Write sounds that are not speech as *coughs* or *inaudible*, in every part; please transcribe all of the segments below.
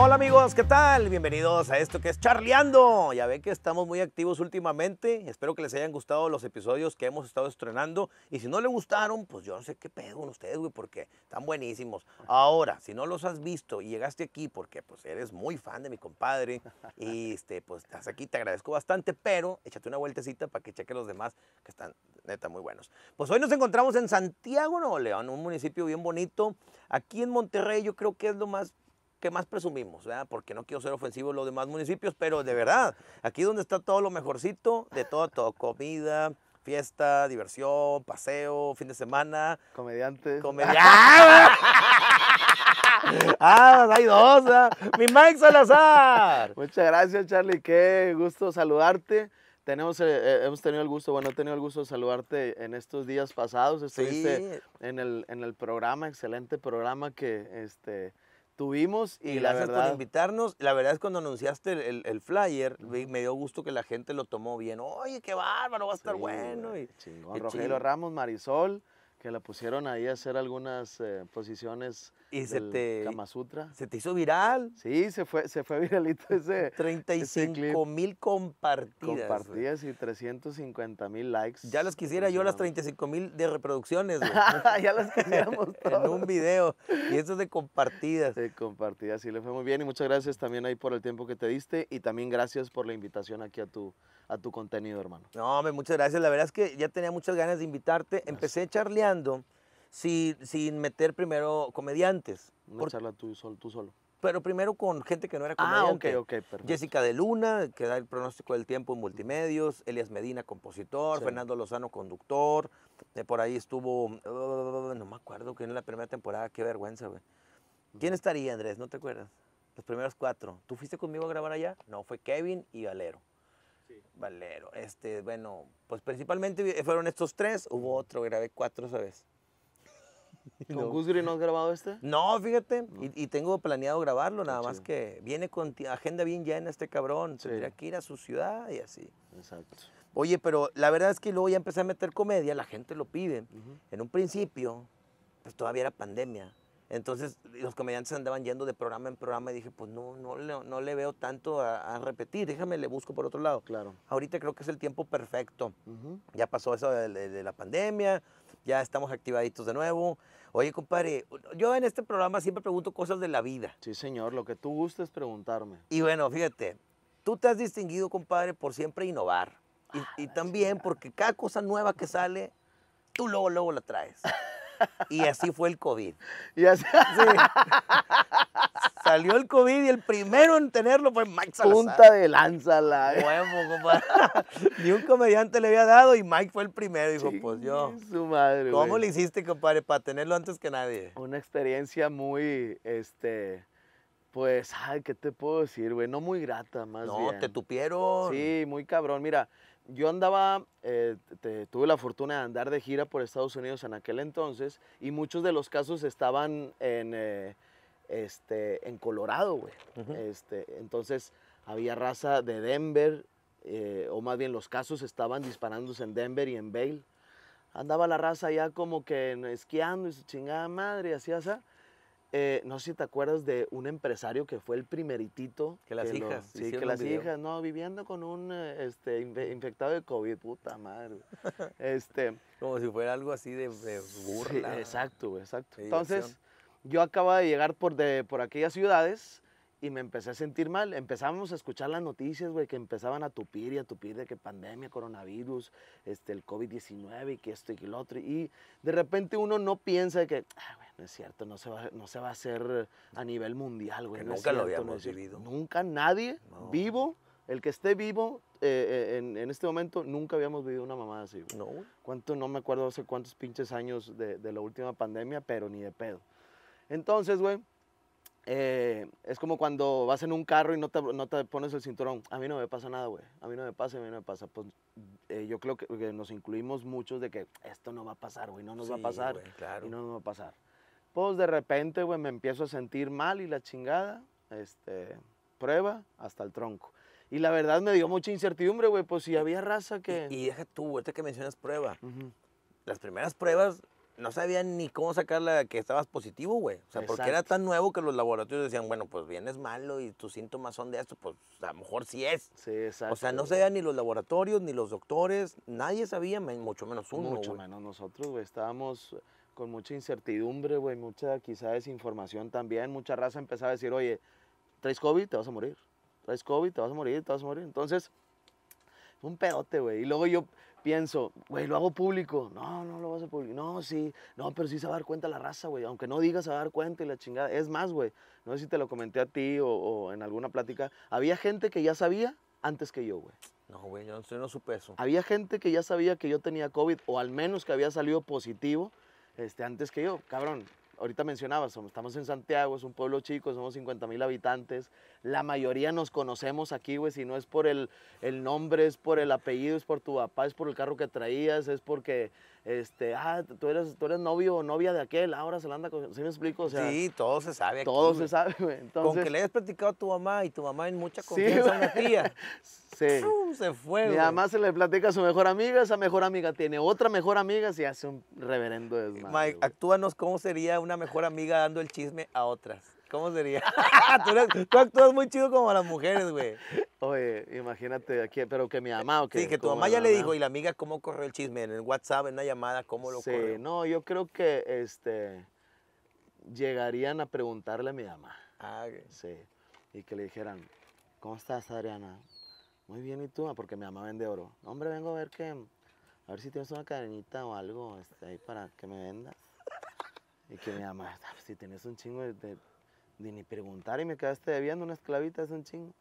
Hola amigos, ¿qué tal? Bienvenidos a esto que es Charleando. Ya ve que estamos muy activos últimamente. Espero que les hayan gustado los episodios que hemos estado estrenando. Y si no le gustaron, pues yo no sé qué pedo en ustedes, güey, porque están buenísimos. Ahora, si no los has visto y llegaste aquí porque pues eres muy fan de mi compadre y este, pues estás aquí, te agradezco bastante, pero échate una vueltecita para que cheque los demás que están neta muy buenos. Pues hoy nos encontramos en Santiago Nuevo León, un municipio bien bonito. Aquí en Monterrey yo creo que es lo más que más presumimos, ¿verdad? porque no quiero ser ofensivo en los demás municipios, pero de verdad, aquí donde está todo lo mejorcito, de todo, todo, comida, fiesta, diversión, paseo, fin de semana. Comediantes. Comediantes. *laughs* ah, pues hay dos. Mi Mike Salazar. Muchas gracias, Charlie. Qué gusto saludarte. Tenemos, eh, eh, hemos tenido el gusto, bueno, he tenido el gusto de saludarte en estos días pasados. Estuviste en, el, en el programa, excelente programa que este, Tuvimos y, gracias por invitarnos. La verdad es cuando anunciaste el, flyer, me dio gusto que la gente lo tomó bien. Oye, qué bárbaro, va a estar bueno. Y, chingón. Rogelio Ramos, Marisol, que la pusieron ahí a hacer algunas eh, posiciones y se te, Kama Sutra. Se te hizo viral. Sí, se fue, se fue *laughs* viralito ese. 35 mil compartidas. Compartidas y 350 mil likes. Ya las quisiera yo las 35 mil de reproducciones. *laughs* ya las quisiéramos *laughs* En un video. Y eso es de compartidas. De compartidas, sí, le fue muy bien. Y muchas gracias también ahí por el tiempo que te diste. Y también gracias por la invitación aquí a tu, a tu contenido, hermano. No, hombre, muchas gracias. La verdad es que ya tenía muchas ganas de invitarte. Empecé charleando sin, sin meter primero comediantes. no por, charla tú, tú solo. Pero primero con gente que no era comediante. Ah, ok, ok, Jessica de Luna, que da el pronóstico del tiempo en multimedios, Elias Medina, compositor, Fernando Lozano, conductor. De eh, por ahí estuvo, uh, no me acuerdo que en la primera temporada, qué vergüenza, güey. ¿Quién estaría, Andrés? ¿No te acuerdas? Los primeros cuatro. ¿Tú fuiste conmigo a grabar allá? No, fue Kevin y Valero. Sí. Valero. Este, bueno, pues principalmente fueron estos tres, hubo otro, grabé cuatro sabes vez. ¿Con no. no has grabado este? No, fíjate, Y, tengo planeado grabarlo, nada más que viene con agenda bien llena este cabrón, tendría que ir a su ciudad y así. Exacto. Oye, pero la verdad es que luego ya empecé a meter comedia, la gente lo pide. En un principio, pues todavía era pandemia. Entonces los comediantes andaban yendo de programa en programa y dije, pues no, no, no, no le veo tanto a, repetir, déjame, le busco por otro lado. Claro. Ahorita creo que es el tiempo perfecto. Ya pasó eso de, de, la pandemia, ya estamos activaditos de nuevo. Oye, compadre, yo en este programa siempre pregunto cosas de la vida. Sí, señor, lo que tú gustes preguntarme. Y bueno, fíjate, tú te has distinguido, compadre, por siempre innovar. Y, ah, también porque cada cosa nueva que sale, tú luego, luego la traes. *laughs* Y así fue el COVID. *laughs* Salió el COVID y el primero en tenerlo fue Mike Salazar. Punta de lanza la. Huevo, *laughs* compadre. *laughs* Ni un comediante le había dado y Mike fue el primero. Dijo, pues yo. Su madre. ¿Cómo le hiciste, compadre, para tenerlo antes que nadie? Una experiencia muy, este. Pues, ay, ¿qué te puedo decir, güey? No muy grata, más bien. No, te tupieron. Sí, muy cabrón. Mira, yo andaba, eh, tuve la fortuna de andar de gira por Estados Unidos en aquel entonces y muchos de los casos estaban en, eh, este, en Colorado, güey. este, entonces había raza de Denver, eh, o más bien los casos estaban disparándose en Denver y en Bale. Andaba la raza ya como que esquiando y su chingada madre, así, así. Eh, no sé si te acuerdas de un empresario que fue el primeritito. Que las hijas. sí, que las hijas, no, viviendo con un eh, este, infectado de COVID, puta madre. *laughs* este, Como si fuera algo así de, burla. exacto, exacto. Entonces, yo acababa de llegar por, de, por aquellas ciudades y me empecé a sentir mal. Empezamos a escuchar las noticias, güey, que empezaban a tupir y a tupir de que pandemia, coronavirus, este, el COVID-19 y que esto y que lo otro. Y de repente uno no piensa que, ah, no es cierto, no se, va, no se va a hacer a nivel mundial, güey. Que nunca lo habíamos vivido. Nunca nadie vivo, el que esté vivo eh, eh en, este momento, nunca habíamos vivido una mamada así, güey. No, ¿Cuánto, no me acuerdo hace cuántos pinches años de, de la última pandemia, pero ni de pedo. Entonces, güey eh, es como cuando vas en un carro y no te, no te, pones el cinturón. A mí no me pasa nada, güey. A mí no me pasa, a mí no me pasa. Pues eh, yo creo que, nos incluimos muchos de que esto no va a pasar, güey. No nos va a pasar. claro. Y no nos va a pasar. Pues de repente, güey, me empiezo a sentir mal y la chingada. Este, prueba hasta el tronco. Y la verdad me dio mucha incertidumbre, güey. Pues si eh, había raza que. Y, deja tú, ahorita que mencionas prueba. Las primeras pruebas no sabían ni cómo sacarla que estabas positivo, güey. O sea, porque era tan nuevo que los laboratorios decían, bueno, pues vienes malo y tus síntomas son de esto, pues a lo mejor sí es. Sí, exacto. O sea, no sabían ni los laboratorios, ni los doctores, nadie sabía, mucho menos uno. Mucho menos nosotros, güey. Estábamos con mucha incertidumbre, güey, mucha quizá desinformación también. Mucha raza empezaba a decir, oye, traes COVID, te vas a morir. Traes COVID, te vas a morir, te vas a morir. Entonces, un pedote, güey. Y luego yo pienso, güey, lo hago público. No, no lo vas a público. No, sí. No, pero sí se va a dar cuenta la raza, güey. Aunque no digas, se va a dar cuenta y la chingada. Es más, güey. No sé si te lo comenté a ti o, en alguna plática. Había gente que ya sabía antes que yo, güey. No, güey, yo, no supe eso. Había gente que ya sabía que yo tenía COVID o al menos que había salido positivo este, antes que yo. Cabrón, ahorita mencionabas, estamos en Santiago, es un pueblo chico, somos 50 mil habitantes, la mayoría nos conocemos aquí, güey, si no es por el, nombre, es por el apellido, es por tu papá, es por el carro que traías, es porque, este, ah, tú eres, tú eres novio o novia de aquel, ah, ahora se la anda con... ¿Sí me explico? O sea, sí, todo se sabe aquí, Todo se sabe, güey. Con que le hayas platicado a tu mamá y tu mamá en mucha confianza *laughs* sí, Se fue, Y además se le platica a su mejor amiga, esa mejor amiga tiene otra mejor amiga, se hace un reverendo eh, desmadre. Mike, actúanos cómo sería una mejor amiga dando el chisme a otras. ¿Cómo sería? *laughs* tú, actúas muy chido como las mujeres, güey. Oye, imagínate, aquí, pero que mi mamá o que... Sí, que tu mamá ya le dijo, y la amiga, ¿cómo corrió el chisme? En el WhatsApp, en la llamada, ¿cómo lo sí, no, yo creo que este, llegarían a preguntarle a mi mamá. Ah, Sí, y que le dijeran, ¿cómo estás, Adriana? Muy bien, ¿y tú? Ah, porque mi mamá vende oro. hombre, vengo a ver que... A ver si tienes una cadenita o algo este, ahí para que me vendas. Y que mi mamá, ah, pues si tienes un chingo de de ni preguntar y me quedaste debiendo una esclavita, es un chingo.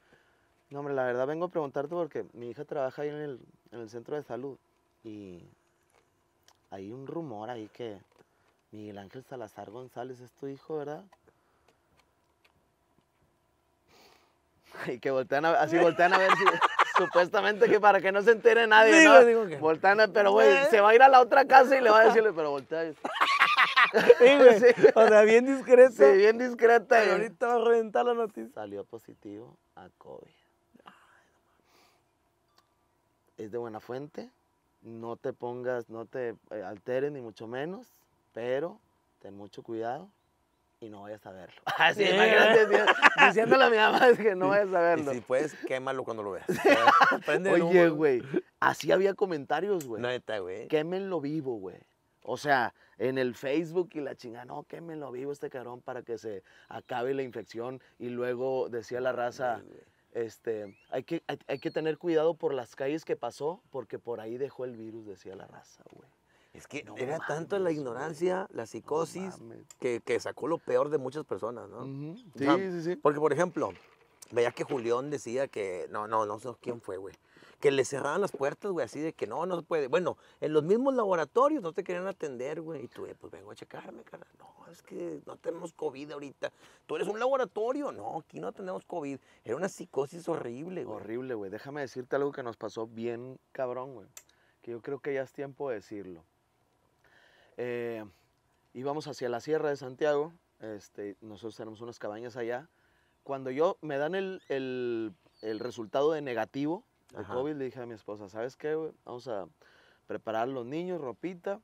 No, hombre, la verdad vengo a preguntarte porque mi hija trabaja ahí en el, centro de salud y hay un rumor ahí que Miguel Ángel Salazar González es tu hijo, ¿verdad? *laughs* Y que voltean a, así voltean a ver *laughs* supuestamente que para que no se entere nadie, ¿no? Digo Voltean, pero güey, eh. se va a ir a la otra casa y le va a decirle, pero voltea. *laughs* O sea, bien discreta. bien discreta. ahorita va a reventar la noticia. Salió positivo a COVID. Es de buena fuente. No te pongas, no te eh, alteres ni mucho menos, pero ten mucho cuidado y no vayas a verlo. *laughs* Así, es. *laughs* diciéndole a mi mamá que no vayas a verlo. Y si puedes, quémalo cuando lo veas. Oye, güey, así había comentarios, güey. Neta, güey. Quémenlo vivo, güey. O sea, en el Facebook y la chingada, no, que me lo vivo este carón para que se acabe la infección. Y luego decía la raza, este, hay que, hay, que tener cuidado por las calles que pasó, porque por ahí dejó el virus, decía la raza, güey. Es que era tanto la ignorancia, la psicosis, que, sacó lo peor de muchas personas, ¿no? Sí, sí, sí. Porque, por ejemplo, veía que Julián decía que, no, no, no sé quién fue, güey, que le cerraban las puertas, güey, así de que no, no se puede. Bueno, en los mismos laboratorios no te querían atender, güey. Y tú, eh, pues vengo a checarme, cara. No, es que no tenemos COVID ahorita. Tú eres un laboratorio. No, aquí no tenemos COVID. Era una psicosis horrible, güey. Horrible, güey. Déjame decirte algo que nos pasó bien cabrón, güey. Que yo creo que ya es tiempo de decirlo. Eh, íbamos hacia la Sierra de Santiago. Este, nosotros tenemos unas cabañas allá. Cuando yo me dan el, el, el resultado de negativo, de COVID, le dije a mi esposa, ¿sabes qué, güey? Vamos a preparar los niños, ropita,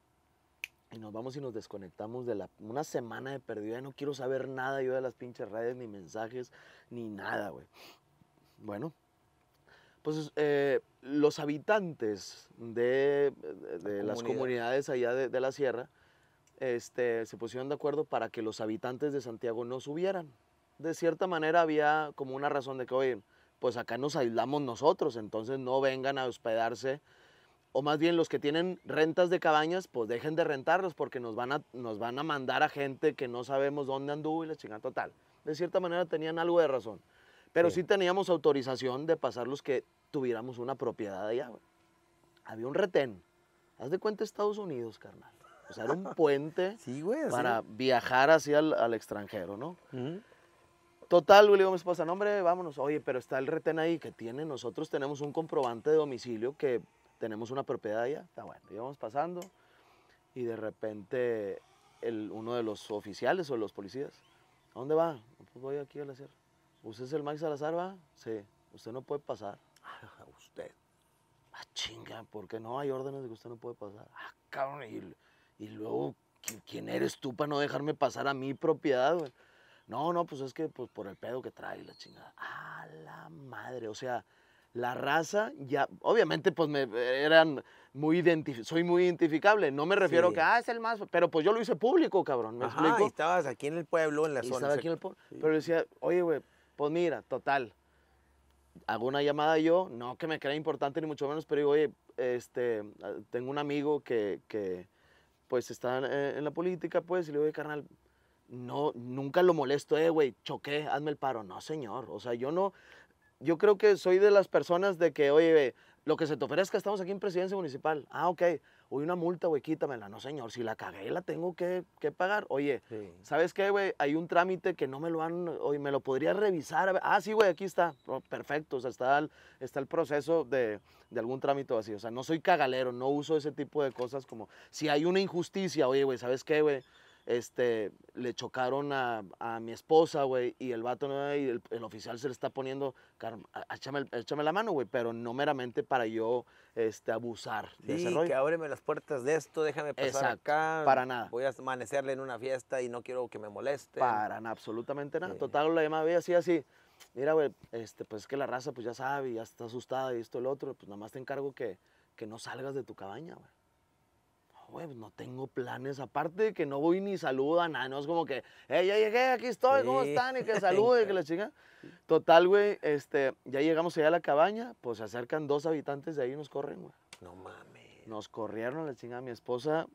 y nos vamos y nos desconectamos de la, una semana de perdida. No quiero saber nada yo de las pinches redes, ni mensajes, ni nada, güey. Bueno, pues eh, los habitantes de, las comunidades allá de, la sierra este, se pusieron de acuerdo para que los habitantes de Santiago no subieran. De cierta manera había como una razón de que, oye, pues acá nos aislamos nosotros, entonces no vengan a hospedarse. O más bien los que tienen rentas de cabañas, pues dejen de rentarlos porque nos van a, nos van a mandar a gente que no sabemos dónde anduvo y la chingada total. De cierta manera tenían algo de razón. Pero sí, teníamos autorización de pasar los que tuviéramos una propiedad allá. Había un retén. Haz de cuenta Estados Unidos, carnal. O sea, era un puente *laughs* para viajar hacia el, al extranjero, ¿no? Total, le digo a vámonos. Oye, pero está el retén ahí que tiene. Nosotros tenemos un comprobante de domicilio que tenemos una propiedad allá. Está bueno, íbamos pasando y de repente el, uno de los oficiales o los policías, ¿a dónde va? Pues voy aquí a la sierra. ¿Usted es el Max Salazar, va? Sí, usted no puede pasar. A usted. Ah, chinga, porque no hay órdenes de que usted no puede pasar. Ah, cabrón, y, y luego, ¿quién eres tú para no dejarme pasar a mi propiedad, güey? No, no, pues es que pues, por el pedo que trae la chingada. A la madre, o sea, la raza ya, obviamente pues me eh, eran muy identificables. soy muy identificable, no me refiero a que, ah, es el más, pero pues yo lo hice público, cabrón, ¿me explico? Y estabas aquí en el pueblo, en la zona. Estaba aquí en el pueblo, pero decía, oye, güey, pues mira, total, hago una llamada yo, no que me crea importante ni mucho menos, pero digo, oye, este, ah, tengo un amigo que, pues está en, en la política, pues, y le digo, oye, carnal, no, nunca lo molesto, eh, güey, choqué, hazme el paro. No, señor, o sea, yo no, yo creo que soy de las personas de que, oye, lo que se te ofrezca, estamos aquí en presidencia municipal. Ah, ok, hoy una multa, güey, quítamela. No, señor, si la cagué, la tengo que, pagar. Oye, ¿sabes qué, güey? Hay un trámite que no me lo han, hoy me lo podría revisar. Ah, sí, güey, aquí está. Oh, perfecto, o sea, está el, está el proceso de, de algún trámite así. O sea, no soy cagalero, no uso ese tipo de cosas como, si hay una injusticia, oye, güey, ¿sabes qué, güey? este, le chocaron a, mi esposa, güey, y el vato, y el, oficial se le está poniendo, échame, échame, la mano, güey, pero no meramente para yo este, abusar sí, de ese rollo. que ábreme las puertas de esto, déjame pasar acá. para nada. Voy a amanecerle en una fiesta y no quiero que me moleste. Para nada, absolutamente nada. Total, la llamada veía así, así, mira, güey, este, pues es que la raza, pues ya sabe, ya está asustada y esto y lo otro, pues nada más te encargo que, que no salgas de tu cabaña, güey güey, pues, no tengo planes, aparte que no voy ni saludo a nada, no es como que, hey, ya llegué, aquí estoy, ¿cómo están? Y que *laughs* salude, que la chinga. Total, güey, este, ya llegamos allá a la cabaña, pues se acercan dos habitantes de ahí y nos corren, güey. No mames. Nos corrieron a la chinga mi esposa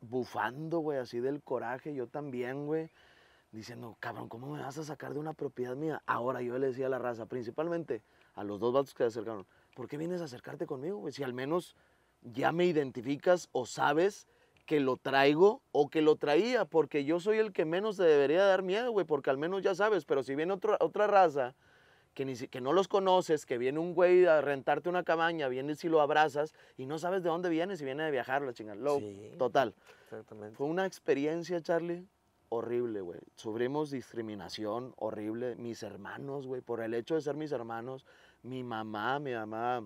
bufando, güey, así del coraje, yo también, güey diciendo, cabrón, ¿cómo me vas a sacar de una propiedad mía? Ahora yo le decía a la raza, principalmente a los dos vatos que se acercaron, ¿por qué vienes a acercarte conmigo? Wey? Si al menos ya me identificas o sabes que lo traigo o que lo traía, porque yo soy el que menos te debería dar miedo, güey, porque al menos ya sabes, pero si viene otra otra raza que, ni, que no los conoces, que viene un güey a rentarte una cabaña, vienes y lo abrazas y no sabes de dónde viene, si viene de viajar, la chingada. Lo, sí, total. Fue una experiencia, Charlie, horrible, güey. Sufrimos discriminación horrible. Mis hermanos, güey, por el hecho de ser mis hermanos, mi mamá, mi mamá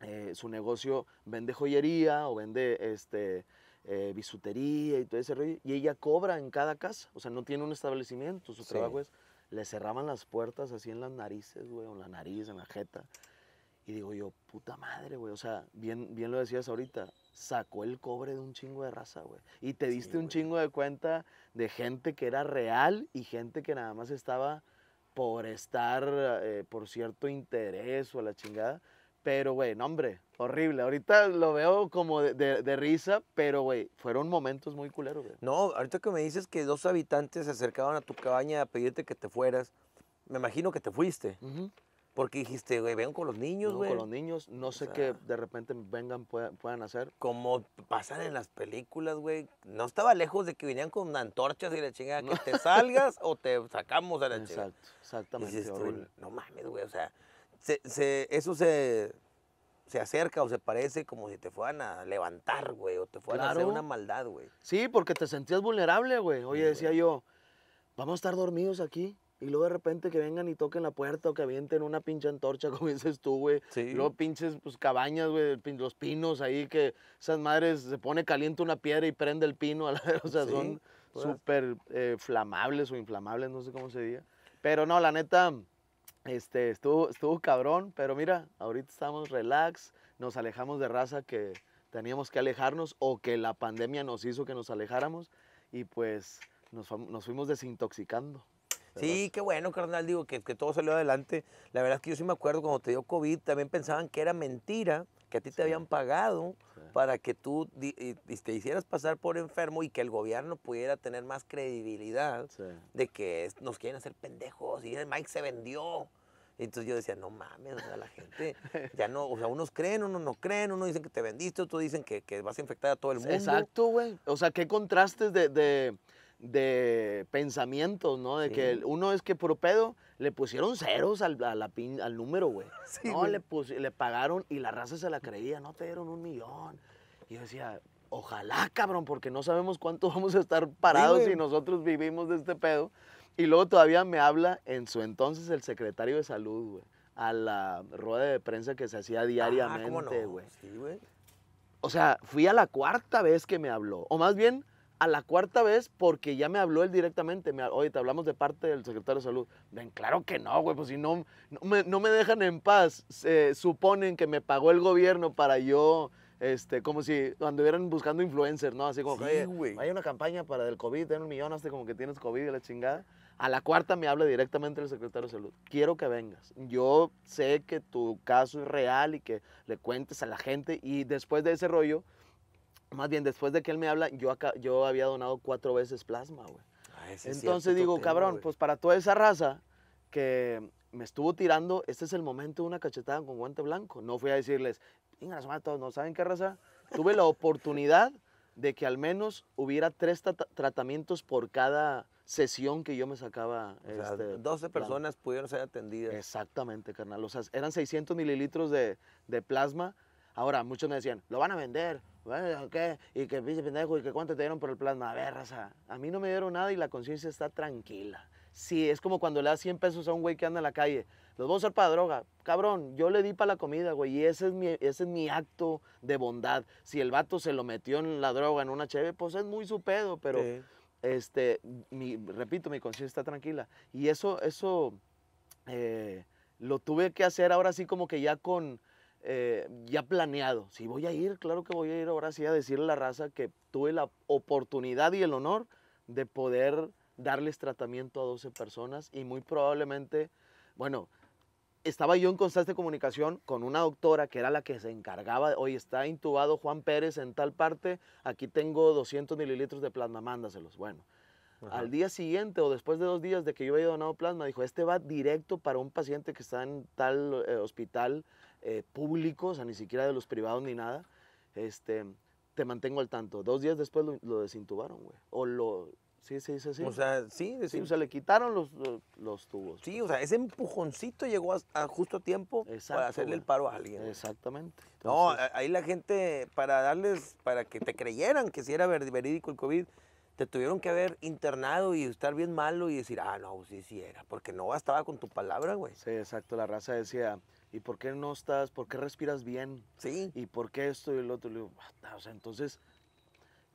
eh, su negocio vende joyería o vende este, eh, bisutería y todo ese rollo, y ella cobra en cada casa, o sea, no tiene un establecimiento, su trabajo es, le cerraban las puertas así en las narices, güey, en la nariz, en la jeta. Y digo yo, puta madre, güey, o sea, bien, bien lo decías ahorita, sacó el cobre de un chingo de raza, güey. Y te diste un chingo de cuenta de gente que era real y gente que nada más estaba por estar, eh, por cierto interés o la chingada, pero, güey, no, hombre, horrible. Ahorita lo veo como de, risa, pero, güey, fueron momentos muy culeros, güey. No, ahorita que me dices que dos habitantes se acercaban a tu cabaña a pedirte que te fueras, me imagino que te fuiste. Porque dijiste, güey, ven con los niños, güey. con los niños, no sé qué de repente vengan, puedan, hacer. Como pasan en las películas, güey. No estaba lejos de que vinieran con antorchas y la chingada, que te salgas *laughs* o te sacamos a la Exacto, chingada. Exactamente. Y no mames, güey, o sea, eso se, se acerca o se parece como si te fueran a levantar, güey, o te fueran a hacer una maldad, güey. Sí, porque te sentías vulnerable, güey. Oye, decía yo, vamos a estar dormidos aquí. Y luego de repente que vengan y toquen la puerta o que avienten una pinche antorcha, *laughs* como dices tú, güey. luego pinches pues, cabañas, güey, los pinos ahí, que esas madres se pone caliente una piedra y prende el pino. *laughs* o sea, son súper eh, flamables o inflamables, no sé cómo se diga. Pero no, la neta, este, estuvo, estuvo cabrón, pero mira, ahorita estamos relax, nos alejamos de raza que teníamos que alejarnos o que la pandemia nos hizo que nos alejáramos y pues nos, fuimos desintoxicando. Sí, qué bueno, carnal, digo que, que todo salió adelante. La verdad es que yo sí me acuerdo cuando te dio COVID, también pensaban que era mentira que a ti te habían pagado para que tú te hicieras pasar por enfermo y que el gobierno pudiera tener más credibilidad de que nos quieren hacer pendejos y Mike se vendió. entonces yo decía, no mames, o la gente *laughs* ya no, o sea, unos creen, unos no creen, unos dicen que te vendiste, otros dicen que, vas a infectar a todo el mundo. Exacto, güey. O sea, qué contrastes de de pensamientos, ¿no? De que uno es que por pedo le pusieron ceros al, al número, güey. *laughs* no, Le, le pagaron y la raza se la creía, no te dieron un millón. Y yo decía, ojalá, cabrón, porque no sabemos cuánto *laughs* vamos a estar parados si nosotros vivimos de este pedo. Y luego todavía me habla en su entonces el secretario de salud, güey, a la rueda de prensa que se hacía diariamente, ah, güey. O sea, fui a la cuarta vez que me habló, o más bien a la cuarta vez porque ya me habló él directamente. Me, Oye, te hablamos de parte del secretario de salud. Ven, claro que no, güey, pues si no, no me, dejan en paz. Se suponen que me pagó el gobierno para yo, este, como si anduvieran buscando influencers, ¿no? Así como, sí, güey. hay una campaña para del COVID, den un millón, hasta como que tienes COVID y la chingada. A la cuarta me habla directamente el secretario de salud. Quiero que vengas. Yo sé que tu caso es real y que le cuentes a la gente. Y después de ese rollo, más bien después de que él me habla, yo, acá, yo había donado cuatro veces plasma, güey. Ah, Entonces digo, cabrón, pues para toda esa raza que me estuvo tirando, este es el momento de una cachetada con guante blanco. No fui a decirles, venga, todos, ¿no saben qué raza? Tuve la oportunidad de que al menos hubiera tres tratamientos por cada sesión que yo me sacaba. 12 este, personas pudieron ser atendidas. Exactamente, carnal. O sea, eran 600 mililitros de, de plasma. Ahora, muchos me decían, lo van a vender, bueno, ¿qué? Y que dice, pendejo, y cuánto te dieron por el plasma. A ver, raza, a mí no me dieron nada y la conciencia está tranquila. Sí, es como cuando le das 100 pesos a un güey que anda en la calle. Los voy a usar para droga. Cabrón, yo le di para la comida, güey. Y ese es, mi, ese es mi acto de bondad. Si el vato se lo metió en la droga, en una cheve, pues es muy su pedo. Pero, este, mi, repito, mi conciencia está tranquila. Y eso, eso eh, lo tuve que hacer ahora sí como que ya con, eh, ya planeado. Si voy a ir, claro que voy a ir ahora sí a decirle a la raza que tuve la oportunidad y el honor de poder darles tratamiento a 12 personas y muy probablemente, bueno, estaba yo en constante comunicación con una doctora que era la que se encargaba, hoy está intubado Juan Pérez en tal parte, aquí tengo 200 mililitros de plasma, mándaselos. Bueno, al día siguiente o después de dos días de que yo había donado plasma, dijo, este va directo para un paciente que está en tal eh, hospital eh, públicos, o sea, ni siquiera de los privados ni nada, este, te mantengo al tanto. Dos días después lo, desintubaron, güey. O lo... Sí, sí, sí, sí. O sea, sí, O sea, le quitaron los, los, tubos. Sí, o sea, ese empujoncito llegó a, a tiempo para hacerle el paro a alguien. Exactamente. No, ahí la gente, para darles, para que te creyeran que si era verídico el COVID, te tuvieron que haber internado y estar bien malo y decir, ah, no, sí, sí era, porque no bastaba con tu palabra, güey. Sí, exacto, la raza decía, ¿y por qué no estás, por qué respiras bien? Sí. ¿Y por qué esto y el otro? o sea, entonces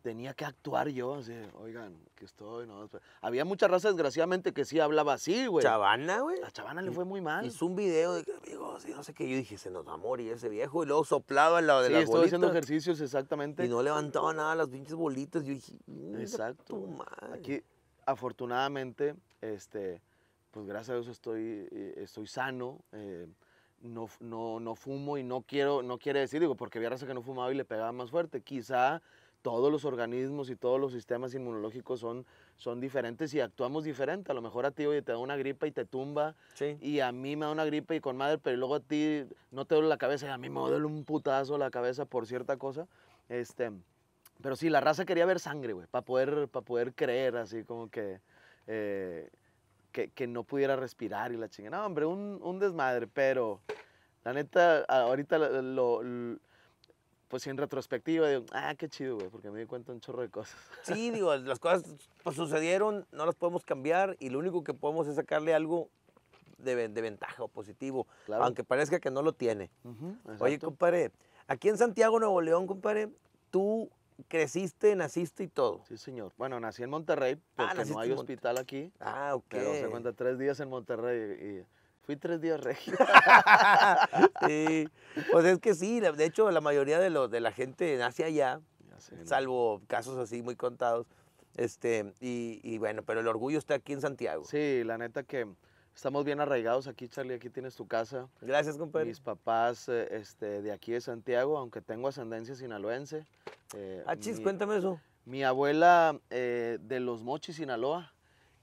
tenía que actuar yo, así, oigan, que estoy, no. Había mucha raza, desgraciadamente, que sí hablaba así, güey. Chavana, güey. A Chavana le fue muy mal. Hizo un video de que, digo no sé qué. Yo dije, se nos va a morir ese viejo. Y luego soplaba en la de sí, las bolitas. Sí, haciendo ejercicios, exactamente. Y no levantaba nada las pinches bolitas. Yo dije, exacto. Aquí, afortunadamente, este, pues gracias a Dios estoy, eh, estoy sano. Eh, no, no, fumo y no quiero, no quiere decir, digo, porque había raza que no fumaba y le pegaba más fuerte. Quizá todos los organismos y todos los sistemas inmunológicos son, son diferentes y actuamos diferente. A lo mejor a ti, oye, te da una gripa y te tumba. Y a mí me da una gripa y con madre, pero luego a ti no te duele la cabeza y a mí me duele un putazo la cabeza por cierta cosa. Este, pero sí, la raza quería ver sangre, güey, para poder, para poder creer, así como que... Eh, que, no pudiera respirar y la chingada. No, hombre, un, un desmadre, pero la neta, ahorita lo, pues en retrospectiva digo, ah, qué chido, güey, porque me di cuenta un chorro de cosas. Sí, *laughs* digo, las cosas pues, sucedieron, no las podemos cambiar y lo único que podemos es sacarle algo de, de ventaja o positivo, aunque parezca que no lo tiene. Oye, compadre, aquí en Santiago, Nuevo León, compadre, tú creciste, naciste y todo. Sí, señor. Bueno, nací en Monterrey ah, porque no hay hospital aquí. Ah, ok. Pero se cuenta tres días en Monterrey y fui tres días regio. *laughs* sí. Pues es que sí, de hecho la mayoría de, los, de la gente nace allá, salvo casos así muy contados. Este, y bueno, pero el orgullo está aquí en Santiago. Sí, la neta que estamos bien arraigados aquí, Charlie. Aquí tienes tu casa. Gracias, compadre. Mis papás eh, este, de aquí de Santiago, aunque tengo ascendencia sinaloense. Eh, ah, chis, cuéntame eso. Mi abuela eh, de Los Mochis, Sinaloa.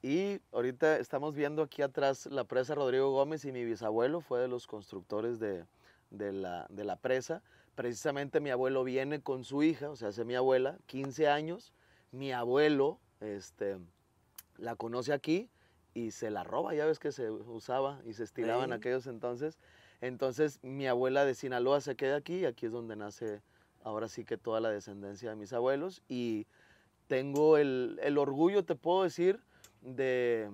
Y ahorita estamos viendo aquí atrás la presa Rodrigo Gómez y mi bisabuelo fue de los constructores de, de, la, de la presa. Precisamente mi abuelo viene con su hija, o sea, hace mi abuela, 15 años. Mi abuelo este, la conoce aquí y se la roba, ya ves que se usaba y se estiraban aquellos entonces. Entonces mi abuela de Sinaloa se queda aquí aquí es donde nace ahora sí que toda la descendencia de mis abuelos y tengo el, el orgullo, te puedo decir, de,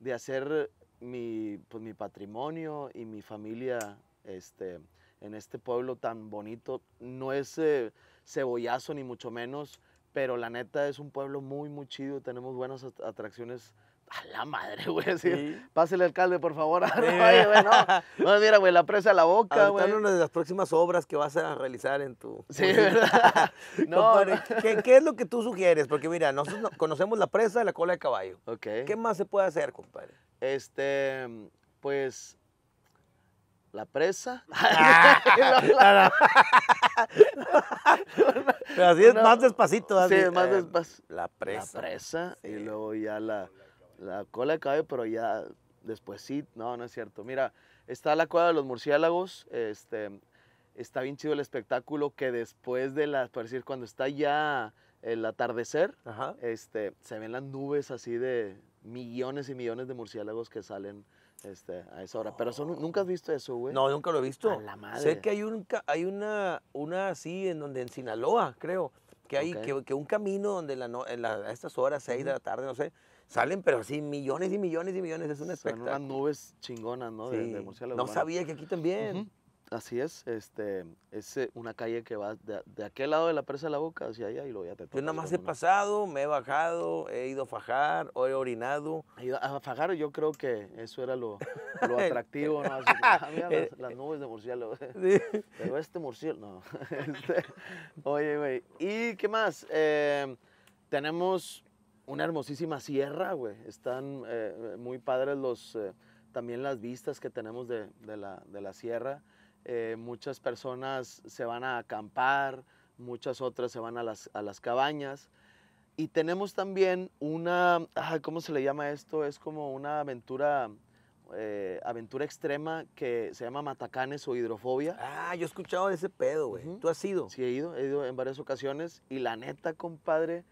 de hacer mi, pues, mi patrimonio y mi familia este, en este pueblo tan bonito. No es eh, cebollazo ni mucho menos, pero la neta es un pueblo muy, muy chido. Tenemos buenas atracciones a la madre, *laughs* güey. Así, sí. Pásele alcalde, por favor. *laughs* no. *laughs* Pues mira, güey, la presa a la boca, güey. una de las próximas obras que vas a realizar en tu... Sí, ¿verdad? no. ¿qué, es lo que tú sugieres? Porque mira, nosotros conocemos la presa de la cola de caballo. ¿Qué más se puede hacer, compadre? Este, pues... La presa. Ah, Pero así es más despacito. Así. Sí, más eh, despacito. La presa. La presa. Y luego ya la la cola cae pero ya después sí, no, no es cierto. Mira, está la cueva de los murciélagos, este, está bien chido el espectáculo que después de la, por decir, cuando está ya el atardecer, este, se ven las nubes así de millones y millones de murciélagos que salen este, a esa hora. Pero nunca has visto eso, güey. No, nunca lo he visto. Sé que hay, un, hay una, una así en donde en Sinaloa, creo, que hay que, un camino donde a estas horas, 6 de la tarde, no sé, Salen, pero así millones y millones y millones. Es un espectáculo. Son unas nubes chingonas, ¿no? De, de No sabía que aquí también. Así es, este, es eh, una calle que va de, de, aquel lado de la presa de la boca hacia allá y luego ya te Yo nada más he pasado, me he bajado, he ido a fajar, he orinado. A fajar yo creo que eso era lo, lo *laughs* atractivo, ¿no? Ah, *laughs* eh, las, nubes de murciélago. *laughs* Pero este murciélago, no. Este, oye, güey, ¿y qué más? Eh, tenemos una hermosísima sierra, güey. Están eh, muy padres los, eh, también las vistas que tenemos de, de, la, de la, sierra. Eh, muchas personas se van a acampar, muchas otras se van a las, a las cabañas. Y tenemos también una, ¿cómo se le llama esto? Es como una aventura, aventura extrema que se llama matacanes o hidrofobia. Ah, yo he escuchado de ese pedo, güey. ¿Tú has ido? Sí, he ido, he ido en varias ocasiones. Y la neta, compadre,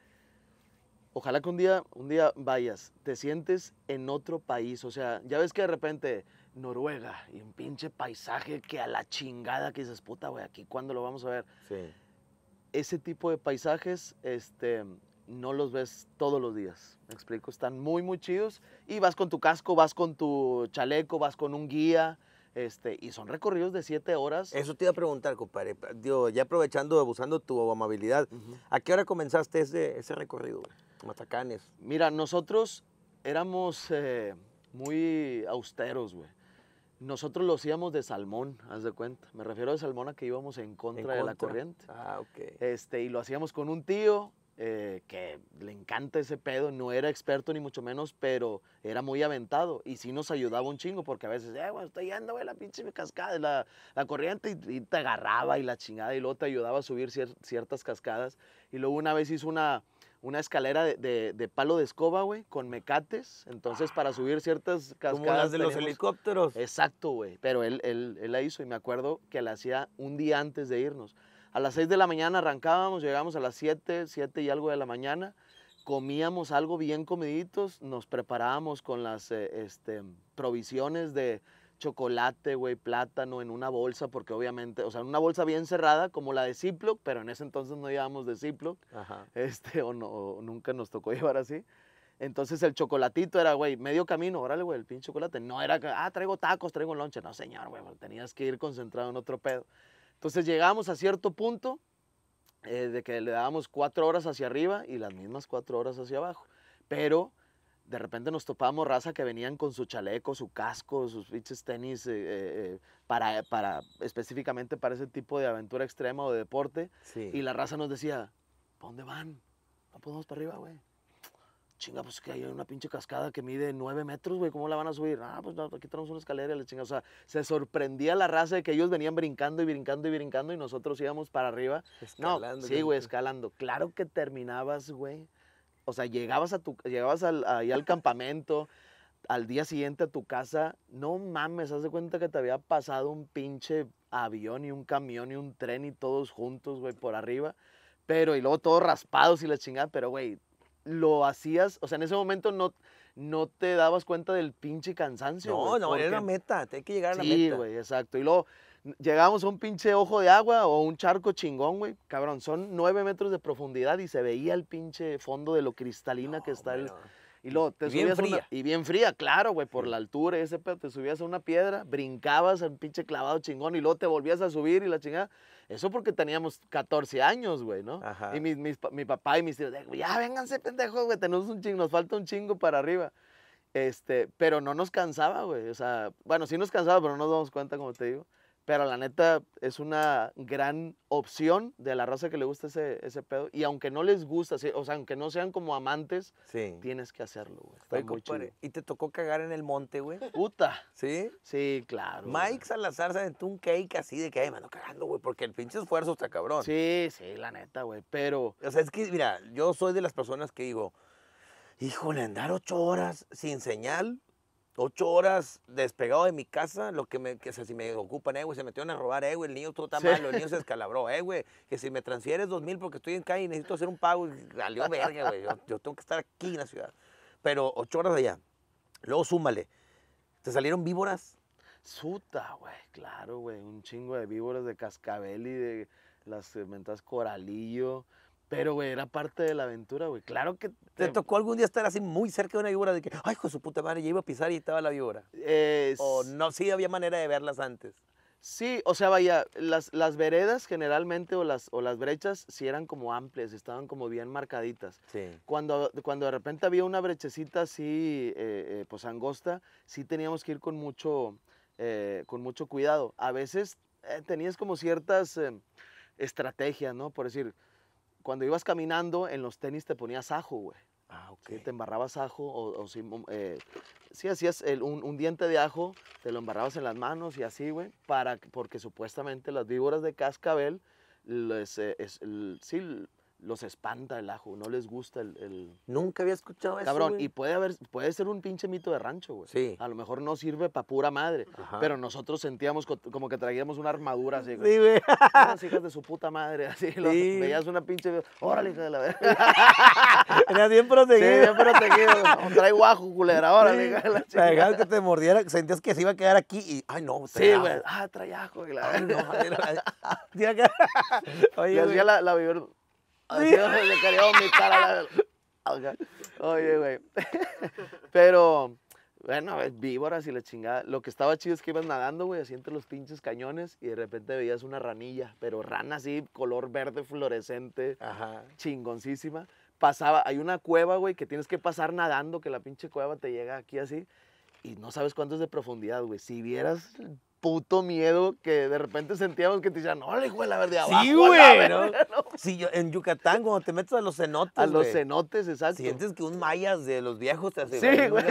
ojalá que un día, un día vayas, te sientes en otro país. O sea, ya ves que de repente Noruega y un pinche paisaje que a la chingada que dices, puta, güey, aquí cuándo lo vamos a ver. Sí. Ese tipo de paisajes, este, no los ves todos los días. Me explico, están muy, muy chidos. Y vas con tu casco, vas con tu chaleco, vas con un guía. Este, y son recorridos de siete horas. Eso te iba a preguntar, compadre. ya aprovechando, abusando tu amabilidad, ¿a qué hora comenzaste ese, ese recorrido? Matacanes. Mira, nosotros éramos eh, muy austeros, güey. Nosotros lo hacíamos de salmón, haz de cuenta. Me refiero a salmón a que íbamos en contra, de la corriente. Ah, ok. Este, y lo hacíamos con un tío, eh, que le encanta ese pedo, no era experto ni mucho menos, pero era muy aventado y sí nos ayudaba un chingo porque a veces, eh, güey, estoy yendo, güey, la pinche cascada, la, corriente y, te agarraba y la chingada y luego te ayudaba a subir ciertas cascadas. Y luego una vez hizo una, una escalera de, palo de escoba, güey, con mecates, entonces para subir ah, ciertas cascadas. Como las de los helicópteros. Exacto, güey, pero él la hizo y me acuerdo que la hacía un día antes de irnos. A las 6 de la mañana arrancábamos, llegábamos a las 7, 7 y algo de la mañana, comíamos algo bien comiditos, nos preparábamos con las eh, este, provisiones de chocolate, güey, plátano en una bolsa, porque obviamente, o sea, en una bolsa bien cerrada, como la de Ziploc, pero en ese entonces no llevábamos de Ziploc, este, o, no, nunca nos tocó *laughs* llevar así. Entonces el chocolatito era, güey, medio camino, órale, güey, el pinche chocolate. No era, ah, traigo tacos, traigo lonche. No, señor, güey, pues, tenías que ir concentrado en otro pedo. Entonces llegamos a cierto punto eh, de que le dábamos cuatro horas hacia arriba y las mismas cuatro horas hacia abajo. Pero de repente nos topamos raza que venían con su chaleco, su casco, sus pinches tenis, eh, eh, para, para, específicamente para ese tipo de aventura extrema o de deporte. Y la raza nos decía, ¿para dónde van? No podemos pues para arriba, güey chinga, pues que hay una pinche cascada que mide 9 metros, güey, ¿cómo la van a subir? Ah, pues no, aquí tenemos una escalera la chinga. O sea, se sorprendía la raza de que ellos venían brincando y brincando y brincando y nosotros íbamos para arriba. Escalando, no, sí, güey, escalando. Claro que terminabas, güey. O sea, llegabas, a tu, llegabas al, ahí al campamento, al día siguiente a tu casa, no mames, haz de cuenta que te había pasado un pinche avión y un camión y un tren y todos juntos, güey, por arriba. Pero, y luego todos raspados y la chingada, pero, güey, lo hacías, o sea, en ese momento no, no te dabas cuenta del pinche cansancio. No, no, era la meta, hay que llegar a la meta. Sí, güey, exacto. Y luego llegábamos a un pinche ojo de agua o un charco chingón, güey. Cabrón, son nueve metros de profundidad y se veía el pinche fondo de lo cristalina que está el... Y luego te subías bien fría. y bien fría, claro, güey, por la altura y ese pedo. Te subías a una piedra, brincabas al pinche clavado chingón y luego te volvías a subir y la chingada. Eso porque teníamos 14 años, güey, ¿no? Ajá. Y mi, mi, papá y mis tíos, ya vénganse, pendejos, güey, tenemos un chingo, nos falta un chingo para arriba. Este, pero no nos cansaba, güey. O sea, bueno, sí nos cansaba, pero no nos damos cuenta, como te digo. Pero la neta es una gran opción de la raza que le gusta ese, ese pedo. Y aunque no les gusta, o sea, aunque no sean como amantes, tienes que hacerlo, güey. Está muy chido. ¿Y te tocó cagar en el monte, güey? Puta. ¿Sí? Sí, claro. Mike Salazar se aventó un cake así de que, ay, mano, cagando, güey, porque el pinche esfuerzo está cabrón. Sí, sí, la neta, güey. Pero. O sea, es que, mira, yo soy de las personas que digo, híjole, andar ocho horas sin señal ocho horas despegado de mi casa, lo que me, si me ocupan, eh, güey, se metieron a robar, eh, güey, el niño todo tan el niño se escalabró, eh, güey, que si me transfieres dos mil porque estoy en calle y necesito hacer un pago, salió verga, güey, yo, tengo que estar aquí en la ciudad. Pero ocho horas allá, luego súmale, te salieron víboras. Suta, güey, claro, güey, un chingo de víboras de cascabel y de las mentas coralillo, pero, güey, era parte de la aventura, güey. Claro que... ¿Te tocó algún día estar así muy cerca de una víbora de que, ay, hijo su puta madre, ya iba a pisar y estaba la víbora? Eh, o no, sí había manera de verlas antes. Sí, o sea, vaya, las, veredas generalmente o las, o las brechas sí eran como amplias, estaban como bien marcaditas. Sí. Cuando, cuando de repente había una brechecita así, eh, eh, pues angosta, sí teníamos que ir con mucho, con mucho cuidado. A veces tenías como ciertas estrategias, ¿no? Por decir, cuando ibas caminando en los tenis te ponías ajo, güey. Ah, ok. te embarrabas ajo o, o si, mm, eh, sí, hacías un, diente de ajo, te lo embarrabas en las manos y así, güey, para, porque supuestamente las víboras de cascabel eh, es, el, sí, los espanta el ajo, no les gusta el... Nunca había escuchado eso, Cabrón, y puede, haber, puede ser un pinche mito de rancho, güey. Sí. A lo mejor no sirve para pura madre, pero nosotros sentíamos como que traíamos una armadura así, güey. Sí, güey. Unas hijas de su puta madre, así. *laughs* veías una pinche... Órale, hija de la verga. *laughs* Era bien protegido. Sí, bien protegido. trae guajo, culera, órale, hija de la chica. que te mordiera, sentías que se iba a quedar aquí y... Ay, no, Sí, güey. Ah, traía ajo. la... Ay, no, *laughs* Oye, Le hacía la, la, Oye, güey. *laughs* Pero, bueno, víboras y la chingada. Lo que estaba chido es que ibas nadando, güey, así entre los pinches cañones y de repente veías una ranilla, pero rana así, color verde fluorescente, Ajá. chingoncísima. Pasaba, hay una cueva, güey, que tienes que pasar nadando, que la pinche cueva te llega aquí así y no sabes cuánto es de profundidad, güey. Si vieras puto miedo que de repente sentíamos que te decían, no, hijo de la verde abajo. Sí, güey. Sí, en Yucatán, cuando te metes a los cenotes. A los cenotes, exacto. Sientes que un mayas de los viejos te hace. Sí, güey.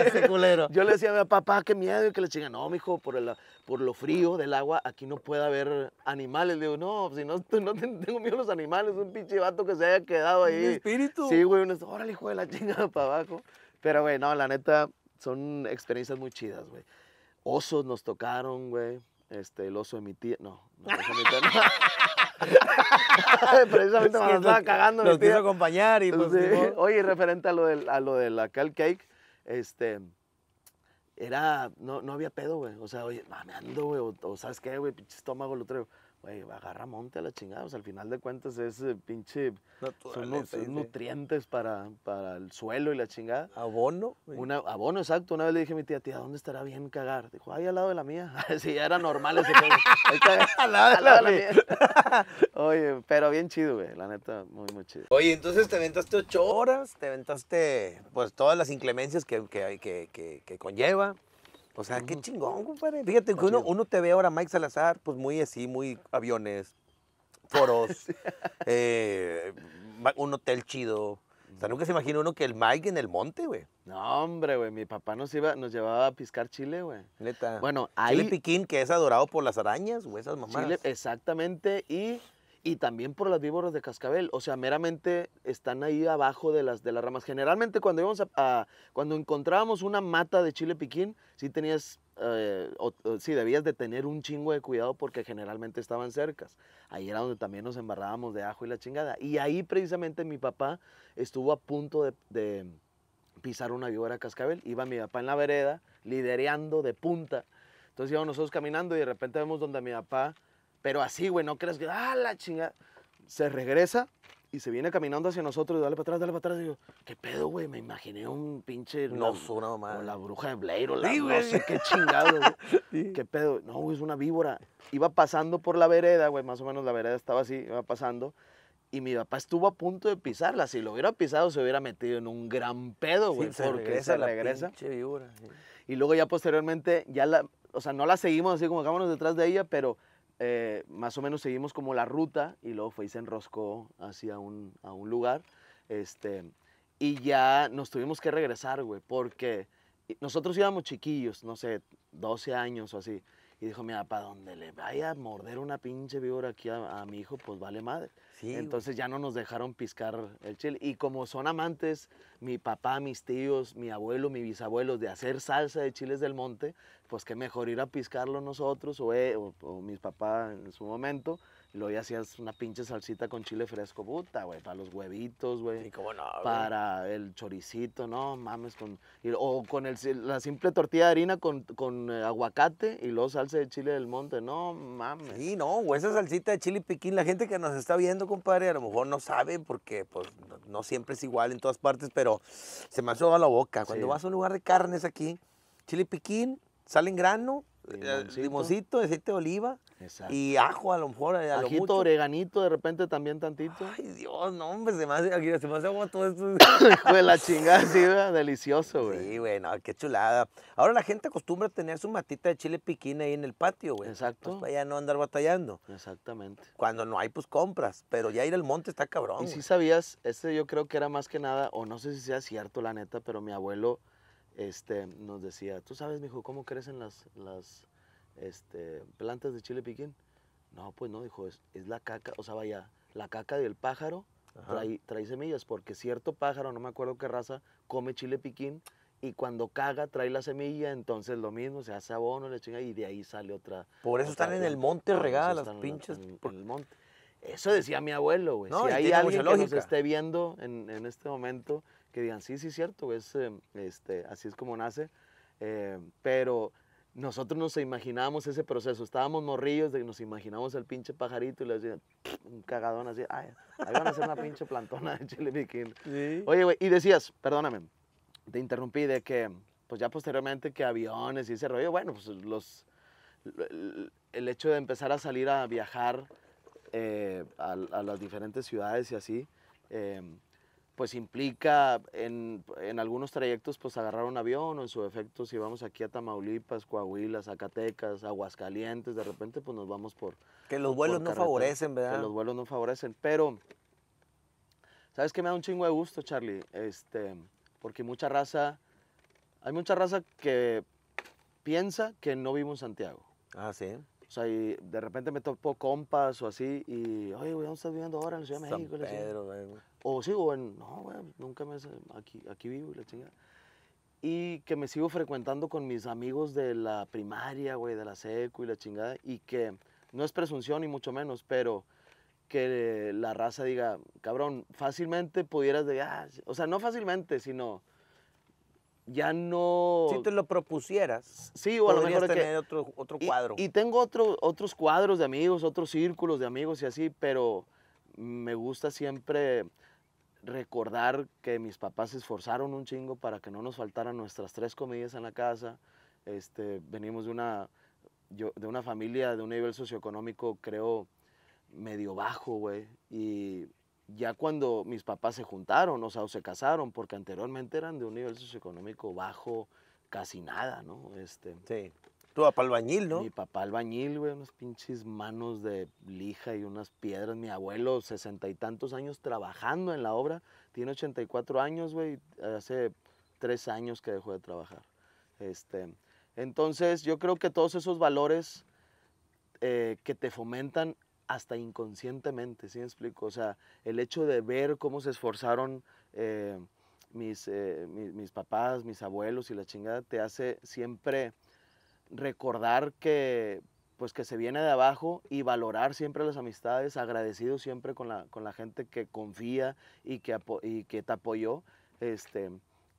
Yo le decía a mi papá, qué miedo, que le chingan, no, mijo, por, el, por lo frío del agua, aquí no puede haber animales. Le digo, no, si no, no *laughs* tengo miedo a los animales, un pinche vato que se haya quedado ahí. Un espíritu. Sí, güey, órale, hijo de la chingada para abajo. Pero, güey, no, la neta, son experiencias muy chidas, güey. Osos nos tocaron, güey. Este, el oso de mi tía. No, no, de mi tía, Precisamente me estaba cagando. Nos mi tía. acompañar y pues. Oye, referente a lo del, a lo del cake, este. Era. No, no había pedo, güey. O sea, oye, mameando, güey. O, o, sabes qué, güey, pinche estómago lo traigo güey, agarra monte a la chingada. O pues, sea, al final de cuentas es eh, pinche. Son, nutrientes para, para, el suelo y la chingada. Abono. Una, abono, exacto. Una vez le dije a mi tía, tía, ¿dónde estará bien cagar? Dijo, ahí al lado de la mía. *laughs* sí, era normal ese *laughs* al lado de la, mía. *laughs* Oye, pero bien chido, güey. La neta, muy, muy chido. Oye, entonces te aventaste ocho horas, te aventaste pues todas las inclemencias que, que, que, que conlleva. O sea, qué chingón, compadre. Fíjate uno, te ve ahora Mike Salazar, pues muy así, muy aviones, foros, *laughs* eh, un hotel chido. O sea, nunca se imagina uno que el Mike en el monte, güey. No, hombre, güey. Mi papá nos iba, nos llevaba a piscar chile, güey. Neta. Bueno, hay... Chile piquín, que es adorado por las arañas, güey, esas mamás. Chile, exactamente. Y y también por las víboras de cascabel. O sea, meramente están ahí abajo de las, de las ramas. Generalmente cuando íbamos a, cuando encontrábamos una mata de chile piquín, sí tenías, eh, sí debías de tener un chingo de cuidado porque generalmente estaban cercas. Ahí era donde también nos embarrábamos de ajo y la chingada. Y ahí precisamente mi papá estuvo a punto de, pisar una víbora cascabel. Iba mi papá en la vereda, lidereando de punta. Entonces íbamos nosotros caminando y de repente vemos donde mi papá pero así, güey, no crees que, ah, la chingada. Se regresa y se viene caminando hacia nosotros dale para atrás, dale para atrás. Y yo, ¿qué pedo, güey? Me imaginé un pinche. No, una mamá. la bruja de Blair la. Sí, no sé qué chingado, güey. *laughs* ¿Qué pedo? No, es una víbora. Iba pasando por la vereda, güey, más o menos la vereda estaba así, iba pasando. Y mi papá estuvo a punto de pisarla. Si lo hubiera pisado, se hubiera metido en un gran pedo, güey. Se regresa se la Pinche víbora, y luego ya posteriormente, ya la. O sea, no la seguimos así como vámonos detrás de ella, pero eh, más o menos seguimos como la ruta y luego fue y se enroscó hacia un, a un lugar. Este, y ya nos tuvimos que regresar, güey, porque nosotros íbamos chiquillos, no sé, 12 años o así y dijo, mira, para donde le vaya a morder una pinche víbora aquí a, mi hijo, pues vale madre. Sí, Entonces ya no nos dejaron piscar el chile. Y como son amantes, mi papá, mis tíos, mi abuelo, mis bisabuelos, de hacer salsa de chiles del monte, pues qué mejor ir a piscarlo nosotros o, e, o mis papás en su momento y luego hacías una pinche salsita con chile fresco, puta, güey, para los huevitos, güey. Sí, cómo no, Para el choricito, no mames, con. o con el, la simple tortilla de harina con, eh, aguacate y luego salsa de chile del monte, no mames. Sí, no, güey, esa salsita de chile piquín, la gente que nos está viendo, compadre, a lo mejor no sabe porque, pues, no, siempre es igual en todas partes, pero se me ha la boca. Cuando vas a un lugar de carnes aquí, chile piquín, sale en grano, eh, limosito, aceite de oliva y ajo a lo mejor. Ajito, oreganito de repente también tantito. Ay, Dios, no, hombre, se me hace, se me hace agua todo esto. *coughs* pues la chingada, delicioso, güey. Sí, güey, qué chulada. Ahora la gente acostumbra a tener su matita de chile piquín ahí en el patio, güey. Exacto. Pues, para ya no andar batallando. Exactamente. Cuando no hay, pues compras, pero ya ir al monte está cabrón. Y si sabías, este yo creo que era más que nada, o no sé si sea cierto la neta, pero mi abuelo este, nos decía, ¿tú sabes, mijo, cómo crecen las, las este, plantas de chile piquín? No, pues no, dijo, es, es la caca, o sea, vaya, la caca del pájaro trae, trae, semillas, porque cierto pájaro, no me acuerdo qué raza, come chile piquín y cuando caga trae la semilla, entonces lo mismo, se hace abono, le chinga y de ahí sale otra. Por eso están en el monte ah, regadas las pinches. por... el monte. Eso decía mi abuelo, güey. si hay alguien que nos esté viendo en, en este momento, que digan, sí, sí, cierto, es, eh, este, así es como nace. Eh, pero nosotros nos imaginábamos ese proceso, estábamos morrillos, de que nos imaginábamos el pinche pajarito y le decían, un cagadón así, ay, ahí van a hacer una pinche plantona de chile piquín. *laughs* Oye, güey, y decías, perdóname, te interrumpí, de que, pues ya posteriormente que aviones y ese rollo, bueno, pues los, el hecho de empezar a salir a viajar eh, a, a, las diferentes ciudades y así, eh, pues implica en, en, algunos trayectos pues agarrar un avión o en su efecto si vamos aquí a Tamaulipas, Coahuila, Zacatecas, Aguascalientes, de repente pues nos vamos por... Que los vuelos no favorecen, ¿verdad? Que los vuelos no favorecen, pero... ¿Sabes qué me da un chingo de gusto, Charlie? Este, porque mucha raza, hay mucha raza que piensa que no vivo en Santiago. Ah, sí. O sea, y de repente me topo compas o así, y, oye, güey, ¿dónde estás viviendo ahora? En la Ciudad de México. güey. O sigo en, no, güey, nunca me, aquí, aquí vivo, la chingada. Y que me sigo frecuentando con mis amigos de la primaria, güey, de la secu y la chingada, y que no es presunción ni mucho menos, pero que la raza diga, cabrón, fácilmente pudieras de, ah, o sea, no fácilmente, sino ya no... Si te lo propusieras, sí, o a lo mejor tener otro, otro cuadro. Y, tengo otro, otros cuadros de amigos, otros círculos de amigos y así, pero me gusta siempre recordar que mis papás se esforzaron un chingo para que no nos faltaran nuestras tres comidas en la casa. Este, venimos de una, yo, de una familia de un nivel socioeconómico, creo, medio bajo, güey. Y ya cuando mis papás se juntaron, o sea, o se casaron, porque anteriormente eran de un nivel socioeconómico bajo, casi nada, ¿no? Este, sí. Tu papá albañil, ¿no? Mi papá albañil, güey, unas pinches manos de lija y unas piedras. Mi abuelo, sesenta y tantos años trabajando en la obra, tiene 84 años, güey, hace tres años que dejó de trabajar. Este, entonces, yo creo que todos esos valores eh, que te fomentan hasta inconscientemente, ¿sí me explico? O sea, el hecho de ver cómo se esforzaron eh, mis, eh, mis, papás, mis abuelos y la chingada, te hace siempre recordar que pues que se viene de abajo y valorar siempre las amistades, agradecido siempre con la, con la gente que confía y que, te apoyó. Este,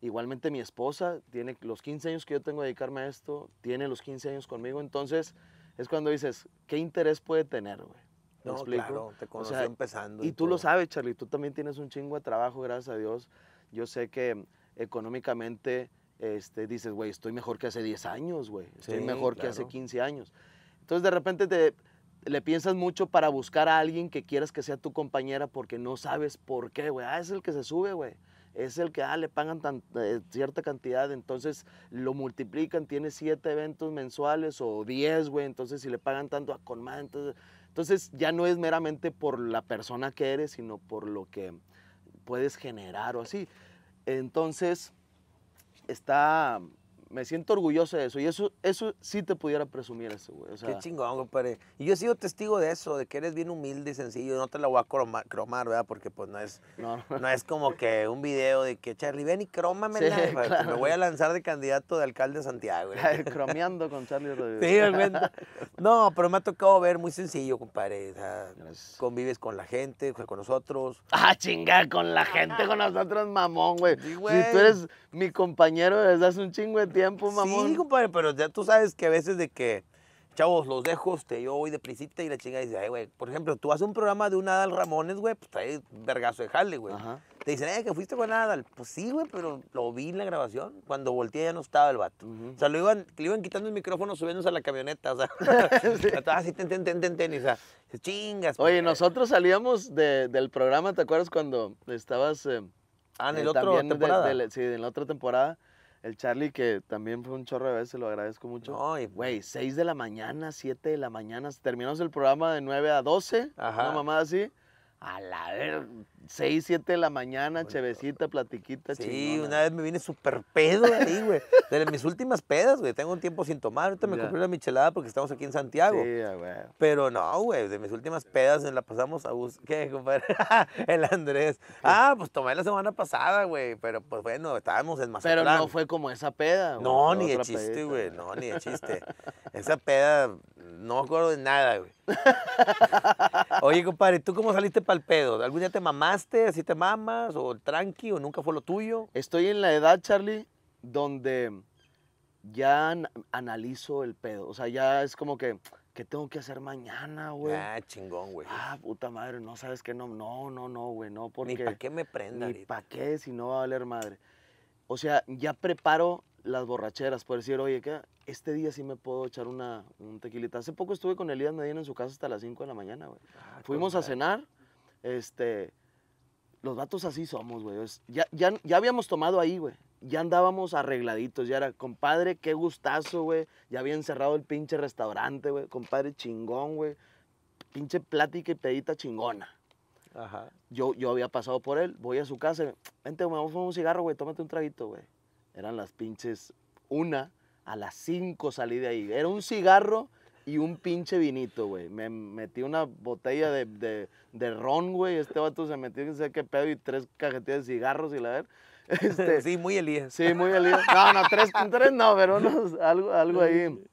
Igualmente mi esposa tiene los 15 años que yo tengo de dedicarme a esto, tiene los 15 años conmigo, entonces es cuando dices, ¿qué interés puede tener, güey? No, explico? claro, te conocí empezando. Y, tú lo sabes, Charlie, tú también tienes un chingo de trabajo, gracias a Dios. Yo sé que económicamente este, dices, güey, estoy mejor que hace 10 años, güey. Estoy mejor que hace 15 años. Entonces, de repente te, le piensas mucho para buscar a alguien que quieras que sea tu compañera porque no sabes por qué, güey. Ah, es el que se sube, güey. Es el que, ah, le pagan eh, cierta cantidad, entonces lo multiplican, tiene siete eventos mensuales o 10, güey. Entonces, si le pagan tanto, a ah, con más, entonces entonces ya no es meramente por la persona que eres, sino por lo que puedes generar o así. Entonces está me siento orgulloso de eso. Y eso, eso sí te pudiera presumir eso, güey. Qué chingón, compadre. Y yo he sido testigo de eso, de que eres bien humilde y sencillo. No te la voy a cromar, ¿verdad? Porque pues no es, no. es como que un video de que Charlie, ven y crómame. Me *laughs* voy a lanzar de candidato de alcalde de Santiago. Güey. *laughs* Cromeando con Charlie Rodríguez. Sí, No, pero me ha tocado ver muy sencillo, compadre. convives con la gente, con nosotros. Ah, chinga, con la gente, con nosotros, mamón, güey. Sí, Si tú eres mi compañero desde das un chingo de Sí, compadre, pero ya tú sabes que a veces de que, chavos, los dejo, te este, yo voy de prisita y la chinga dice, ay, güey, por ejemplo, tú haces un programa de un Adal Ramones, güey, pues trae vergazo de jale, güey. Te dicen, eh, que fuiste con Adal. Pues sí, güey, pero lo vi en la grabación. Cuando volteé ya no estaba el vato. O sea, lo iban, le iban quitando el micrófono subiéndose a la camioneta, o sea. *laughs* *laughs* así, ten, ten, ten, ten, ten, y, o sea, chingas. Oye, pues". nosotros salíamos del programa, ¿te acuerdas cuando estabas... Eh, ah, en el eh, otro temporada. sí, en la otra temporada el Charlie, que también fue un chorro de veces, lo agradezco mucho. No, güey, 6 eh, de la mañana, 7 de la mañana, terminamos el programa de 9 a 12, Ajá. una mamada así. A la ver, 6, 7 de la mañana, chevecita, platiquita, Sí, una vez me vine súper pedo ahí, güey. De mis últimas pedas, güey. Tengo un tiempo sin tomar. Ahorita me compré la michelada porque estamos aquí en Santiago. Sí, güey. Pero no, güey. De mis últimas pedas la pasamos a buscar. ¿Qué, compadre? *laughs* el Andrés. Ah, pues tomé la semana pasada, güey. Pero pues bueno, estábamos en Mazatlán. Pero no fue como esa peda, güey. No, ni de chiste, güey. No, ni de chiste. esa peda, no acuerdo de nada, güey. *laughs* Oye, compadre, ¿tú cómo saliste para el pedo? ¿Algún día te mamaste, así te mamas, o tranqui, o nunca fue lo tuyo? Estoy en la edad, Charlie, donde ya analizo el pedo. O sea, ya es como que, ¿qué tengo que hacer mañana, güey? Ah, chingón, güey. Ah, puta madre, no sabes que no, no, no, no, güey, no, porque. Ni para qué me prenda, Ni para qué, si no va a valer madre. O sea, ya preparo las borracheras, por decir, oye, ¿qué? este día sí me puedo echar una, un tequilita. Hace poco estuve con Elías Medina en su casa hasta las 5 de la mañana, güey. Ah, Fuimos a cenar, este, los vatos así somos, güey. Ya, ya, ya habíamos tomado ahí, güey. Ya andábamos arregladitos, ya era, compadre, qué gustazo, güey. Ya había encerrado el pinche restaurante, güey. Compadre, chingón, güey. Pinche plática y pedita chingona. Yo, yo había pasado por él, voy a su casa, vente, vamos a un cigarro, güey, tómate un traguito, güey. Eran las pinches una, a las cinco salí de ahí. Era un cigarro y un pinche vinito, güey. Me metí una botella de, de, ron, güey. Este vato se metió, no sé qué pedo, y tres cajetillas de cigarros y la ver. *laughs* Este, sí, muy Elías. Sí, muy Elías. No, no, tres, tres no, pero algo, ahí. *laughs*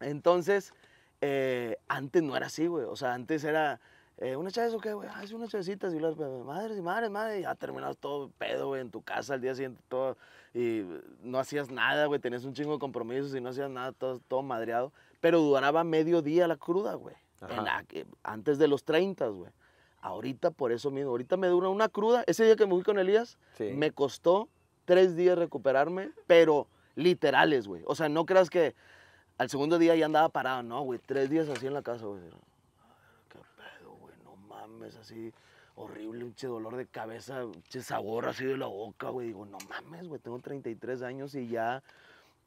Entonces, eh, antes no era así, güey. O sea, antes era eh, ¿Una chave o qué, güey? Ah, es una chavecita. Y las madres y madres, madre Ya terminado todo pedo, güey, en tu casa al día siguiente, todo. Y no hacías nada, güey. Tenías un chingo de compromisos y no hacías nada, todo, todo madreado. Pero duraba medio día la cruda, güey. antes de los 30, güey. Ahorita por eso mismo. Ahorita me dura una cruda. Ese día que me fui con Elías, me costó tres días recuperarme, pero literales, güey. O sea, no creas que al segundo día ya andaba parado. No, güey. Tres días así en la casa, güey es así horrible, un dolor de cabeza, un sabor así de la boca, güey. Digo, no mames, güey, tengo 33 años y ya,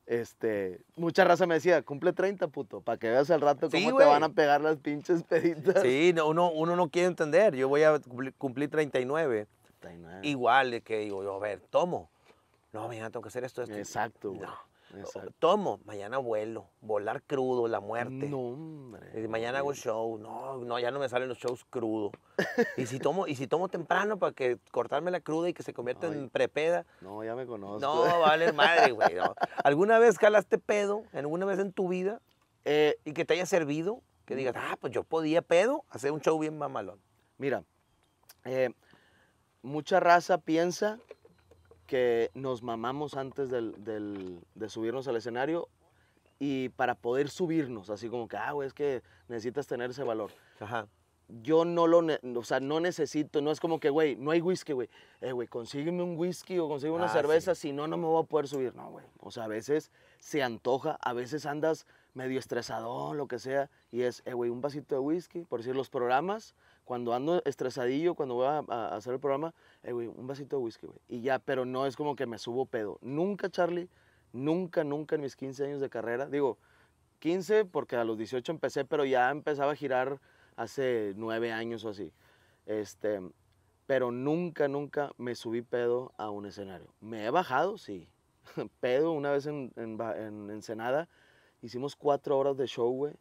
este, mucha raza me decía, cumple 30, puto, para que veas al rato cómo te van a pegar las pinches peditas. Sí, uno, no quiere entender. Yo voy a cumplir, 39. 39. Igual que digo, yo, a ver, tomo. No, mira, tengo que hacer esto, esto. Exacto, güey. Tomo, mañana vuelo, volar crudo, la muerte. No, hombre. mañana hago show, no, no, ya no me salen los shows crudo. y si tomo, y si tomo temprano para que cortarme la cruda y que se convierta en prepeda. No, ya me conozco. No, vale madre, güey. ¿Alguna vez jalaste pedo? ¿Alguna vez en tu vida? Eh, y que te haya servido, que digas, mm. ah, pues yo podía pedo, hacer un show bien mamalón. Mira, eh, mucha raza piensa que nos mamamos antes de subirnos al escenario y para poder subirnos, así como que, ah, güey, es que necesitas tener ese valor. Ajá. Yo no lo, o sea, no necesito, no es como que, güey, no hay whisky, güey. Eh, güey, consígueme un whisky o consigue una ah, cerveza, si no, no me voy a poder subir. No, güey, o sea, a veces se antoja, a veces andas medio estresado lo que sea, y es, eh, güey, un vasito de whisky, por decir, los programas, cuando ando estresadillo, cuando voy a, hacer el programa, eh, güey, un vasito de whisky, güey. Y ya, pero no es como que me subo pedo. Nunca, Charlie, nunca, nunca en mis 15 años de carrera, digo, 15 porque a los 18 empecé, pero ya empezaba a girar hace 9 años o así. Este, pero nunca, nunca me subí pedo a un escenario. Me he bajado, sí. *laughs* pedo una vez en, en, Ensenada, hicimos 4 horas de show, güey.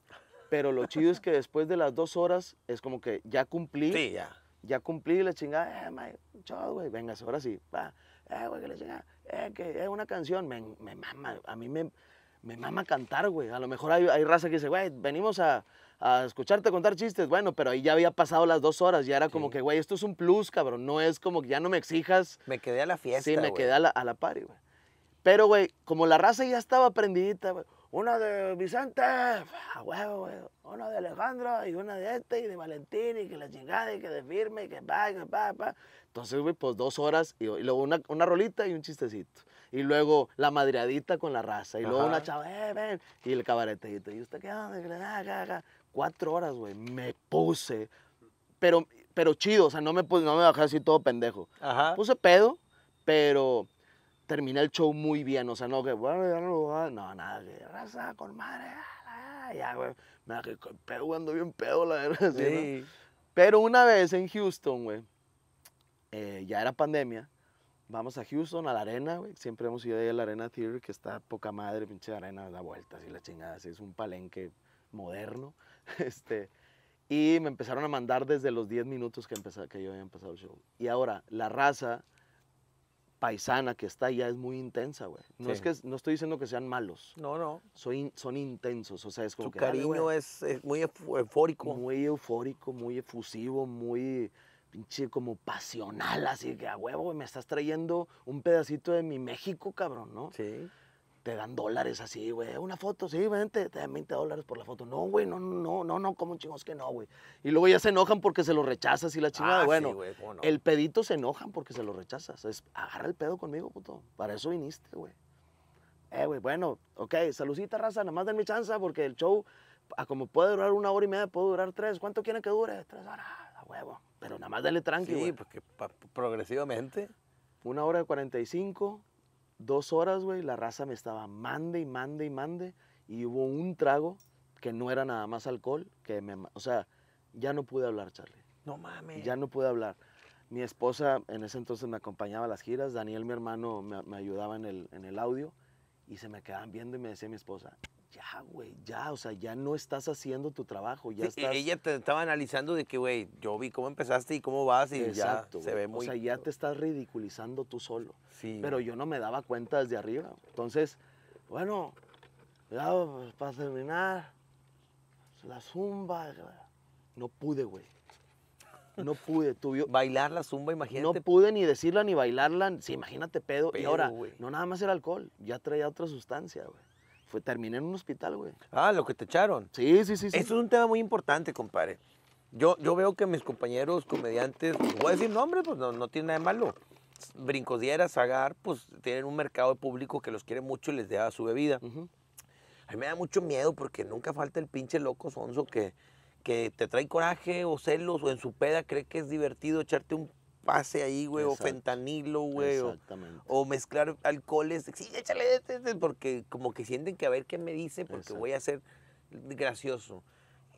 Pero lo chido es que después de las dos horas es como que ya cumplí. Sí, ya. Ya cumplí la chingada, eh, chao, güey, venga, ahora sí, va, eh, güey, que la chingada, eh, que es eh, una canción, me, mama, a mí me, me mama cantar, güey. A lo mejor hay, raza que dice, güey, venimos a, a, escucharte contar chistes. Bueno, pero ahí ya había pasado las dos horas. y era como que, güey, esto es un plus, cabrón. No es como que ya no me exijas. Me quedé a la fiesta. Sí, me quedé a la, a la party, güey. Pero, güey, como la raza ya estaba prendidita, güey una de Vicente, huevo, güey. una de Alejandro y una de este y de Valentín y que la chingada y que de firme y que pa, que pa, pa. Entonces, güey, pues dos horas y, luego una, una, rolita y un chistecito. Y luego la madreadita con la raza. Y luego una chava, eh, Y el cabaretito. ¿Y usted qué onda? Ah, acá, acá. Cuatro horas, güey. Me puse. Pero, pero chido, o sea, no me, no me bajé así todo pendejo. Puse pedo, pero terminé el show muy bien, o sea, no que, bueno, ya no, no, nada, que raza, con madre, ah, ya, güey, me que pedo, ando bien pedo, la verdad, *laughs* sí. Pero una vez en Houston, güey, eh, ya era pandemia, vamos a Houston, a la arena, güey, siempre hemos ido ahí a la arena Theater, que está poca madre, pinche arena, da vueltas y la chingada, así, es un palenque moderno, *laughs* este... Y me empezaron a mandar desde los 10 minutos que, que yo había empezado el show. Y ahora, la raza, paisana que está ya es muy intensa, güey. No es que no estoy diciendo que sean malos. No, no. son intensos, o sea, es como Su cariño es, es, muy eufórico. Muy eufórico, muy efusivo, muy pinche como pasional, así que a huevo me estás trayendo un pedacito de mi México, cabrón, ¿no? Sí te dan dólares así, güey. Una foto, sí, vente, te dan 20 dólares por la foto. No, güey, no, no, no, no, como chingos que no, güey. Y luego ya se enojan porque se lo rechazas y la chingada. Ah, bueno, el pedito se enojan porque se lo rechazas. Es, agarra el pedo conmigo, puto. Para eso viniste, güey. Eh, güey, bueno, ok, saludita raza, nada más denme chance porque el show, como puede durar una hora y media, puede durar tres. ¿Cuánto quieren que dure? Tres horas, a huevo. Pero nada más dale tranqui, Sí, porque progresivamente. Una hora y cinco dos horas, güey, la raza me estaba mande y mande y mande. Y hubo un trago que no era nada más alcohol, que me... O sea, ya no pude hablar, Charlie. No mames. Ya no pude hablar. Mi esposa en ese entonces me acompañaba a las giras, Daniel, mi hermano, me, ayudaba en el, en el audio y se me quedaban viendo y me decía mi esposa, ya, güey, ya, o sea, ya no estás haciendo tu trabajo, ya e Ella te estaba analizando de que, güey, yo vi cómo empezaste y cómo vas y ya se ve muy... O sea, ya te estás ridiculizando tú solo. Sí. Pero yo no me daba cuenta desde arriba. Entonces, bueno, ya pues, para terminar, la zumba, no pude, güey. No pude, Bailar la zumba, imagínate. No pude ni decirla ni bailarla, sí, imagínate pedo. y ahora, no nada más era alcohol, ya traía otra sustancia, güey fue, terminé en un hospital, güey. Ah, lo que te echaron. Sí, sí, sí. sí. Esto es un tema muy importante, compadre. Yo, yo veo que mis compañeros comediantes, pues, voy a decir nombres, pues no, no tiene nada de malo. Brincosieras, Zagar, pues tienen un mercado de público que los quiere mucho y les da su bebida. A mí me da mucho miedo porque nunca falta el pinche loco sonso que, que te trae coraje o celos o en su peda cree que es divertido echarte un pase ahí, güey, o fentanilo, güey, o, mezclar alcoholes, sí, échale, este, este, porque como que sienten que a ver qué me dice, porque voy a ser gracioso.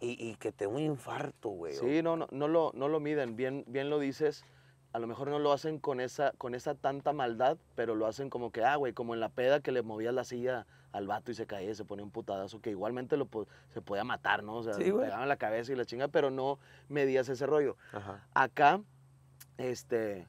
Y, que te un infarto, güey. Sí, no, no, no, lo, no lo miden, bien, bien lo dices a lo mejor no lo hacen con esa, con esa tanta maldad, pero lo hacen como que, ah, güey, como en la peda que le movías la silla al vato y se caía, se ponía un putadazo, que igualmente lo, se podía matar, ¿no? O sea, sí, le pegaban la cabeza y la chinga, pero no medías ese rollo. Ajá. Acá este,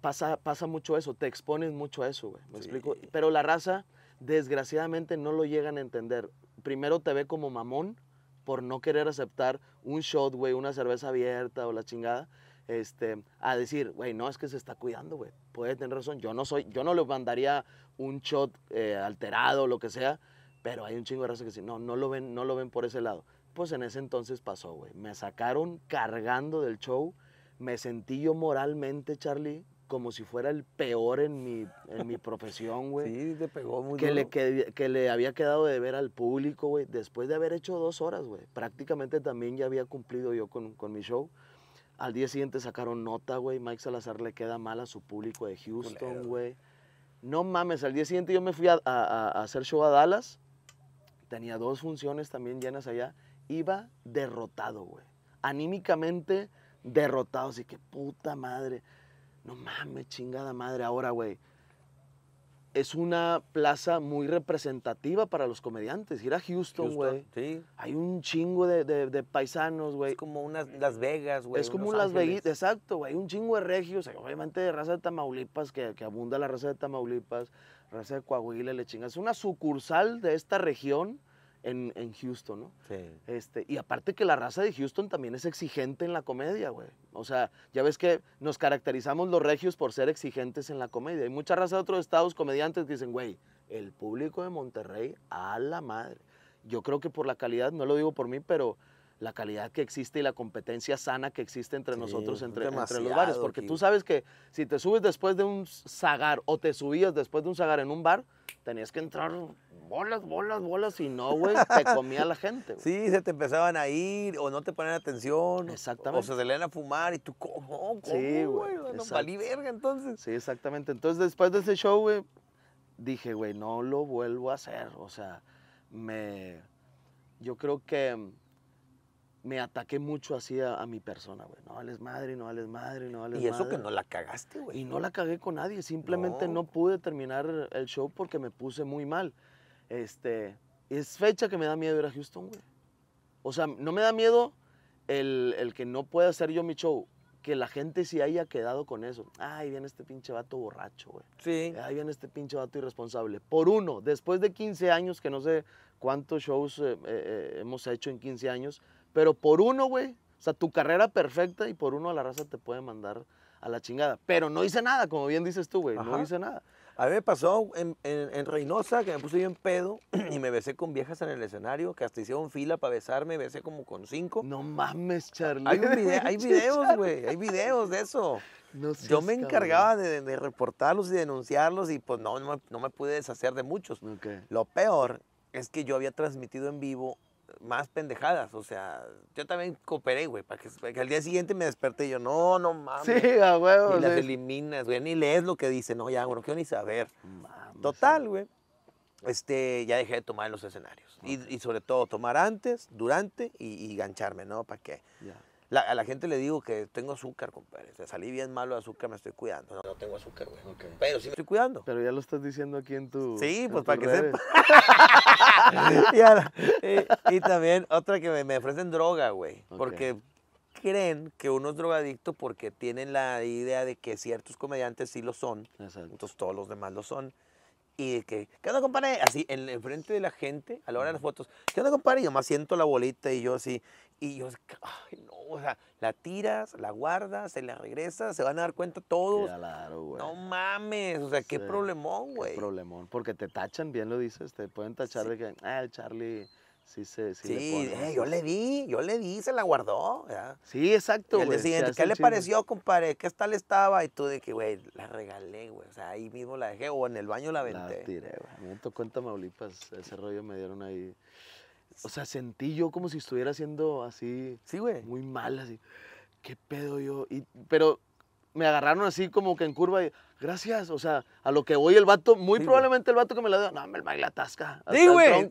pasa, pasa mucho eso, te expones mucho a eso, güey. ¿Me explico? Pero la raza, desgraciadamente, no lo llegan a entender. Primero te ve como mamón por no querer aceptar un shot, güey, una cerveza abierta o la chingada. Este, a decir, güey, no, es que se está cuidando, güey. Puede tener razón. Yo no soy, yo no le mandaría un shot eh, alterado o lo que sea, pero hay un chingo de raza que sí, no, no lo ven, no lo ven por ese lado. Pues en ese entonces pasó, güey. Me sacaron cargando del show me sentí yo moralmente, Charlie, como si fuera el peor en mi, en mi profesión, güey. Sí, te pegó muy que Le, que, que, le había quedado de ver al público, güey. Después de haber hecho dos horas, güey. Prácticamente también ya había cumplido yo con, con mi show. Al día siguiente sacaron nota, güey. Mike Salazar le queda mal a su público de Houston, güey. No mames, al día siguiente yo me fui a, a, a hacer show a Dallas. Tenía dos funciones también llenas allá. Iba derrotado, güey. Anímicamente derrotados y que puta madre. No mames, chingada madre. Ahora, güey, es una plaza muy representativa para los comediantes. Ir a Houston, güey. Hay un chingo de, paisanos, güey. Es como unas Las Vegas, güey. Es como Las Vegas, exacto, güey. Hay un chingo de regios, obviamente de raza de Tamaulipas, que, que, abunda la raza de Tamaulipas, raza de Coahuila, le chingas. Es una sucursal de esta región en, Houston, ¿no? Sí. Este, y aparte que la raza de Houston también es exigente en la comedia, güey. O sea, ya ves que nos caracterizamos los regios por ser exigentes en la comedia. Hay mucha raza de otros estados, comediantes, que dicen, güey, el público de Monterrey a la madre. Yo creo que por la calidad, no lo digo por mí, pero la calidad que existe y la competencia sana que existe entre nosotros, entre, entre, los bares. Porque tú sabes que si te subes después de un zagar o te subías después de un zagar en un bar, tenías que entrar bolas, bolas, bolas, y no, güey, te comía la gente. *laughs* Sí, se te empezaban a ir, o no te ponían atención. Exactamente. O se te leían a fumar, y tú, ¿cómo? ¿Cómo, güey? No valí verga, entonces. Sí, exactamente. Entonces, después de ese show, güey, dije, güey, no lo vuelvo a hacer. O sea, me... Yo creo que me ataqué mucho así a, mi persona, güey. No vales madre, no vales madre, no vales madre. Y eso que no la cagaste, güey. Y no la cagué con nadie. Simplemente no. pude terminar el show porque me puse muy mal. Este, es fecha que me da miedo ir a Houston, güey. O sea, no me da miedo el, que no pueda hacer yo mi show que la gente sí haya quedado con eso. Ay, viene este pinche vato borracho, güey. Sí. Ay, viene este pinche vato irresponsable. Por uno, después de 15 años, que no sé cuántos shows eh, eh, hemos hecho en 15 años, pero por uno, güey, o sea, tu carrera perfecta y por uno a la raza te puede mandar a la chingada. Pero no hice nada, como bien dices tú, güey, no hice nada. A mí me pasó en, Reynosa que me puse yo en pedo *clears throat* y me besé con viejas en el escenario, que hasta hicieron fila para besarme, besé como con cinco. No mames, Charlie. Hay, *laughs* videos, güey, hay videos de eso. yo me encargaba de, reportarlos y denunciarlos y pues no, no, me pude deshacer de muchos. Lo peor es que yo había transmitido en vivo más pendejadas. O sea, yo también cooperé, güey, para que, al día siguiente me desperté y yo, no, no mames. Sí, a huevo. Y las eliminas, güey, ni lees lo que dice, no, ya, güey, no quiero ni saber. Total, güey. Este, ya dejé de tomar en los escenarios. Y, sobre todo tomar antes, durante y, gancharme, ¿no? ¿Para que a la gente le digo que tengo azúcar, compadre. salí bien malo de azúcar, me estoy cuidando. No, tengo azúcar, güey. Pero sí me estoy cuidando. Pero ya lo estás diciendo aquí en tu. Sí, pues para que sepa. *laughs* y, también otra que me, me ofrecen droga, güey. Porque creen que uno es drogadicto porque tienen la idea de que ciertos comediantes sí lo son. Entonces todos los demás lo son. Y que, ¿qué onda, compadre? Así, en, frente de la gente, a la hora de las fotos, ¿qué onda, compadre? yo más siento la bolita y yo así. Y yo, ay, no, o sea, la tiras, la guardas, se la regresas, se van a dar cuenta todos. Claro, güey. No mames, o sea, qué problemón, güey. Qué problemón, porque te tachan, bien lo dices, te pueden tachar de que, ah, Charlie sí se sí, le pone, eh, yo le di, yo le di, se la guardó. ¿ya? Sí, exacto. Y el siguiente, ¿qué le pareció, compadre? ¿Qué tal estaba? Y tú de que, güey, la regalé, güey. O sea, ahí mismo la dejé o en el baño la vendí. La tiré, güey. Me tocó cuenta, Maulipas, ese rollo me dieron ahí. O sea, sentí yo como si estuviera haciendo así. Sí, güey. Muy mal, así. ¿Qué pedo yo? Y, pero me agarraron así como que en curva y gracias, o sea, a lo que voy el vato, muy probablemente el vato que me la dio, no, me la tasca. Sí, güey, *laughs*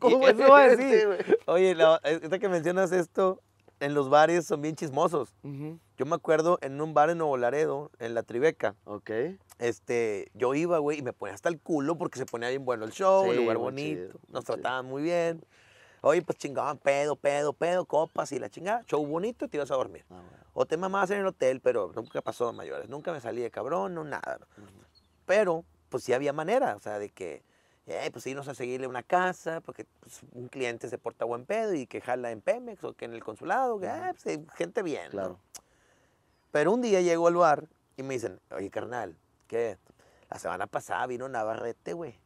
Sí, güey. Oye, esta que mencionas esto, en los bares son bien chismosos. Yo me acuerdo en un bar en Nuevo Laredo, en La Tribeca. Ok. Este, yo iba, güey, y me ponía hasta el culo porque se ponía bien bueno el show, el lugar bonito, nos trataban muy bien. Oye, pues chingaban pedo, pedo, pedo, copas y la chingada. Show bonito, te ibas a dormir. Ah, o te mamabas en el hotel, pero nunca pasó a mayores. Nunca me salí de cabrón, no nada. Pero, pues sí había manera, o sea, de que, eh, pues irnos a seguirle una casa, porque pues, un cliente se porta buen pedo y que jala en Pemex o que en el consulado, que, ah, pues, eh, gente bien. Pero un día llego al bar y me dicen, oye, carnal, ¿qué? La semana pasada vino Navarrete, güey.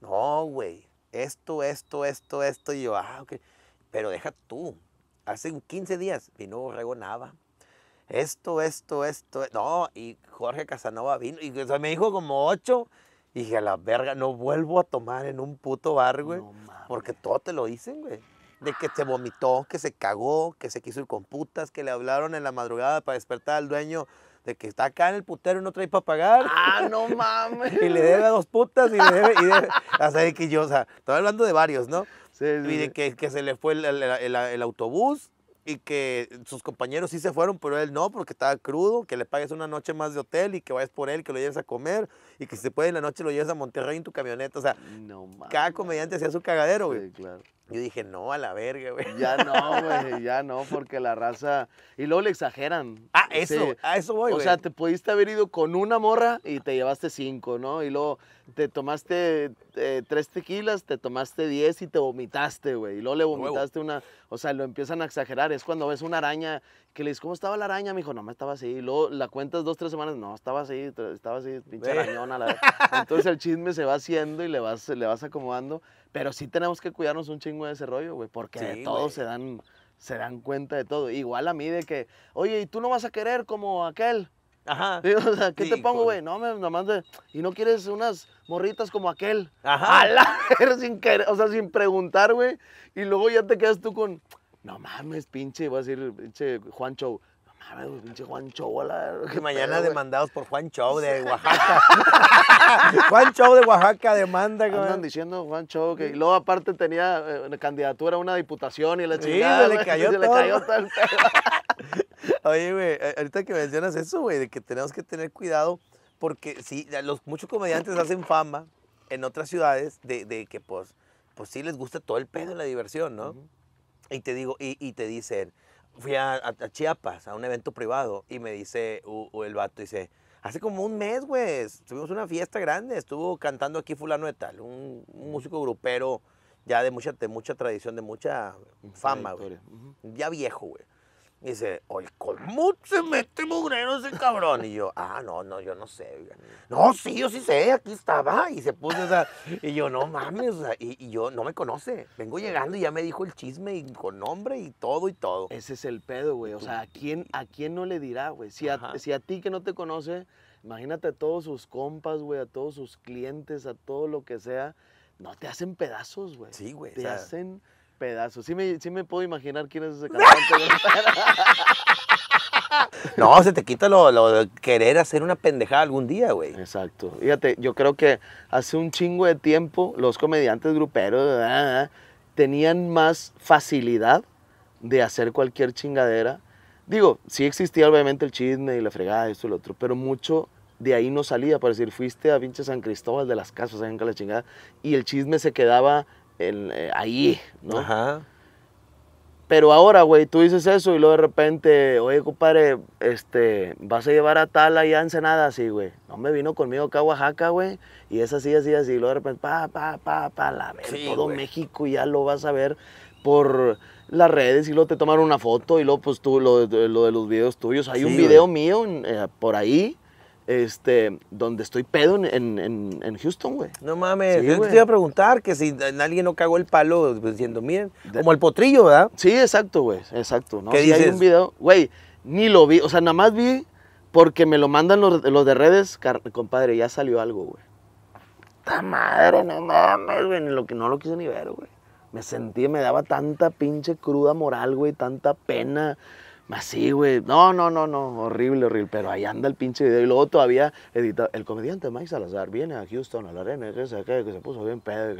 No, güey esto, esto, esto, esto, y yo, ah, ok, pero deja tú, hace 15 días vino Borrego Nava, esto, esto, esto, no, y Jorge Casanova vino, y o me dijo como ocho, y dije, a la verga, no vuelvo a tomar en un puto bar, güey, porque todo te lo dicen, güey. De que se vomitó, que se cagó, que se quiso ir con putas, que le hablaron en la madrugada para despertar al dueño de que está acá en el putero y no trae para pagar. Ah, no *laughs* mames. y le debe a dos putas y le debe, y que yo, o sea, hablando de varios, ¿no? Sí, sí. Y de que, se le fue el, autobús y que sus compañeros sí se fueron, pero él no, porque estaba crudo, que le pagues una noche más de hotel y que vayas por él, que lo lleves a comer y que si se puede en la noche lo lleves a Monterrey en tu camioneta. O sea, cada comediante hacía su cagadero, güey. Sí, claro. Yo dije, no, a la verga, güey. Ya no, *laughs* güey, ya no, porque la raza. Y luego le exageran. Ah, eso, a eso voy, O sea, te pudiste haber ido con una morra y te llevaste cinco, ¿no? Y luego te tomaste eh, tres tequilas, te tomaste diez y te vomitaste, güey. Y luego le vomitaste una. O sea, lo empiezan a exagerar. Es cuando ves una araña que le dices, ¿cómo estaba la araña? Me dijo, no, me estaba así. Y luego la cuentas dos, tres semanas, no, estaba así, estaba así, pinche arañona. Entonces el chisme se va haciendo y le vas, le vas acomodando. Pero sí tenemos que cuidarnos un chingo de ese rollo, güey, porque de todo se dan se dan cuenta de todo. Igual a mí de que, oye, ¿y tú no vas a querer como aquel? Ajá. *laughs* ¿qué te pongo, güey? No, me, nomás de... ¿Y no quieres unas morritas como aquel? Ajá. *laughs* sin querer, o sea, sin preguntar, güey. Y luego ya te quedas tú con... No mames, pinche, voy a decir, pinche Juancho, Juan que mañana demandados por Juan Chow de Oaxaca. *laughs* Juan Chow de Oaxaca demanda, güey. diciendo Juan Chow que y luego aparte tenía eh, candidatura a una diputación y la chingada. le cayó, Oye, güey, eh, ahorita que mencionas eso, güey, de que tenemos que tener cuidado porque sí, los, muchos comediantes hacen fama en otras ciudades de, que pues, pues sí les gusta todo el pedo de la diversión, ¿no? Y te digo, y, y te dicen, fui a, Chiapas a un evento privado y me dice el vato, dice, hace como un mes, güey, tuvimos una fiesta grande, estuvo cantando aquí fulano de tal, un, músico grupero ya de mucha, de mucha tradición, de mucha fama, güey. Ya viejo, güey. Y dice, oye, ¿cómo se mete mugrero ese cabrón? Y yo, ah, no, no, yo no sé. No, sí, yo sí sé, aquí estaba. Y se puso esa. Y yo, no mames, o sea, y, yo, no me conoce. Vengo llegando y ya me dijo el chisme y con nombre y todo y todo. Ese es el pedo, güey. O sea, ¿a quién, a quién no le dirá, güey? Si a, si a ti que no te conoce, imagínate a todos sus compas, güey, a todos sus clientes, a todo lo que sea. No, te hacen pedazos, güey. Sí, güey. Te hacen pedazo. Sí me, sí me puedo imaginar quién es ese cantante. *laughs* no, se te quita lo, de querer hacer una pendejada algún día, güey. Exacto. Fíjate, yo creo que hace un chingo de tiempo los comediantes gruperos ah, ah, ah, tenían más facilidad de hacer cualquier chingadera. Digo, sí existía obviamente el chisme y la fregada, esto y lo otro, pero mucho de ahí no salía para decir, fuiste a pinche San Cristóbal de las Casas, la chingada, y el chisme se quedaba eh, ahí, ¿no? Ajá. Pero ahora, güey, tú dices eso y luego de repente, oye, compadre, este, vas a llevar a tal allá a Ensenada, así, güey. No me vino conmigo acá a Oaxaca, güey. Y es así, así, así. Y luego de repente, pa, pa, pa, pa, la ver, todo México ya lo vas a ver por las redes y luego te tomaron una foto y luego, pues, tú, lo, de los videos tuyos. Hay un video mío eh, por ahí este, donde estoy pedo en, Houston, güey. No mames, yo te iba a preguntar que si alguien no cagó el palo diciendo, miren, como el potrillo, ¿verdad? Sí, exacto, güey, exacto. ¿Qué hay un video, güey, ni lo vi, o sea, nada más vi porque me lo mandan los, de redes, compadre, ya salió algo, güey. ¡Ta madre, no mames, güey! lo que no lo quise ni ver, güey. Me sentí, me daba tanta pinche cruda moral, güey, tanta pena Así, güey. No, no, no, no. Horrible, horrible. Pero ahí anda el pinche video. Y luego todavía edita. El comediante Mike Salazar viene a Houston, a la arena, que se, que se puso bien pedo.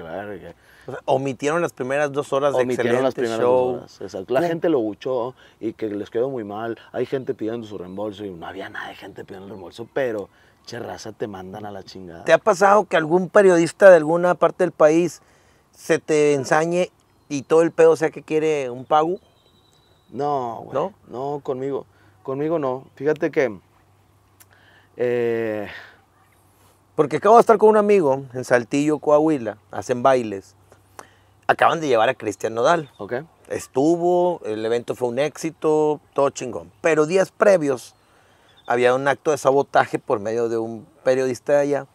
omitieron las primeras dos horas de Omitieron las horas. La gente lo buchó y que les quedó muy mal. Hay gente pidiendo su reembolso y no había nada de gente pidiendo el reembolso. Pero, che, te mandan a la chingada. ¿Te ha pasado que algún periodista de alguna parte del país se te ensañe y todo el pedo sea que quiere un pago? No, güey. ¿No? No, conmigo. Conmigo no. Fíjate que. Eh, porque acabo de estar con un amigo en Saltillo, Coahuila, hacen bailes. Acaban de llevar a Cristian Nodal. Ok. Estuvo, el evento fue un éxito, todo chingón. Pero días previos había un acto de sabotaje por medio de un periodista allá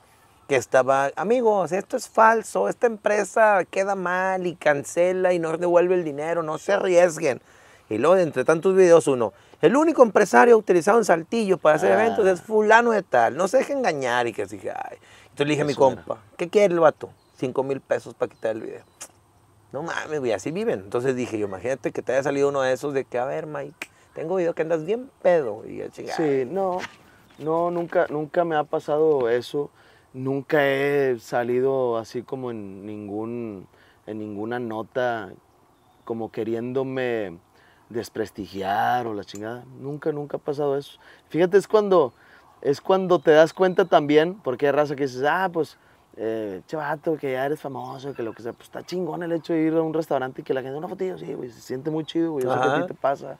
que estaba, amigos, esto es falso, esta empresa queda mal y cancela y no devuelve el dinero, no se arriesguen. Y luego, entre tantos videos, uno, el único empresario utilizado en Saltillo para hacer ah. eventos es fulano de tal, no se deje engañar y que así, ay. Entonces le dije a mi compa, ¿qué quiere el vato? Cinco mil pesos para quitar el video. No mames, güey, así viven. Entonces dije, yo, imagínate que te haya salido uno de esos de que, a ver, Mike, tengo video que andas bien pedo. Y sí, no, no, nunca, nunca me ha pasado eso. Nunca he salido así como en ningún, en ninguna nota, como queriéndome desprestigiar o la chingada. Nunca, nunca ha pasado eso. Fíjate, es cuando, es cuando te das cuenta también, porque hay raza que dices, ah, pues, eh, chavato, que ya eres famoso, que lo que sea, pues está chingón el hecho de ir a un restaurante y que la gente, una fotito, sí, güey, se siente muy chido, güey, eso que a ti te pasa,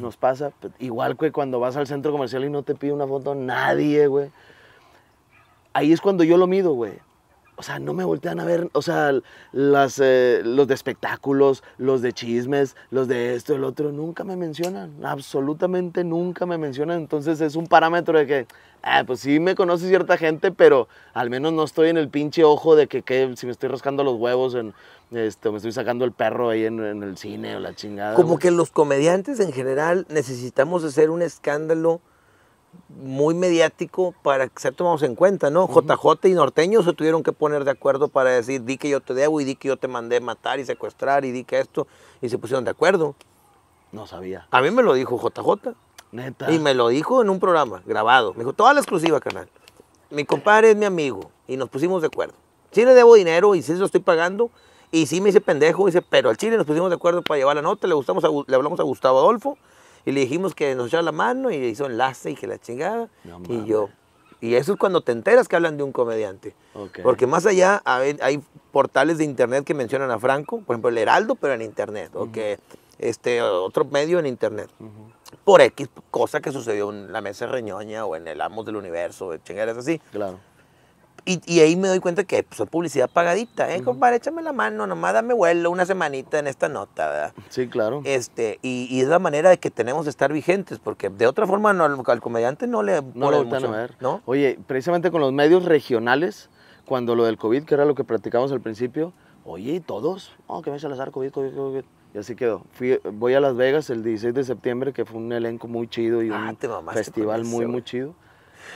nos pasa. Pues, igual que cuando vas al centro comercial y no te pide una foto nadie, güey. Ahí es cuando yo lo mido, güey o sea, no me voltean a ver, o sea, eh, los de espectáculos, los de chismes, los de esto, el otro, nunca me mencionan, absolutamente nunca me mencionan. Entonces es un parámetro de que, ah, pues sí me conoce cierta gente, pero al menos no estoy en el pinche ojo de que, si me estoy rascando los huevos, en, este, me estoy sacando el perro ahí en, el cine o la chingada. Como que los comediantes en general necesitamos hacer un escándalo muy mediático para que se tomamos en cuenta, ¿no? JJ y Norteño se tuvieron que poner de acuerdo para decir, di que yo te debo y di que yo te mandé matar y secuestrar y di que esto, y se pusieron de acuerdo. No sabía. A mí me lo dijo JJ. Neta. Y me lo dijo en un programa grabado. Me dijo, toda la exclusiva, canal. Mi compadre es mi amigo y nos pusimos de acuerdo. Sí le debo dinero y sí lo estoy pagando. Y sí me dice pendejo, dice, pero al Chile nos pusimos de acuerdo para llevar la nota, le, gustamos le hablamos a Gustavo Adolfo y le dijimos que nos echara la mano y le hizo enlace y que la chingada. y yo. Y eso es cuando te enteras que hablan de un comediante. Porque más allá hay, portales de internet que mencionan a Franco, por ejemplo, el Heraldo, pero en internet, o que este, otro medio en internet. Por X cosa que sucedió en la mesa Reñoña o en el Amos del Universo, chingadas así. Claro. Y, ahí me doy cuenta que es pues, publicidad pagadita, ¿eh, compadre? Échame la mano, nomás dame vuelo una semanita en esta nota, ¿verdad? Sí, claro. Este, y, es la manera de que tenemos de estar vigentes, porque de otra forma no, al, comediante no le no ¿no? Oye, precisamente con los medios regionales, cuando lo del COVID, que era lo que practicamos al principio, oye, todos, No, que me echa azar, COVID, COVID, COVID. Y así quedó. voy a Las Vegas el 16 de septiembre, que fue un elenco muy chido y ah, un festival muy, muy chido.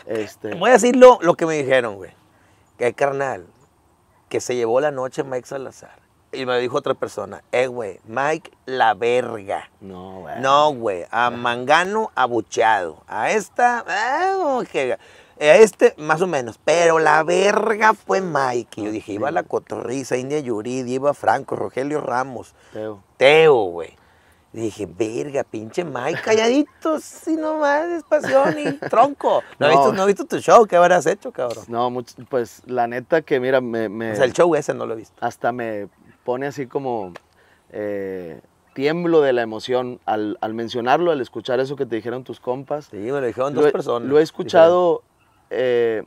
Eh, este... Voy a decir lo que me dijeron, güey que carnal que se llevó la noche Mike Salazar. Y me dijo otra persona, eh, güey, Mike la verga. No, güey. No, güey. A Mangano abucheado. A esta, eh, a este, más o menos. Pero la verga fue Mike. Y yo dije, iba la cotorriza, India Yurid, iba Franco, Rogelio Ramos. Teo. Teo, güey dije, verga, pinche Mike, calladito, si nomás, pasión y tronco. ¿No, Visto, he visto tu show? ¿Qué habrás hecho, cabrón? No, pues la neta que mira, me, O sea, el show ese no lo he visto. Hasta me pone así como... Eh, tiemblo de la emoción al, mencionarlo, al escuchar eso que te dijeron tus compas. Sí, me lo dijeron dos personas. Lo he escuchado eh,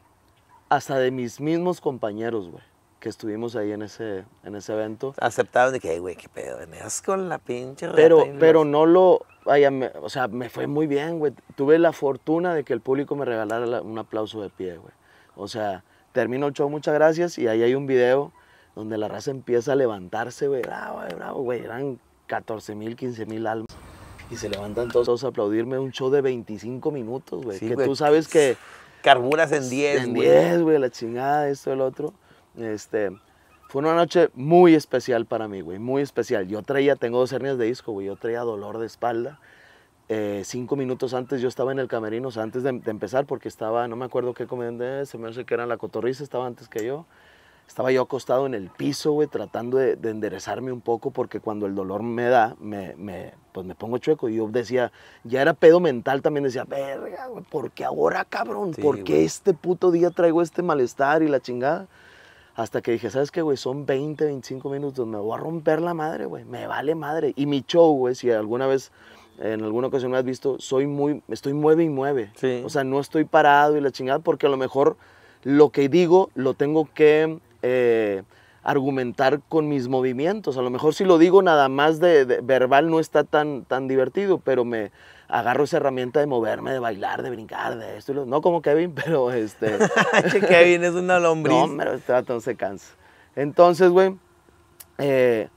hasta de mis mismos compañeros, güey que estuvimos ahí en ese, en ese evento. Aceptaron de que, güey, qué pedo, venías con la pinche rata Pero, pero no lo, vaya, o sea, me fue muy bien, güey. Tuve la fortuna de que el público me regalara un aplauso de pie, güey. O sea, termino el show, muchas gracias, y ahí hay un video donde la raza empieza a levantarse, güey, bravo, bravo, güey, eran 14 mil, 15 mil almas. Y se levantan todos, a aplaudirme un show de 25 minutos, güey. que tú sabes que... Carburas en 10, En 10, güey, la chingada, esto, el otro. Este, fue una noche muy especial para mí, güey, muy especial. Yo traía, tengo dos hernias de disco, güey, yo traía dolor de espalda. Eh, cinco minutos antes yo estaba en el camerino, o sea, antes de, empezar, porque estaba, no me acuerdo qué comediante, se me hace que era la cotorriza, estaba antes que yo. Estaba yo acostado en el piso, güey, tratando de, enderezarme un poco, porque cuando el dolor me da, me, pues me pongo chueco. Y yo decía, ya era pedo mental también, decía, verga, ¿por qué ahora, cabrón? ¿Por qué este puto día traigo este malestar y la chingada? Hasta que dije, ¿sabes qué, güey? Son 20, 25 minutos, me voy a romper la madre, güey. Me vale madre. Y mi show, güey, si alguna vez, en alguna ocasión me has visto, soy muy, estoy mueve y mueve. O sea, no estoy parado y la chingada, porque a lo mejor lo que digo lo tengo que eh, argumentar con mis movimientos. A lo mejor si lo digo nada más de, verbal no está tan, tan divertido, pero me agarro esa herramienta de moverme, de bailar, de brincar, de esto y lo... No como Kevin, *laughs* pero este... *laughs* Kevin es una *laughs* lombriz. No, pero este no se cansa. Entonces, güey, eh,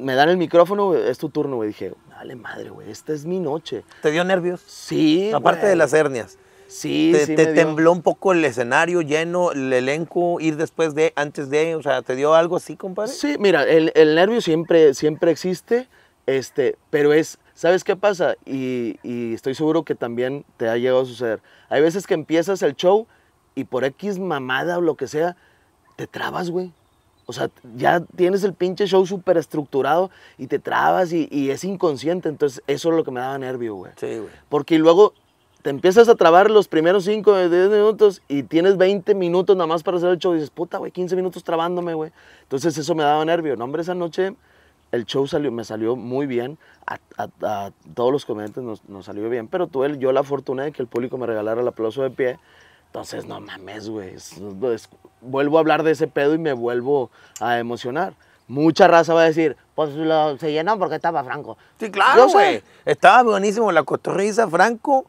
me dan el micrófono, es tu turno, güey. Dije, dale madre, güey, esta es mi noche. ¿Te dio nervios? Sí, Aparte de las hernias. Sí, te, tembló un poco el escenario lleno, el elenco, ir después de, antes de, o sea, ¿te dio algo así, compadre? Sí, mira, el, nervio siempre, siempre existe, este, pero es ¿Sabes qué pasa? Y, estoy seguro que también te ha llegado a suceder. Hay veces que empiezas el show y por X mamada o lo que sea, te trabas, güey. O sea, ya tienes el pinche show súper estructurado y te trabas y, y, es inconsciente. Entonces, eso es lo que me daba nervio, güey. Sí, güey. Porque luego te empiezas a trabar los primeros 5 o 10 minutos y tienes 20 minutos nada más para hacer el show. Y dices, puta, güey, 15 minutos trabándome, güey. Entonces, eso me daba nervio. No, hombre, esa noche el show salió, me salió muy bien, a, todos los comediantes nos, salió bien, pero tuve yo la fortuna de que el público me regalara el aplauso de pie. Entonces, no mames, güey. Vuelvo a hablar de ese pedo y me vuelvo a emocionar. Mucha raza va a decir, pues se llenó porque estaba Franco. Sí, claro, güey. Estaba buenísimo la cotorriza, Franco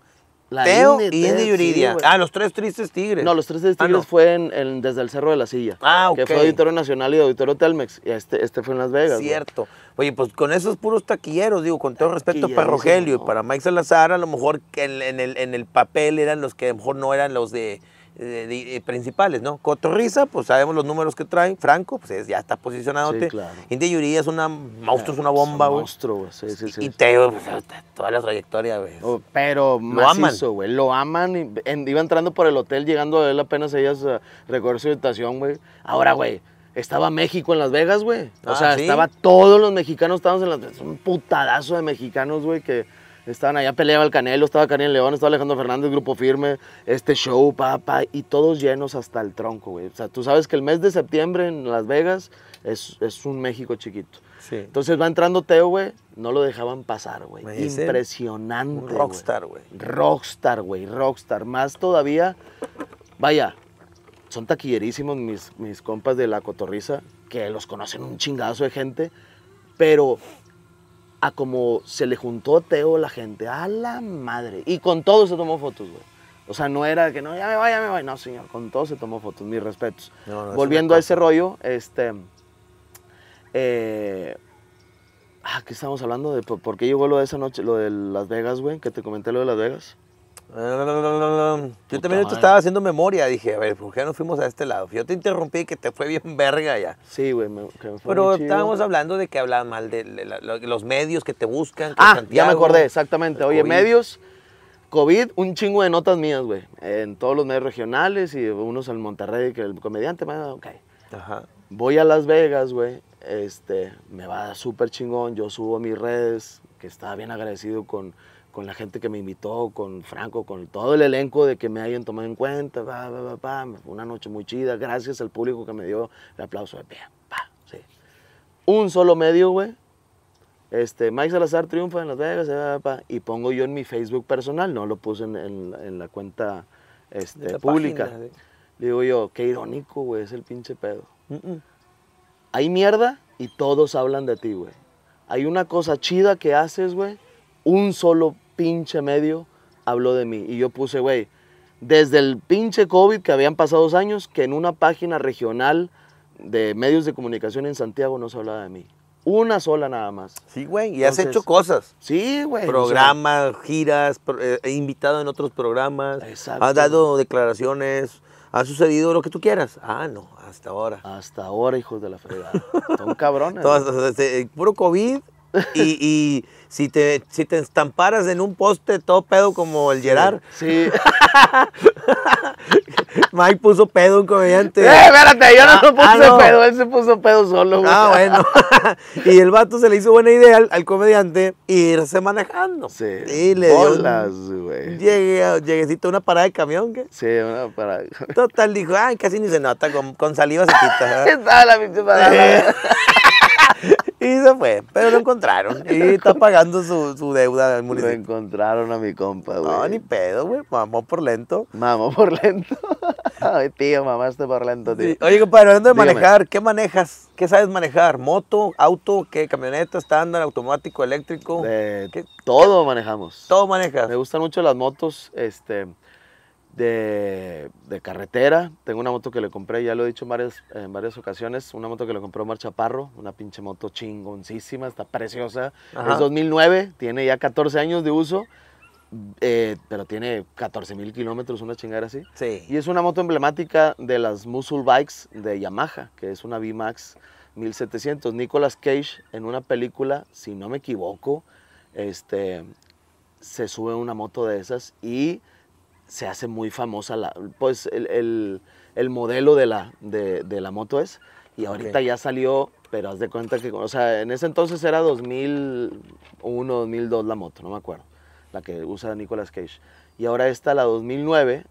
Teo y Indy Yuridia. ah, los tres tristes tigres. No, los tres tristes ah, tigres fue en, desde el Cerro de la Silla. Ah, ok. Que fue Auditorio Nacional y Auditorio Telmex. Este, este, fue en Las Vegas. Cierto. Oye, pues con esos puros taquilleros, digo, con todo respeto para Rogelio y para Mike Salazar, a lo mejor en, en, el, en el papel eran los que a lo mejor no eran los de eh, eh, principales, ¿no? Cotorriza, pues sabemos los números que traen. Franco, pues ya está posicionado. Sí, claro. es una monstruo, es una bomba, güey. Monstruo, güey. Sí, sí, sí. Y Teo, pues, toda la trayectoria, güey. Oh, pero lo aman. güey. Lo aman. Y, iba entrando por el hotel, llegando a él apenas ellas a eh, recorre su habitación, güey. Ahora, güey estaba México en Las Vegas, güey. O ah, sea, estaba todos los mexicanos, estábamos en Las Vegas. Un putadazo de mexicanos, güey, que Estaban allá, peleaba el Canelo, estaba Canelo León, estaba Alejandro Fernández, Grupo Firme, este show, papá, y todos llenos hasta el tronco, güey. O sea, tú sabes que el mes de septiembre en Las Vegas es, un México chiquito. Sí. Entonces va entrando Teo, güey, no lo dejaban pasar, güey. Impresionante. rockstar, güey. Rockstar, güey, rockstar. Más todavía, vaya, son taquillerísimos mis, mis compas de la cotorriza, que los conocen un chingazo de gente, pero a como se le juntó Teo la gente. A la madre. Y con todo se tomó fotos, güey. O sea, no era que no, ya me voy, ya me voy. No, señor, con todo se tomó fotos, mis respetos. Volviendo a ese rollo, este. Eh, ah, ¿qué estamos hablando? de ¿Por qué llegó lo de esa noche, lo de Las Vegas, güey? Que te comenté lo de Las Vegas. Yo también estaba haciendo memoria, dije, a ver, ¿por qué no fuimos a este lado? Yo te interrumpí que te fue bien verga ya. Sí, güey, me, fue Pero estábamos hablando de que hablaban mal de, los medios que te buscan. Ah, ya me acordé, exactamente. Oye, medios, COVID, un chingo de notas mías, güey. En todos los medios regionales y unos en Monterrey, que el comediante, me ok. Ajá. Voy a Las Vegas, güey. Este, me va súper chingón. Yo subo mis redes, que estaba bien agradecido con con la gente que me invitó, con Franco, con todo el elenco de que me hayan tomado en cuenta, pa, una noche muy chida, gracias al público que me dio el aplauso Sí. Un solo medio, güey. Este, Mike Salazar triunfa en Las Vegas, y pongo yo en mi Facebook personal, no lo puse en, en, la cuenta este, pública. Digo yo, qué irónico, güey, es el pinche pedo. Hay mierda y todos hablan de ti, güey. Hay una cosa chida que haces, güey, un solo pinche medio habló de mí. Y yo puse, güey, desde el pinche COVID que habían pasado dos años, que en una página regional de medios de comunicación en Santiago no se hablaba de mí. Una sola nada más. Sí, güey, y has hecho cosas. Sí, güey. Programas, giras, eh, he invitado en otros programas. Exacto. Has dado declaraciones, ha sucedido lo que tú quieras. Ah, no, hasta ahora. Hasta ahora, hijos de la fregada. Son cabrones. *laughs* Este, eh, puro COVID y, y si te, si te estamparas en un poste todo pedo como el Gerard. Sí. *laughs* Mike puso pedo un comediante. Eh, espérate, yo no, ah, puse ah, pedo, él se puso pedo solo. Ah, bueno. *laughs* y el vato se le hizo buena idea al, comediante irse manejando. Sí. Y le bolas, dio güey. Llegué, lleguecito a una parada de camión, ¿qué? Sí, una parada. Total, dijo, ay, casi ni se nota, con, saliva se quita. *laughs* Estaba la pinche y se fue, pero lo encontraron. *laughs* Y está pagando su, deuda del municipio. Lo encontraron a mi compa, güey. No, ni pedo, güey. Mamó por lento. Mamó por lento. *laughs* Ay, tío, mamaste por lento, tío. Oye, compadre, hablando de manejar, ¿qué manejas? ¿Qué sabes manejar? ¿Moto, auto, qué? ¿Camioneta estándar, automático, eléctrico? Todo manejamos. Todo manejas. Me gustan mucho las motos, este de, de, carretera. Tengo una moto que le compré, ya lo he dicho en varias, en varias ocasiones, una moto que le compró Mar Chaparro, una pinche moto chingoncísima, está preciosa. Es 2009, tiene ya 14 años de uso, eh, pero tiene 14 mil kilómetros, una chingada así. Sí. Y es una moto emblemática de las Muscle Bikes de Yamaha, que es una V Max 1700. Nicolas Cage, en una película, si no me equivoco, este, se sube una moto de esas y se hace muy famosa la, pues el, modelo de la, de, la moto es. Y ahorita ya salió, pero haz de cuenta que, o sea, en ese entonces era 2001, 2002 la moto, no me acuerdo, la que usa Nicolas Cage. Y ahora esta, la 2009,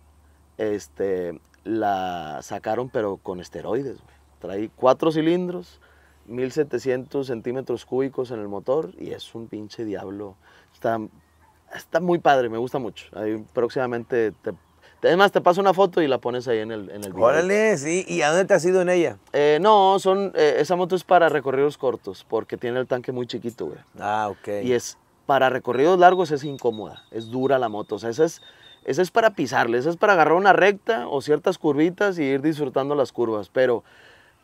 este, la sacaron pero con esteroides. Trae cuatro cilindros, 1700 centímetros cúbicos en el motor y es un pinche diablo. Está está muy padre, me gusta mucho. Ahí próximamente te Además, te paso una foto y la pones ahí en el, en video. Órale, sí. ¿Y a dónde te has ido en ella? Eh, no, son, eh, esa moto es para recorridos cortos, porque tiene el tanque muy chiquito, güey. Ah, ok. Y es, para recorridos largos es incómoda, es dura la moto. O sea, esa es, esa es para pisarle, esa es para agarrar una recta o ciertas curvitas y ir disfrutando las curvas. Pero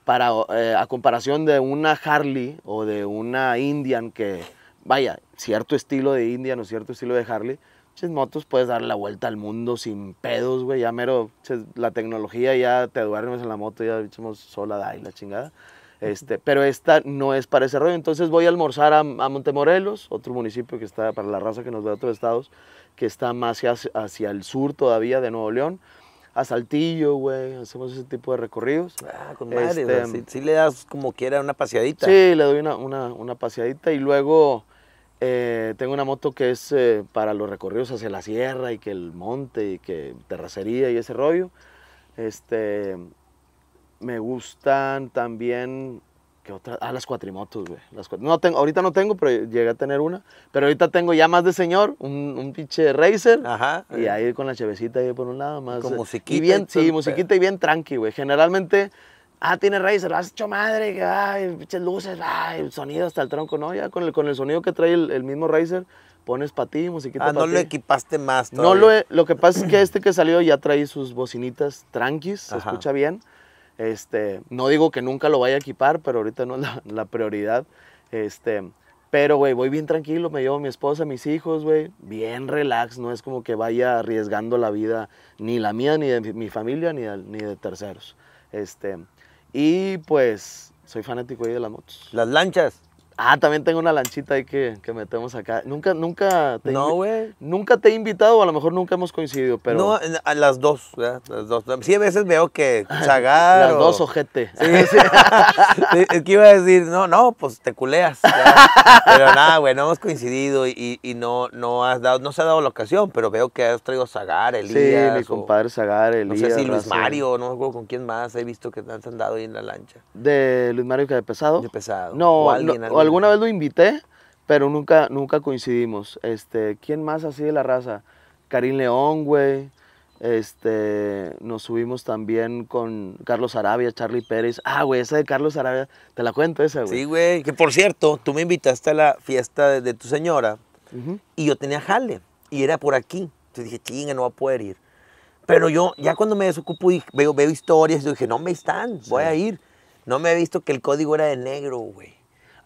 para, eh, a comparación de una Harley o de una Indian que, vaya, cierto estilo de Indian o cierto estilo de Harley, ches pues, motos puedes dar la vuelta al mundo sin pedos, güey. Ya mero, pues, la tecnología ya te duermes en la moto, ya echamos sola, da y la chingada. Este, pero esta no es para ese rollo. Entonces voy a almorzar a, a, Montemorelos, otro municipio que está, para la raza que nos ve otros estados, que está más hacia, el sur todavía de Nuevo León. A Saltillo, güey, hacemos ese tipo de recorridos. Ah, con madre, si, este, le das como quiera una paseadita. Sí, le doy una paseadita y luego eh, tengo una moto que es eh, para los recorridos hacia la sierra y que el monte y que terracería y ese rollo. Este, me gustan también ¿Qué otras? Ah, las cuatrimotos, güey. no tengo, ahorita no tengo, pero llegué a tener una. Pero ahorita tengo ya más de señor, un, pinche racer. Ajá. Y eh. ahí con la chevecita ahí por un lado más. Con musiquita. Y bien, sí, musiquita y bien tranqui, güey. Generalmente ah, tiene raíces, lo has hecho madre, ay, pinches luces, el sonido hasta el tronco, ¿no? Ya con el, con el sonido que trae el, mismo Razer, pones para ti, musiquita. Ah, no lo equipaste más, No lo lo que pasa es que este que salió ya trae sus bocinitas tranquis, se escucha bien. Este, no digo que nunca lo vaya a equipar, pero ahorita no es la, prioridad. Este, pero, güey, voy bien tranquilo, me llevo a mi esposa, mis hijos, güey, bien relax, no es como que vaya arriesgando la vida, ni la mía, ni de mi familia, ni de, ni de terceros. Este, y pues soy fanático ahí de las motos. ¿Las lanchas? Ah, también tengo una lanchita ahí que, metemos acá. Nunca, nunca te No, güey. Nunca te he invitado, o a lo mejor nunca hemos coincidido, pero. No, a las dos, ¿verdad? Las dos. Sí, a veces veo que *laughs* Chagar. las dos ojete. *laughs* es que iba a decir, no, no, pues te culeas. pero nada, güey, no hemos coincidido y, no, no has dado, no se ha dado la ocasión, pero veo que has traído Zagar, Elías. Sí, mi compadre Zagar, Elías. No sé si Luis Mario, no me con quién más he visto que te han dado ahí en la lancha. ¿De Luis Mario que de pesado? De pesado. No, o alguien, no, alguna vez lo invité, pero nunca, nunca coincidimos. Este, ¿Quién más así de la raza? Karim León, güey. Este, nos subimos también con Carlos Arabia, Charlie Pérez. Ah, güey, esa de Carlos Arabia, te la cuento esa, güey. Sí, güey, que por cierto, tú me invitaste a la fiesta de, tu señora y yo tenía jale y era por aquí. Entonces dije, chinga, no va a poder ir. Pero yo, ya cuando me desocupo y veo, veo historias, yo dije, no me están, voy a ir. No me he visto que el código era de negro, güey.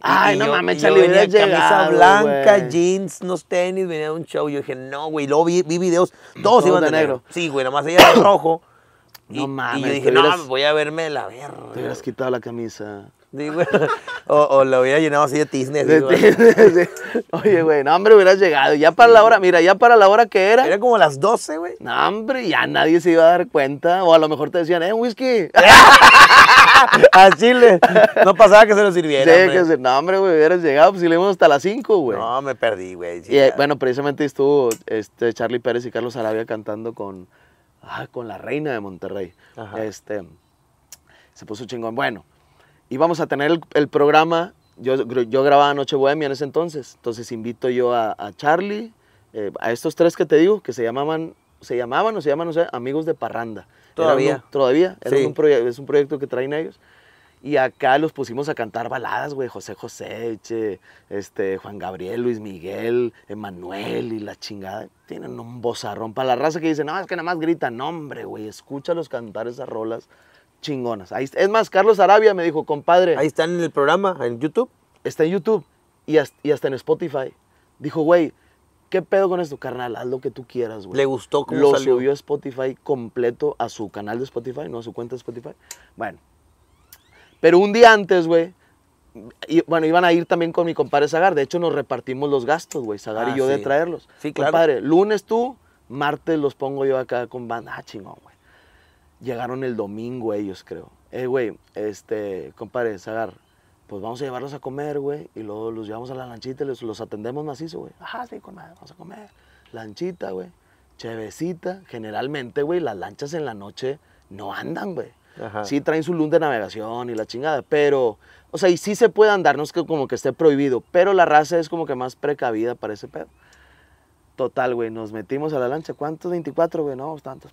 Ay, no mames, Charlie, yo venía camisa blanca, jeans, unos tenis, venía de un show. Yo dije, no, güey. Luego vi, vi videos, todos iban de negro. Sí, güey, nomás ella de rojo. No y, mames. Y yo dije, no, voy a verme la verga. Te hubieras quitado la camisa. *laughs* o, lo hubiera llenado así de tisnes Oye, güey, no, hombre, hubieras llegado. Ya para la hora, mira, ya para la hora que era. Era como las 12, güey. No, hombre, ya nadie se iba a dar cuenta. O a lo mejor te decían, eh, whisky. a *laughs* Chile. No pasaba que se lo sirviera. Sí, que se, no, hombre, güey, hubieras llegado, pues si le hasta las 5, güey. No, me perdí, güey. Eh, bueno, precisamente estuvo este, Charlie Pérez y Carlos Arabia cantando con, ah, con la reina de Monterrey. Este, se puso chingón. Bueno y vamos a tener el, programa, yo, yo, grababa Noche Bohemia en ese entonces, entonces invito yo a, Charlie, eh, a estos tres que te digo, que se llamaban, se llamaban o se llaman, no sé, Amigos de Parranda. Todavía. todavía, es un proyecto que traen ellos. Y acá los pusimos a cantar baladas, güey, José José, este, Juan Gabriel, Luis Miguel, Emanuel y la chingada. Tienen un bozarrón para la raza que dice, no, es que nada más gritan, no, hombre, güey, escúchalos cantar esas rolas chingonas. Ahí, es más, Carlos Arabia me dijo, compadre. Ahí están en el programa, en YouTube. Está en YouTube y hasta, en Spotify. Dijo, güey, ¿qué pedo con esto, carnal? Haz lo que tú quieras, güey. Le gustó cómo Lo subió a Spotify completo a su canal de Spotify, no a su cuenta de Spotify. Bueno. Pero un día antes, güey, bueno, iban a ir también con mi compadre Sagar. De hecho, nos repartimos los gastos, güey, Sagar y ah, yo de traerlos. Sí, claro. Compadre, lunes tú, martes los pongo yo acá con banda. Ah, chingón, güey. Llegaron el domingo ellos, creo. Eh, güey, este, compadre, Zagar, pues vamos a llevarlos a comer, güey, y luego los llevamos a la lanchita y los, atendemos macizo, güey. Ajá, sí, con vamos a comer. Lanchita, güey, chevecita. Generalmente, güey, las lanchas en la noche no andan, güey. Ajá. Sí traen su luz de navegación y la chingada, pero, o sea, y sí se puede andar, que como que esté prohibido, pero la raza es como que más precavida para ese pedo. Total, güey, nos metimos a la lancha. ¿Cuántos? 24, güey, no, pues tantos.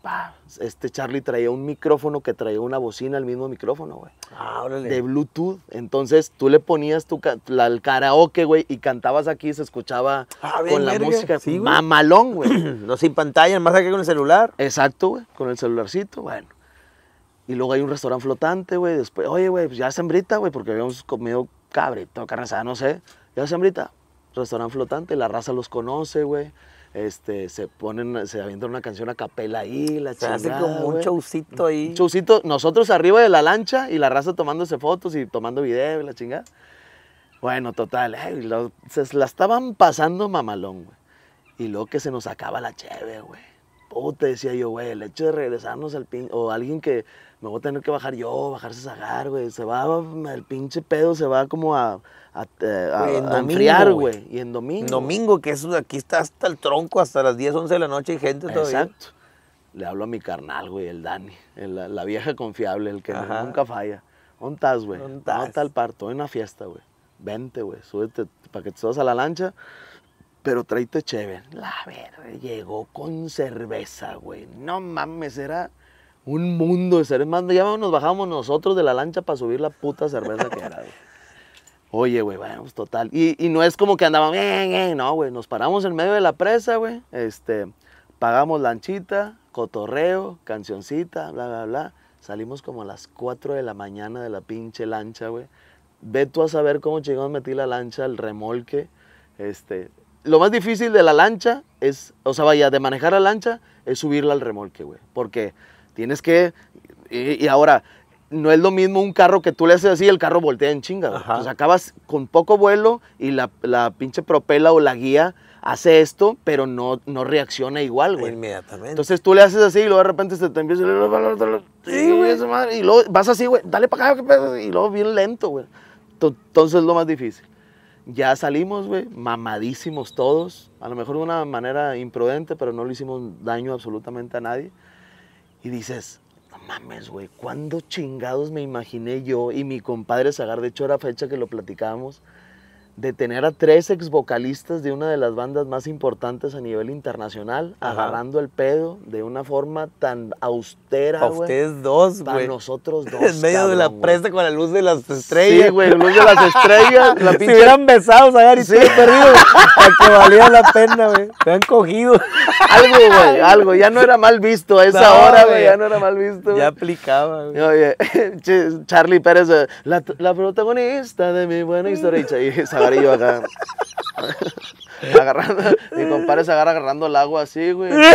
Este Charlie traía un micrófono que traía una bocina, el mismo micrófono, güey. Ah, órale. De Bluetooth. Entonces tú le ponías tu la, karaoke, güey, y cantabas aquí, se escuchaba ah, con la música. Mamalón, güey. *clears throat* no sin pantalla, más que con el celular. Exacto, güey, con el celularcito, bueno. Y luego hay un restaurante flotante, güey. Después, oye, güey, pues ya sembrita, güey, porque habíamos comido cabrito, carne no sé. Ya sembrita. Restaurante flotante, la raza los conoce, güey este, se ponen, se avientan una canción a capela ahí, la Se hace como un showcito ahí. Un nosotros arriba de la lancha y la raza tomándose fotos y tomando video y la chingada. Bueno, total, eh, la estaban pasando mamalón, güey. Y luego que se nos acaba la cheve, güey. Puta, decía yo, güey, el hecho de regresarnos al pin... O alguien que me voy a tener que bajar yo, bajarse a Zagar, güey. Se va, el pinche pedo se va como a, a, eh, enfriar, güey. Y en domingo. domingo, que eso aquí está hasta el tronco, hasta las 10, 11 de la noche y gente todavía. Exacto. Le hablo a mi carnal, güey, el Dani, la, vieja confiable, el que nunca falla. ¿Dónde estás, güey? ¿Dónde estás? el parto? En una fiesta, güey. Vente, güey, súbete para que te subas a la lancha pero traíte chévere. La verga, llegó con cerveza, güey. No mames, era un mundo de seres ya nos bajamos nosotros de la lancha para subir la puta cerveza que era, güey. Oye, güey, bueno, pues, total. Y, y, no es como que andábamos... bien no, güey, nos paramos en medio de la presa, güey. Este, pagamos lanchita, cotorreo, cancioncita, bla, bla, bla. Salimos como a las 4 de la mañana de la pinche lancha, güey. Ve tú a saber cómo chingón metí la lancha, al remolque. Este, lo más difícil de la lancha es, o sea, vaya, de manejar la lancha es subirla al remolque, güey. Porque Tienes que... Y, ahora, no es lo mismo un carro que tú le haces así y el carro voltea en chinga. Pues acabas con poco vuelo y la, la, pinche propela o la guía hace esto, pero no, no reacciona igual, güey. Inmediatamente. Entonces tú le haces así y luego de repente se te empieza... Sí, güey, esa madre. Y luego vas así, güey, dale para acá, Y luego bien lento, güey. Entonces es lo más difícil ya salimos, güey, mamadísimos todos, a lo mejor de una manera imprudente, pero no le hicimos daño absolutamente a nadie y dices, no mames, güey, ¿cuándo chingados me imaginé yo y mi compadre Zagar? De hecho, fecha que lo platicábamos, de tener a tres ex vocalistas de una de las bandas más importantes a nivel internacional agarrando el pedo de una forma tan austera. A ustedes dos, güey. Para nosotros *laughs* dos. En medio de la wey. con la luz de las estrellas. Sí, güey, luz de las *laughs* estrellas. Si hubieran besado, y se perdido. *laughs* que valía la pena, güey. Te han cogido. Algo, güey, algo. Ya no era mal visto a esa hora, güey. Ya no era mal visto. Ya aplicaba, güey. Oye, Charlie Pérez, eh, la, protagonista de mi buena historia. Y, *laughs* agarrando, mi compadre se agarrando el agua así, güey. *laughs* para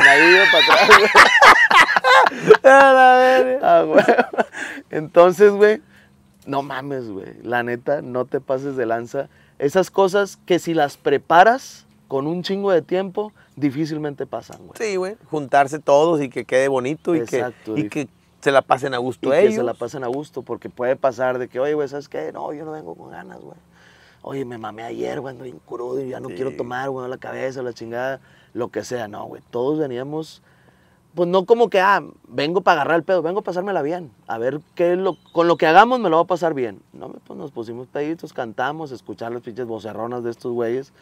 atrás, ah, Entonces, güey, no mames, güey. La neta, no te pases de lanza. Esas cosas que si las preparas con un chingo de tiempo, difícilmente pasan, güey. Sí, güey. Juntarse todos y que quede bonito y, que, y se la pasen a gusto y Que se la pasen a gusto, porque puede pasar de que, oye, güey, ¿sabes qué? No, yo no vengo con ganas, güey oye, me mamé ayer, güey, ando bien crudo y ya no quiero tomar, güey, la cabeza, la chingada, lo que sea. No, güey, todos veníamos, pues no como que, ah, vengo para agarrar el pedo, vengo a pasármela bien, a ver qué es lo, con lo que hagamos me lo va a pasar bien. No, pues nos pusimos peditos, cantamos, escuchamos las pinches vocerronas de estos güeyes.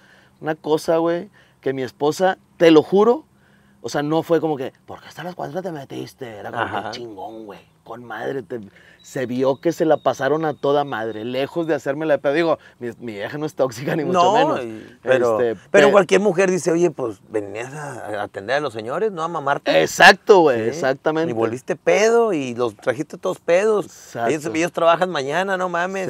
Una cosa, güey, que mi esposa, te lo juro, o sea, no fue como que, ¿por qué hasta las 4 te metiste? Era como que chingón, güey. Con madre. Se vio que se la pasaron a toda madre. Lejos de hacerme la pedo. Digo, mi, vieja no es tóxica ni mucho menos. Pero, este, pero cualquier mujer dice, oye, pues venías a, atender a los señores, no a mamarte. Exacto, güey. Exactamente. Y volviste pedo y los trajiste todos pedos. Ellos, ellos, trabajan mañana, no mames.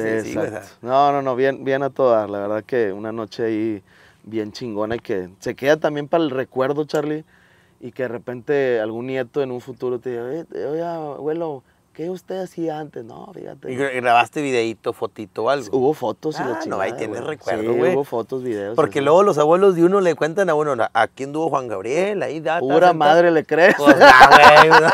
no, no, no. Bien, bien a todas. La verdad que una noche ahí bien chingona y que se queda también para el recuerdo, Charlie y que de repente algún nieto en un futuro te diga, oye, abuelo, ¿qué usted hacía antes? No, fíjate. ¿Y grabaste videíto, fotito algo? Hubo fotos y la ah, no, ahí tienes recuerdo, güey. hubo fotos, videos. Porque luego los abuelos de uno le cuentan a uno, quién anduvo Juan Gabriel, ahí da. Pura madre le crees. Pues, *laughs* *laughs* a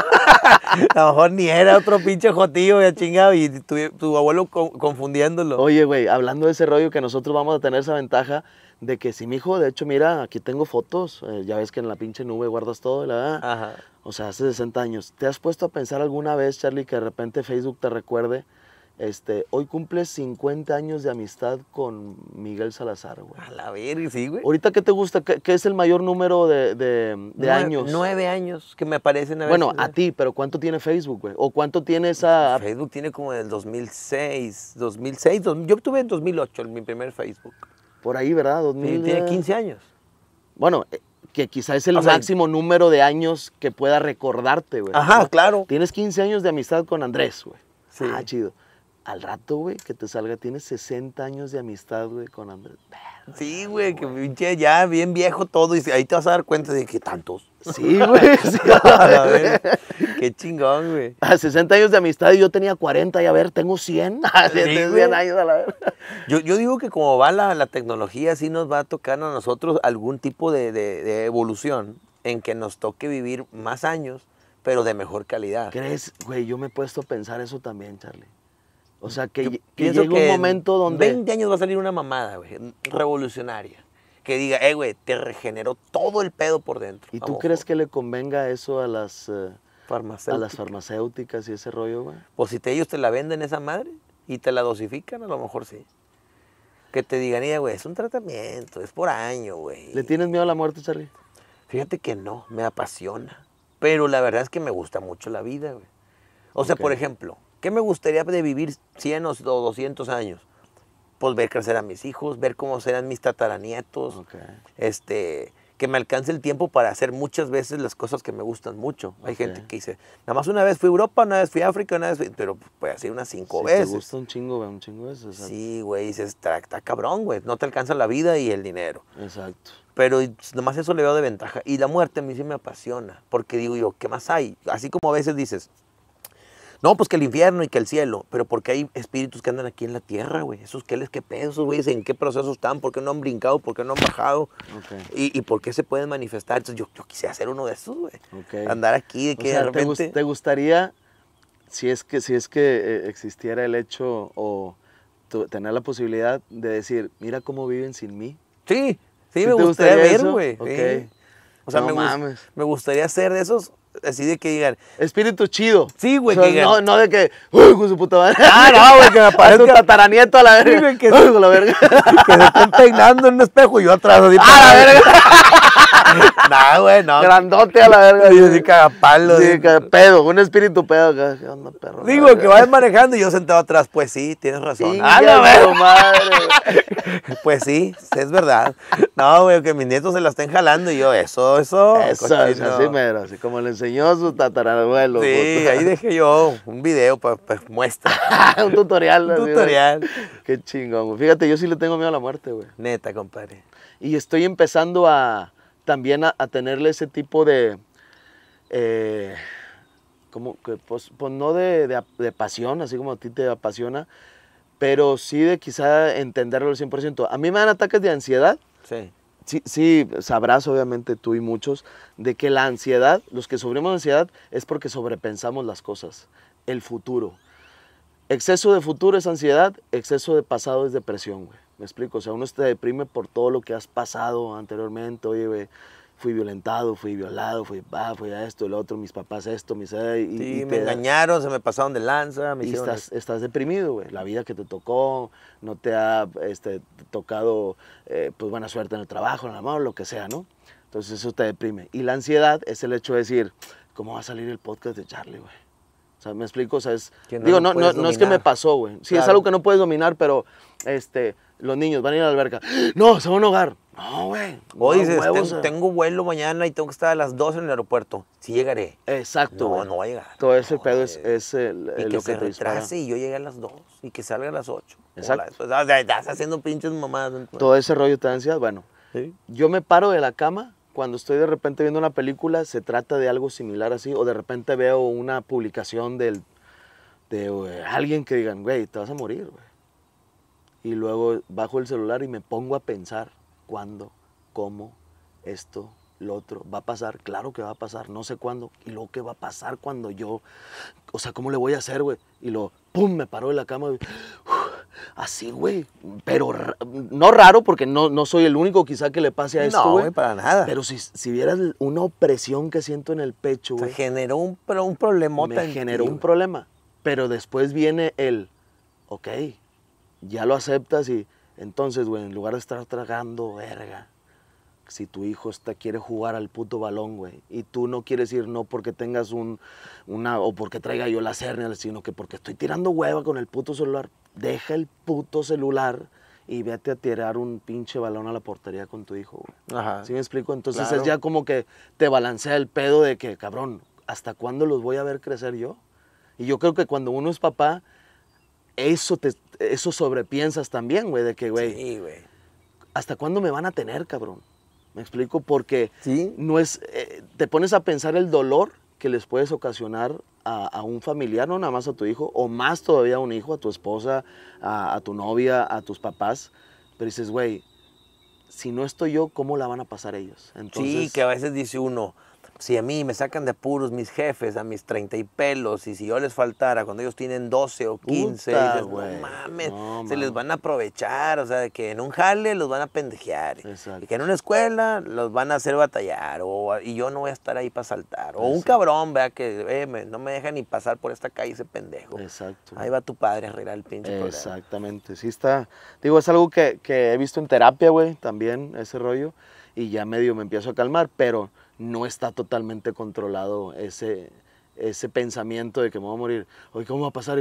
lo mejor ni era otro pinche jotillo, ya chingado, y tu, abuelo confundiéndolo. Oye, güey, hablando de ese rollo que nosotros vamos a tener esa ventaja, de que si mi hijo, de hecho, mira, aquí tengo fotos, eh, ya ves que en la pinche nube guardas todo, la Ajá. O sea, hace 60 años. ¿Te has puesto a pensar alguna vez, Charlie, que de repente Facebook te recuerde? Este, hoy cumples 50 años de amistad con Miguel Salazar, güey. A la verga, sí, güey. ¿Ahorita qué te gusta? ¿Qué, es el mayor número de, de, años? Nueve años que me aparecen a veces. Bueno, a ti, pero ¿cuánto tiene Facebook, güey? ¿O cuánto tiene esa...? Pues, Facebook tiene como del 2006, 2006, yo tuve en 2008 mi primer Facebook. Por ahí, ¿verdad? 2000, tiene 15 eh, años. Bueno, eh, que quizá es el máximo número de años que pueda recordarte, güey. Ajá, claro. Tienes 15 años de amistad con Andrés, güey. Sí. Ah, chido. Al rato, güey, que te salga, tienes 60 años de amistad, güey, con Andrés. Bah. Sí, güey, que pinche ya bien viejo todo. Y ahí te vas a dar cuenta de que tantos. Sí, güey. *laughs* a ver, qué chingón, güey. A 60 años de amistad y yo tenía 40 y a ver, tengo 100. *laughs* Ah, años a la vez. Yo, digo que como va la, la, tecnología, sí nos va a tocar a nosotros algún tipo de, de evolución en que nos toque vivir más años, pero de mejor calidad. ¿Crees? Güey, yo me he puesto a pensar eso también, Charlie. O sea, que, pienso que un momento donde... 20 años va a salir una mamada, güey, revolucionaria. Que diga, eh, güey, te regeneró todo el pedo por dentro. ¿Y tú crees que le convenga eso a las, eh, a las farmacéuticas y ese rollo, güey? Pues si te, ellos te la venden esa madre y te la dosifican, a lo mejor sí. Que te digan, eh, güey, es un tratamiento, es por año, güey. ¿Le tienes miedo a la muerte, Charlie? Fíjate que no, me apasiona. Pero la verdad es que me gusta mucho la vida, güey. O sea, por ejemplo, ¿Qué me gustaría de vivir 100 o 200 años? Pues ver crecer a mis hijos, ver cómo serán mis tataranietos, este, que me alcance el tiempo para hacer muchas veces las cosas que me gustan mucho. Hay gente que dice, nada más una vez fui a Europa, una vez fui a África, una vez pero pues así unas cinco veces. Te gusta un chingo, un chingo eso Sí, güey, dices, está, cabrón, güey, no te alcanza la vida y el dinero. Exacto pero pues, nomás eso le veo de ventaja. Y la muerte a mí sí me apasiona, porque digo yo, ¿qué más hay? Así como a veces dices, no, pues que el infierno y que el cielo, pero porque hay espíritus que andan aquí en la tierra, güey. Esos que les, qué pesos, güey, en qué procesos están, por qué no han brincado, por qué no han bajado y, por qué se pueden manifestar. Entonces yo, yo quisiera ser uno de esos, güey. Andar aquí, de que ¿te, gustaría, si es que, si es que eh, existiera el hecho o tener la posibilidad de decir, mira cómo viven sin mí? Sí, sí, me gustaría, ver, güey. O sea, me, me gustaría ser de esos así de que digan. Espíritu chido. Sí, güey. no, no de que, uy, con su puta madre. Ah, no, güey, que me aparece *laughs* un tataranieto a la verga. que, *laughs* la verga. *laughs* que se están peinando en un espejo y yo atrás. Así ah, la verga. no, güey, no. Grandote a la verga. Sí, así cagapalo. Sí, pedo, un espíritu pedo. Acá. onda, perro? Digo, que vayan manejando y yo sentado atrás. Pues sí, tienes razón. ah, la verga. madre. pues sí, es verdad. No, güey, que mis nietos se la estén jalando y yo, eso, eso. Eso, así mero, así como les enseñó su tatarabuelo. Sí, ahí dejé yo un video para muestra. *laughs* un tutorial. un tutorial. Qué chingón. Fíjate, yo sí le tengo miedo a la muerte, güey. Neta, compadre. Y estoy empezando a también a, tenerle ese tipo de... Eh, como pues, pues, no de, de pasión, así como a ti te apasiona, pero sí de quizá entenderlo al 100%. A mí me dan ataques de ansiedad. Sí sí, sabrás obviamente tú y muchos, de que la ansiedad, los que sufrimos ansiedad, es porque sobrepensamos las cosas, el futuro. Exceso de futuro es ansiedad, exceso de pasado es depresión, güey. Me explico, o sea, uno se deprime por todo lo que has pasado anteriormente, oye, güey, fui violentado, fui violado, fui, fui a esto, el otro, mis papás esto, mis... Y, me engañaron, se me pasaron de lanza. Me y estás, estás deprimido, güey. La vida que te tocó, no te ha este, tocado eh, pues buena suerte en el trabajo, en el amor, lo que sea, ¿no? Entonces eso te deprime. Y la ansiedad es el hecho de decir, ¿cómo va a salir el podcast de Charlie, güey? O sea, me explico, o sea, es... No digo, no, no, no, es que me pasó, güey. Sí, es algo que no puedes dominar, pero este los niños van a ir a la alberca. No, se a un hogar. No, güey. Hoy dices, eh". tengo vuelo mañana y tengo que estar a las 12 en el aeropuerto. Sí llegaré. Exacto. No, Todo ese pedo es, el, eh, que lo que, se te y yo llegué a las 2 y que salga a las 8. Exacto. Pues, estás haciendo pinches mamadas. Todo ese rollo te Bueno, yo me paro de la cama cuando estoy de repente viendo una película, se trata de algo similar así, o de repente veo una publicación del, de eh, alguien que digan, güey, te vas a morir, güey y luego bajo el celular y me pongo a pensar cuándo, cómo, esto, lo otro. ¿Va a pasar? Claro que va a pasar, no sé cuándo. ¿Y luego qué va a pasar cuando yo, o sea, cómo le voy a hacer, güey? Y lo, ¡pum!, me paro de la cama. así, güey, pero no raro porque no, no soy el único quizá que le pase a esto, güey. No, para nada. Pero si, si, vieras una opresión que siento en el pecho, güey. Me generó un, un problemota. Me generó un problema. Pero después viene el, ok, ya lo aceptas y entonces, güey, en lugar de estar tragando verga, si tu hijo está, quiere jugar al puto balón, güey, y tú no quieres ir no porque tengas un, una, o porque traiga yo la cernia, sino que porque estoy tirando hueva con el puto celular, deja el puto celular y vete a tirar un pinche balón a la portería con tu hijo, güey. Ajá. ¿Sí me explico? Entonces es ya como que te balancea el pedo de que, cabrón, ¿hasta cuándo los voy a ver crecer yo? Y yo creo que cuando uno es papá, eso te, eso sobrepiensas también, güey, de que, güey. ¿Hasta cuándo me van a tener, cabrón? Me explico, porque no es, eh, te pones a pensar el dolor que les puedes ocasionar a, un familiar, no nada más a tu hijo, o más todavía a un hijo, a tu esposa, a, a tu novia, a tus papás. Pero dices, güey, si no estoy yo, ¿cómo la van a pasar ellos? Entonces, sí, que a veces dice uno, si a mí me sacan de apuros mis jefes a mis treinta y pelos, y si yo les faltara cuando ellos tienen 12 o 15, no mames, se les van a aprovechar, o sea, que en un jale los van a pendejear, y que en una escuela los van a hacer batallar, o, y yo no voy a estar ahí para saltar, o un cabrón, vea, que eh, no me deja ni pasar por esta calle ese pendejo. Exacto. Ahí va tu padre a arreglar el pinche Exactamente, sí está, digo, es algo que, que he visto en terapia, güey, también, ese rollo, y ya medio me empiezo a calmar, pero no está totalmente controlado ese, ese pensamiento de que me voy a morir. Oye, ¿cómo va a pasar?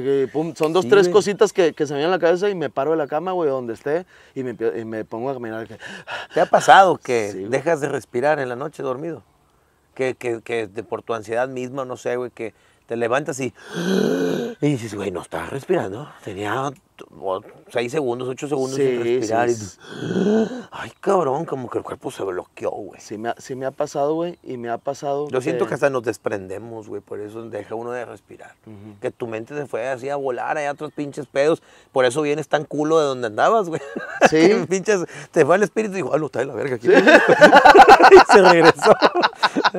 son dos, tres cositas que, que, se me vienen a la cabeza y me paro de la cama, güey, donde esté y me, pongo a caminar. ¿Te ha pasado *laughs* que dejas de respirar en la noche dormido? Que, que, que por tu ansiedad misma, no sé, güey, que te levantas y, dices, güey, no estaba respirando. Tenía seis segundos, ocho segundos sin respirar. ay, cabrón, como que el cuerpo se bloqueó, güey. Sí me, ha, pasado, güey, y me ha pasado. Yo siento que hasta nos desprendemos, güey, por eso deja uno de respirar. Que tu mente se fue así a volar, hay otros pinches pedos. Por eso vienes tan culo de donde andabas, güey. *laughs* Sí. pinches, te fue el espíritu y dijo, ah, está de la verga aquí. *laughs* y se regresó.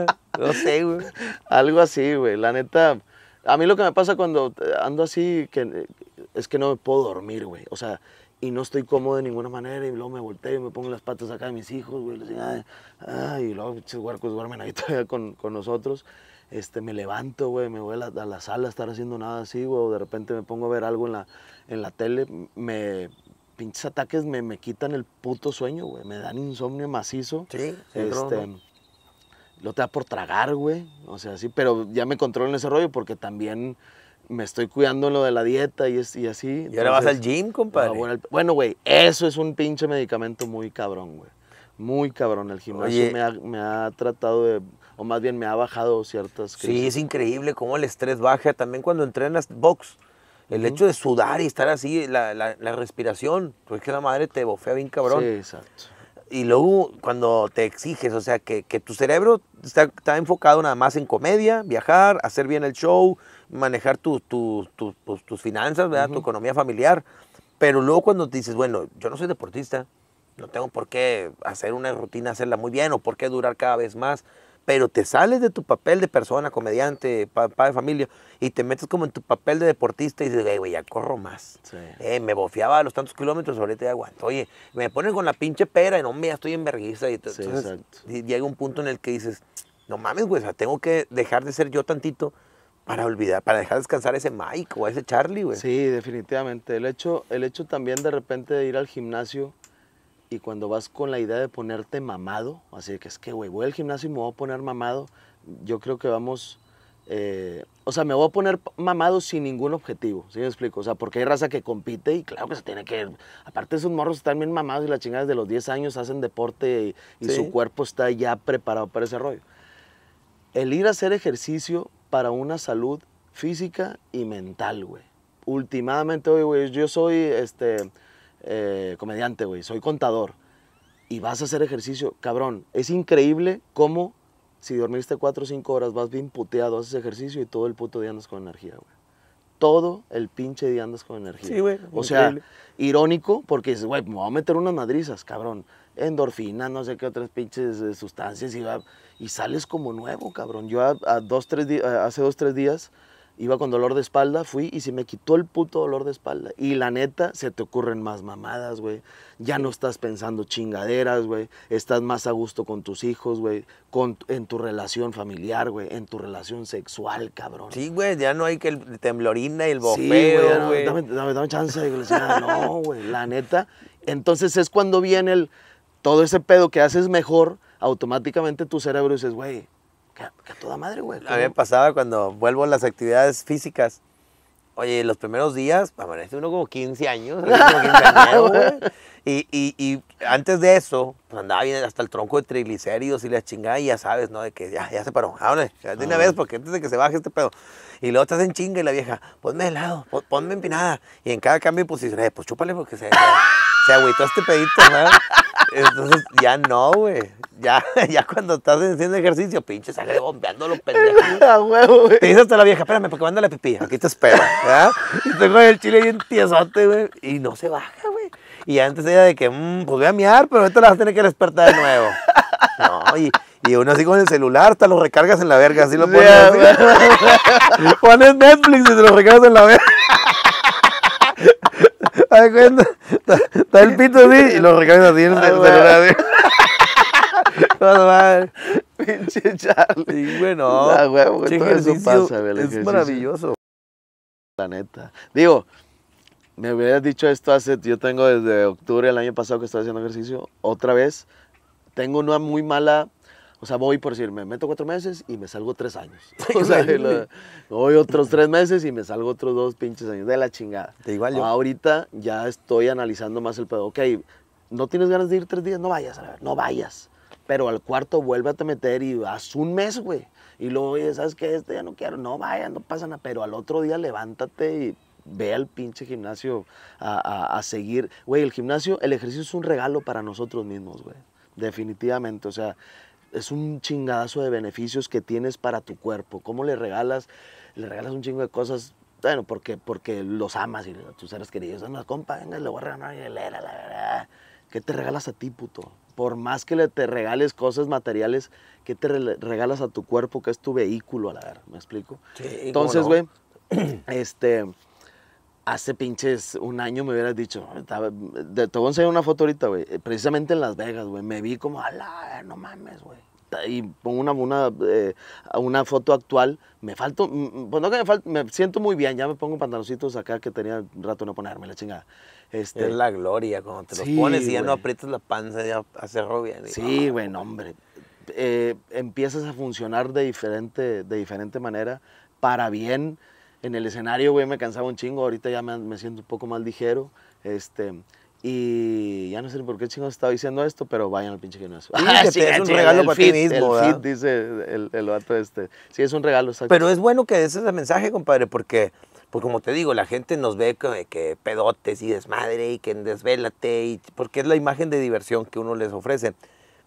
*laughs* no sé, güey. Algo así, güey. La neta, a mí lo que me pasa cuando ando así que, es que no me puedo dormir, güey. O sea, y no estoy cómodo de ninguna manera. Y luego me volteo y me pongo las patas acá de mis hijos, güey. y luego muchos huercos duermen ahí *laughs* todavía con, nosotros. Este, me levanto, güey, me voy a la, sala a estar haciendo nada así, güey, o de repente me pongo a ver algo en la, en la tele, me, pinches ataques me, me quitan el puto sueño, güey, me dan insomnio macizo. Sí, este, no te da por tragar, güey. O sea, sí, pero ya me controlo en ese rollo porque también me estoy cuidando en lo de la dieta y, y así. ¿Y ahora vas al gym, compadre? Bueno, güey, eso es un pinche medicamento muy cabrón, güey. Muy cabrón. El gimnasio me ha, me ha, tratado de, o más bien me ha bajado ciertas Sí, es increíble cómo el estrés baja. También cuando entrenas box, el hecho de sudar y estar así, la, la, la respiración, pues que la madre te bofea bien cabrón. Sí, exacto y luego cuando te exiges, o sea, que, tu cerebro está, enfocado nada más en comedia, viajar, hacer bien el show, manejar pues, tus finanzas, ¿verdad? tu economía familiar. Pero luego cuando dices, bueno, yo no soy deportista, no tengo por qué hacer una rutina, hacerla muy bien o por qué durar cada vez más pero te sales de tu papel de persona, comediante, papá de familia, y te metes como en tu papel de deportista y dices, güey, ya corro más. Eh, me bofeaba a los tantos kilómetros, ahorita ya aguanto. Oye, me ponen con la pinche pera y no, me estoy en Y entonces, y llega un punto en el que dices, no mames, güey, o sea, tengo que dejar de ser yo tantito para olvidar, para dejar descansar ese Mike o ese Charlie, güey. Sí, definitivamente. El hecho, el hecho también de repente de ir al gimnasio y cuando vas con la idea de ponerte mamado, así que es que, güey, voy al gimnasio y me voy a poner mamado, yo creo que vamos, eh, o sea, me voy a poner mamado sin ningún objetivo, ¿sí me explico? O sea, porque hay raza que compite y claro que se tiene que, aparte esos morros están bien mamados y las chingadas de los 10 años hacen deporte y, su cuerpo está ya preparado para ese rollo. El ir a hacer ejercicio para una salud física y mental, güey. Últimamente, güey, yo soy, este, eh, comediante, güey, soy contador y vas a hacer ejercicio, cabrón, es increíble cómo si dormiste cuatro o cinco horas vas bien puteado, haces ejercicio y todo el puto día andas con energía, güey. Todo el pinche día andas con energía. Sí, güey. O sea, irónico porque güey, me voy a meter unas madrizas, cabrón. Endorfina, no sé qué otras pinches eh, sustancias y, y sales como nuevo, cabrón. Yo a, dos, hace dos, tres días iba con dolor de espalda, fui y se me quitó el puto dolor de espalda. Y la neta, se te ocurren más mamadas, güey. Ya no estás pensando chingaderas, güey. Estás más a gusto con tus hijos, güey. En tu relación familiar, güey. En tu relación sexual, cabrón. Sí, güey, ya no hay que el temblorina y el bofeo, güey. Sí, dame, dame, chance no, güey, la neta. Entonces es cuando viene el, todo ese pedo que haces mejor, automáticamente tu cerebro dices, güey, que, a toda madre, güey. A mí me pasaba cuando vuelvo a las actividades físicas. Oye, los primeros días amanece uno como 15 años. Como 15 años *laughs* Y, y, y, antes de eso, pues andaba bien hasta el tronco de triglicéridos y la chingada, y ya sabes, ¿no? De que ya, ya se paró, háblale, ah, ya de una vez, porque antes de que se baje este pedo. Y luego te hacen chinga y la vieja, ponme de lado, ponme empinada. Y en cada cambio pues, de posición, eh, pues chúpale porque se se agüitó este pedito, ¿verdad? Entonces, ya no, güey. Ya, *laughs* ya cuando estás haciendo ejercicio, pinche, sale bombeando los pendejos. *laughs* Te dice hasta la vieja, espérame, porque manda la pipí, aquí te espero, ¿verdad? Y tengo el chile ahí en tiesote, güey, y no se baja, güey. Y antes ella de que, mm, pues voy a miar, pero ahorita la vas a tener que despertar de nuevo. No, y, uno así con el celular, hasta lo recargas en la verga, así lo pones. Yeah, es *laughs* Pones Netflix y te lo recargas en la verga de cuenta? Está, el pito así y lo recargas así en el ah, celular. No, ¿eh? *laughs* madre. Pinche Charlie. bueno, La ah, todo eso pasa, Es maravilloso. La neta. Digo, me hubieras dicho esto hace, yo tengo desde octubre del año pasado que estaba haciendo ejercicio, otra vez, tengo una muy mala o sea, voy por decir, me meto cuatro meses y me salgo tres años. *laughs* *laughs* o sea, voy otros tres meses y me salgo otros dos pinches años. De la chingada. Te igual Ahorita ya estoy analizando más el pedo. Ok, no tienes ganas de ir tres días, no vayas, no vayas. Pero al cuarto vuélvate a meter y haz un mes, güey. Y luego, oye, ¿sabes qué? Este ya no quiero, no vaya, no pasa nada. Pero al otro día levántate y ve al pinche gimnasio a, a seguir. Güey, el gimnasio, el ejercicio es un regalo para nosotros mismos, güey. Definitivamente, o sea, es un chingadazo de beneficios que tienes para tu cuerpo. ¿Cómo le regalas? Le regalas un chingo de cosas, bueno, porque, porque los amas y tus seres queridos. No, compa, venga, le voy a regalar la ¿Qué te regalas a ti, puto? Por más que le te regales cosas materiales, ¿qué te regalas a tu cuerpo, que es tu vehículo, a la verdad? ¿Me explico? Sí, Entonces, güey, *clears throat* este hace pinches un año me hubieras dicho, De te voy a enseñar una foto ahorita, güey, eh, precisamente en Las Vegas, güey, me vi como, ala, no mames, güey. Y pongo una, una, eh, una foto actual, me mm, mm, pues que me me siento muy bien, ya me pongo pantaloncitos acá que tenía un rato no ponerme, la chingada. Este, es la gloria cuando te los pones y ya no aprietas la panza, ya hace bien. sí, güey, no, hombre. Eh, empiezas a funcionar de diferente, de diferente manera, para bien, en el escenario, güey, me cansaba un chingo. Ahorita ya me, siento un poco más ligero. Este. Y ya no sé por qué chingos estaba diciendo esto, pero vayan al pinche gimnasio. que *laughs* ah, es un regalo para ti mismo. El dice el, vato este. Sí, es un regalo, Pero es bueno que des ese mensaje, compadre, porque pues, como te digo, la gente nos ve que, pedotes y desmadre y que desvélate, y, porque es la imagen de diversión que uno les ofrece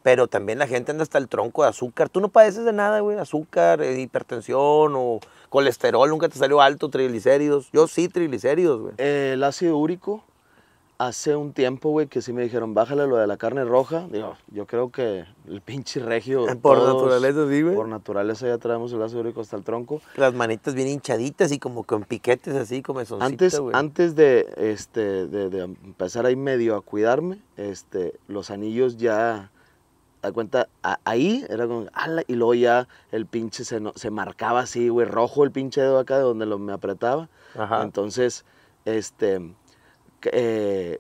pero también la gente anda hasta el tronco de azúcar. Tú no padeces de nada, güey, azúcar, eh, hipertensión o colesterol, nunca te salió alto, triglicéridos. Yo sí, triglicéridos, güey. Eh, el ácido úrico, hace un tiempo, güey, que sí me dijeron, bájale lo de la carne roja. Digo, yo creo que el pinche regio. *laughs* Por naturaleza, sí, güey. Por naturaleza ya traemos el ácido úrico hasta el tronco. Las manitas bien hinchaditas y como con piquetes así, como son. Antes, antes de, este, de, empezar ahí medio a cuidarme, este, los anillos ya da cuenta, ahí era como, y luego ya el pinche se, se marcaba así, güey, rojo el pinche dedo acá de donde lo, me apretaba. Entonces, este, eh,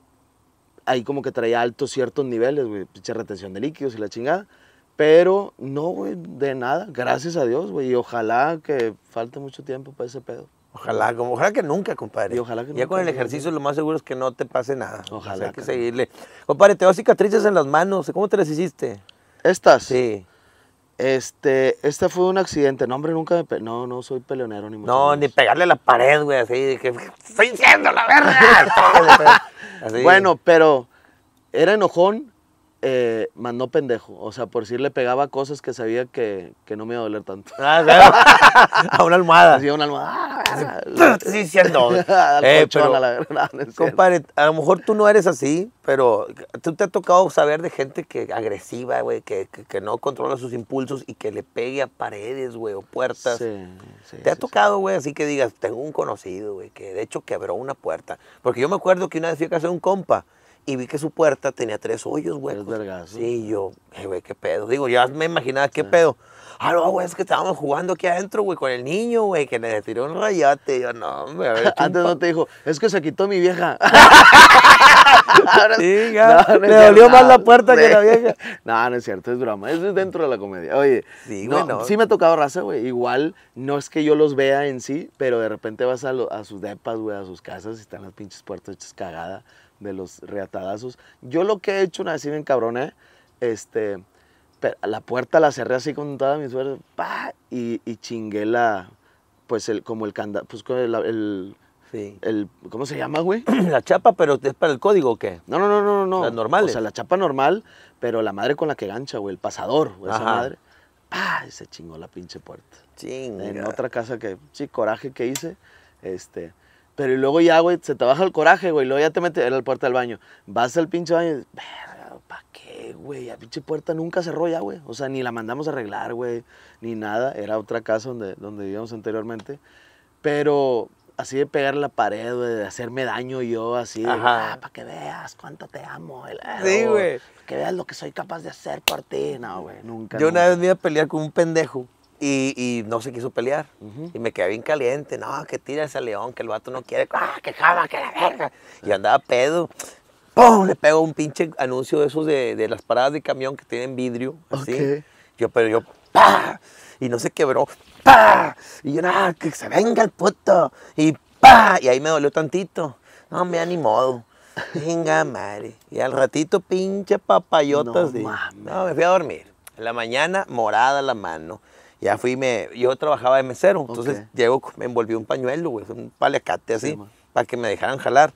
ahí como que traía altos ciertos niveles, güey, pinche retención de líquidos y la chingada. Pero no, güey, de nada, gracias a Dios, güey, y ojalá que falte mucho tiempo para ese pedo. Ojalá, como, ojalá que nunca, compadre. ojalá ya con el ejercicio lo más seguro es que no te pase nada. Ojalá. que seguirle. Compadre, te cicatrices en las manos. ¿Cómo te las hiciste? ¿Estas? Sí. Este, este fue un accidente. No, hombre, nunca me No, no soy peleonero ni mucho No, ni pegarle la pared, güey, así. que estoy diciendo la verdad. *laughs* Bueno, pero era enojón eh, mandó pendejo. O sea, por si le pegaba cosas que sabía que, no me iba a doler tanto. Ah, *laughs* a una almohada. Sí, a una almohada. sí compadre, a lo mejor tú no eres así, pero tú te ha tocado saber de gente que agresiva, güey, que, no controla sus impulsos y que le pegue a paredes, güey, o puertas. Sí, sí, te ha tocado, güey, así que digas, tengo un conocido, güey, que de hecho quebró una puerta. Porque yo me acuerdo que una vez fui a casa de un compa y vi que su puerta tenía tres hoyos, güey. Tres Sí, yo, güey, qué pedo. Digo, ya me imaginaba qué pedo. Ah, no, güey, es que estábamos jugando aquí adentro, güey, con el niño, güey, que le tiró un rayate. Yo, no, güey, a ver. *laughs* Antes no te dijo, es que se quitó mi vieja. *laughs* *laughs* le dolió más la puerta que la vieja. No, no es cierto, es drama. Eso es dentro de la comedia. Oye, sí, bueno. sí me ha tocado raza, güey. Igual no es que yo los vea en sí, pero de repente vas a, a sus depas, güey, a sus casas y están las pinches puertas hechas cagadas de los reatadazos. Yo lo que he hecho una vez y me encabroné, este, la puerta la cerré así con toda mi suerte, pa Y, chingué la, pues el, como el candado, pues el, ¿cómo se llama, güey? *clears throat* La chapa, pero ¿es para el código o qué? No, no, no, no, no. La normal. O sea, la chapa normal, pero la madre con la que gancha, o el pasador, esa madre. ¡Pah! se chingó la pinche puerta. En otra casa que, sí, coraje que hice, este... Pero luego ya, güey, se te baja el coraje, güey. Luego ya te metes en la puerta del baño. Vas al pinche baño y dices, ¿para qué, güey? La pinche puerta nunca cerró ya, güey. O sea, ni la mandamos a arreglar, güey, ni nada. Era otra casa donde, donde vivíamos anteriormente. Pero así de pegar la pared, de hacerme daño yo, así ah, para que veas cuánto te amo. sí, güey. que veas lo que soy capaz de hacer por ti. No, güey, nunca. Yo una vez me iba a pelear con un pendejo y, no se quiso pelear. Y me quedé bien caliente. No, que tira ese león, que el vato no quiere. ¡Ah, que jama, que la verga! Y andaba pedo. ¡Pum! Le pego un pinche anuncio de esos de, las paradas de camión que tienen vidrio. Así. Yo, pero yo, ¡pa! Y no se quebró. ¡pa! Y yo, nada, que se venga el puto. Y ¡pa! Y ahí me dolió tantito. No, me ni modo. Venga, madre. Y al ratito, pinche papayotas. No, no, me fui a dormir. En la mañana, morada la mano. Ya fui, me, yo trabajaba de mesero, entonces Diego me envolvió un pañuelo, güey, un paliacate así, para que me dejaran jalar.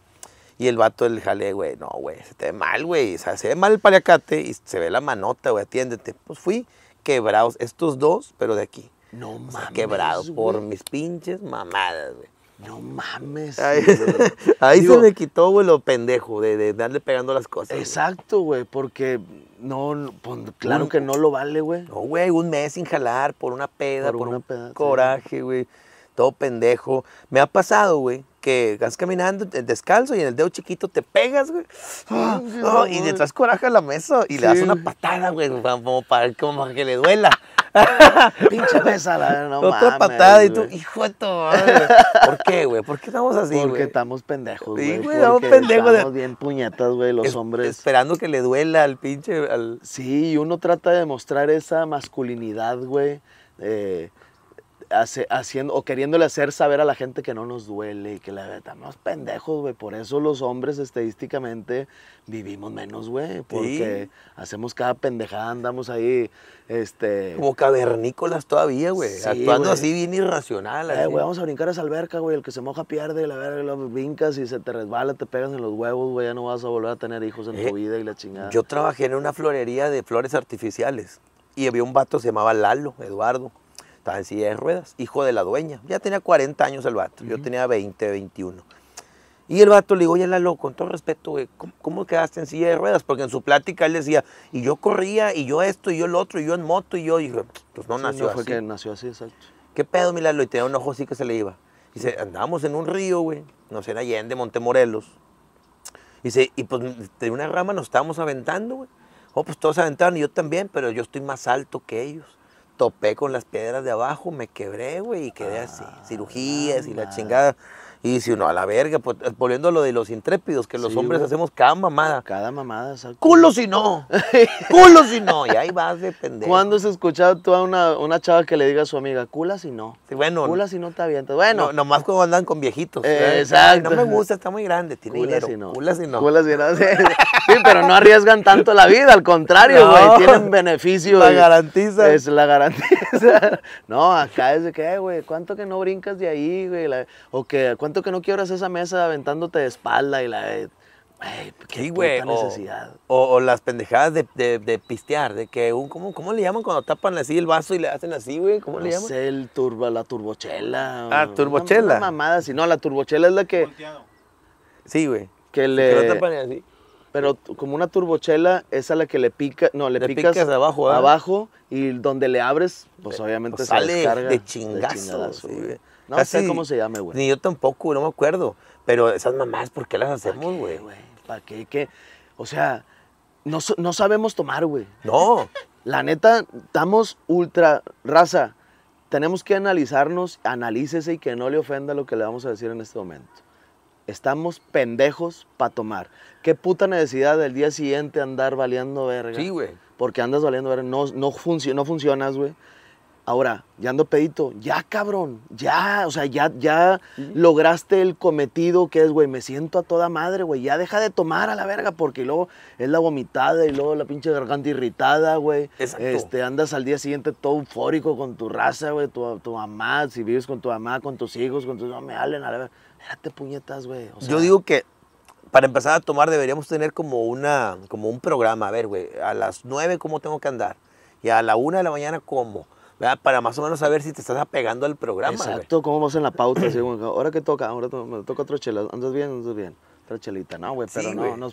Y el vato le jalé güey, no, güey, se te ve mal, güey, o sea, se ve mal el paliacate y se ve la manota, güey, atiéndete. Pues fui quebrados, estos dos, pero de aquí. No mames. Quebrados por mis pinches mamadas, güey. No mames. *laughs* Ahí, se me quitó, güey, lo pendejo de, darle pegando las cosas. Exacto, güey, porque no, pues, claro que no lo vale, güey. No, güey, un mes sin jalar por una peda, por, un coraje, güey. Todo pendejo. Me ha pasado, güey, que vas caminando descalzo y en el dedo chiquito te pegas, güey. Ah, ah, y detrás coraje a la mesa y le das una patada, güey, como para que le duela. *laughs* Pinche pesada, no Otra patada y tú, hijo de todo. ¿Por qué, güey? ¿Por qué estamos así, Porque estamos pendejos, güey. Sí, güey, estamos pendejos. Estamos bien puñetas, güey, los hombres. Esperando que le duela al pinche... Sí, y uno trata de mostrar esa masculinidad, güey. Eh, haciendo o queriéndole hacer saber a la gente que no nos duele y que la verdad, no pendejos, güey. Por eso los hombres estadísticamente vivimos menos, güey. Porque hacemos cada pendejada, andamos ahí, este... Como cavernícolas todavía, güey. Actuando así bien irracional. Eh, güey, vamos a brincar a esa alberca, güey. El que se moja pierde, la verga, lo brincas y se te resbala, te pegas en los huevos, güey. Ya no vas a volver a tener hijos en tu eh, vida y la chingada. Yo trabajé en una florería de flores artificiales y había un vato se llamaba Lalo, Eduardo estaba en silla de ruedas, hijo de la dueña. Ya tenía 40 años el vato, yo tenía 20, 21. Y el vato le digo, oye, Lalo, con todo respeto, güey, ¿cómo, quedaste en silla de ruedas? Porque en su plática él decía, y yo corría, y yo esto, y yo el otro, y yo en moto, y yo, y pues no nació fue que nació así, exacto. ¿Qué pedo, mi Lalo? Y tenía un ojo así que se le iba. Y dice, andábamos en un río, güey, no sé, en Allende, Montemorelos. Y dice, y pues de una rama nos estábamos aventando, güey. Oh, pues todos aventaron y yo también, pero yo estoy más alto que ellos topé con las piedras de abajo, me quebré, güey, y quedé así. Ah, cirugías y la chingada. Y si uno, a la verga, pues, eh, lo de los intrépidos, que los hombres hacemos cada mamada. Cada mamada. Exacto. Culo si no. *laughs* culo si no. Y ahí vas de pendejo. ¿Cuándo has escuchado tú a una, chava que le diga a su amiga, culas si no? Sí, bueno. culas si no te avientas. Bueno. nomás cuando andan con viejitos. Eh, exacto. no me gusta, está muy grande, tiene dinero. Si no. si no. culas si no. Sí, pero no arriesgan tanto la vida, al contrario, güey. Tienen beneficio. La garantiza. Es la garantiza. *laughs* No, acá es de que, güey, ¿cuánto que no brincas de ahí, güey? O que, ¿cuánto que no quieras esa mesa aventándote de espalda y la... qué güey. O, necesidad. O, las pendejadas de, de, pistear, de que un, ¿cómo, ¿cómo, le llaman cuando tapan así el vaso y le hacen así, güey? ¿Cómo le llaman? Es el turbo, la turbochela. Ah, turbochela. Una, mamada, si no, la turbochela es la que. Sí, güey. Que le. Pero como una turbochela es a la que le pica, no, le, picas, abajo, abajo y donde le abres, pues, pues obviamente sale de chingazo. güey. No sé cómo se llame, güey. Ni yo tampoco, no me acuerdo. Pero esas mamás, ¿por qué las hacemos, güey? ¿Para qué? ¿Qué? O sea, no, sabemos tomar, güey. No. La neta, estamos ultra raza. Tenemos que analizarnos, analícese y que no le ofenda lo que le vamos a decir en este momento. Estamos pendejos para tomar. Qué puta necesidad del día siguiente andar valiendo verga. Sí, güey. Porque andas valiendo verga. No, no, no funcionas, güey. Ahora, ya ando pedito, ya cabrón, ya, o sea, ya, ya lograste el cometido que es, güey, me siento a toda madre, güey, ya deja de tomar a la verga, porque luego es la vomitada y luego la pinche garganta irritada, güey. Este, andas al día siguiente todo eufórico con tu raza, güey, tu, mamá, si vives con tu mamá, con tus hijos, con tus... No me hablen a la verga. Espérate puñetas, güey. Yo digo que para empezar a tomar deberíamos tener como, una, como un programa, a ver, güey, a las nueve cómo tengo que andar y a la una de la mañana cómo para más o menos saber si te estás apegando al programa. Exacto, cómo vas en la pauta. ahora que toca, ahora me toca otro chela. ¿Andas bien? ¿Andas bien? Otra chelita, no, güey, pero no, no.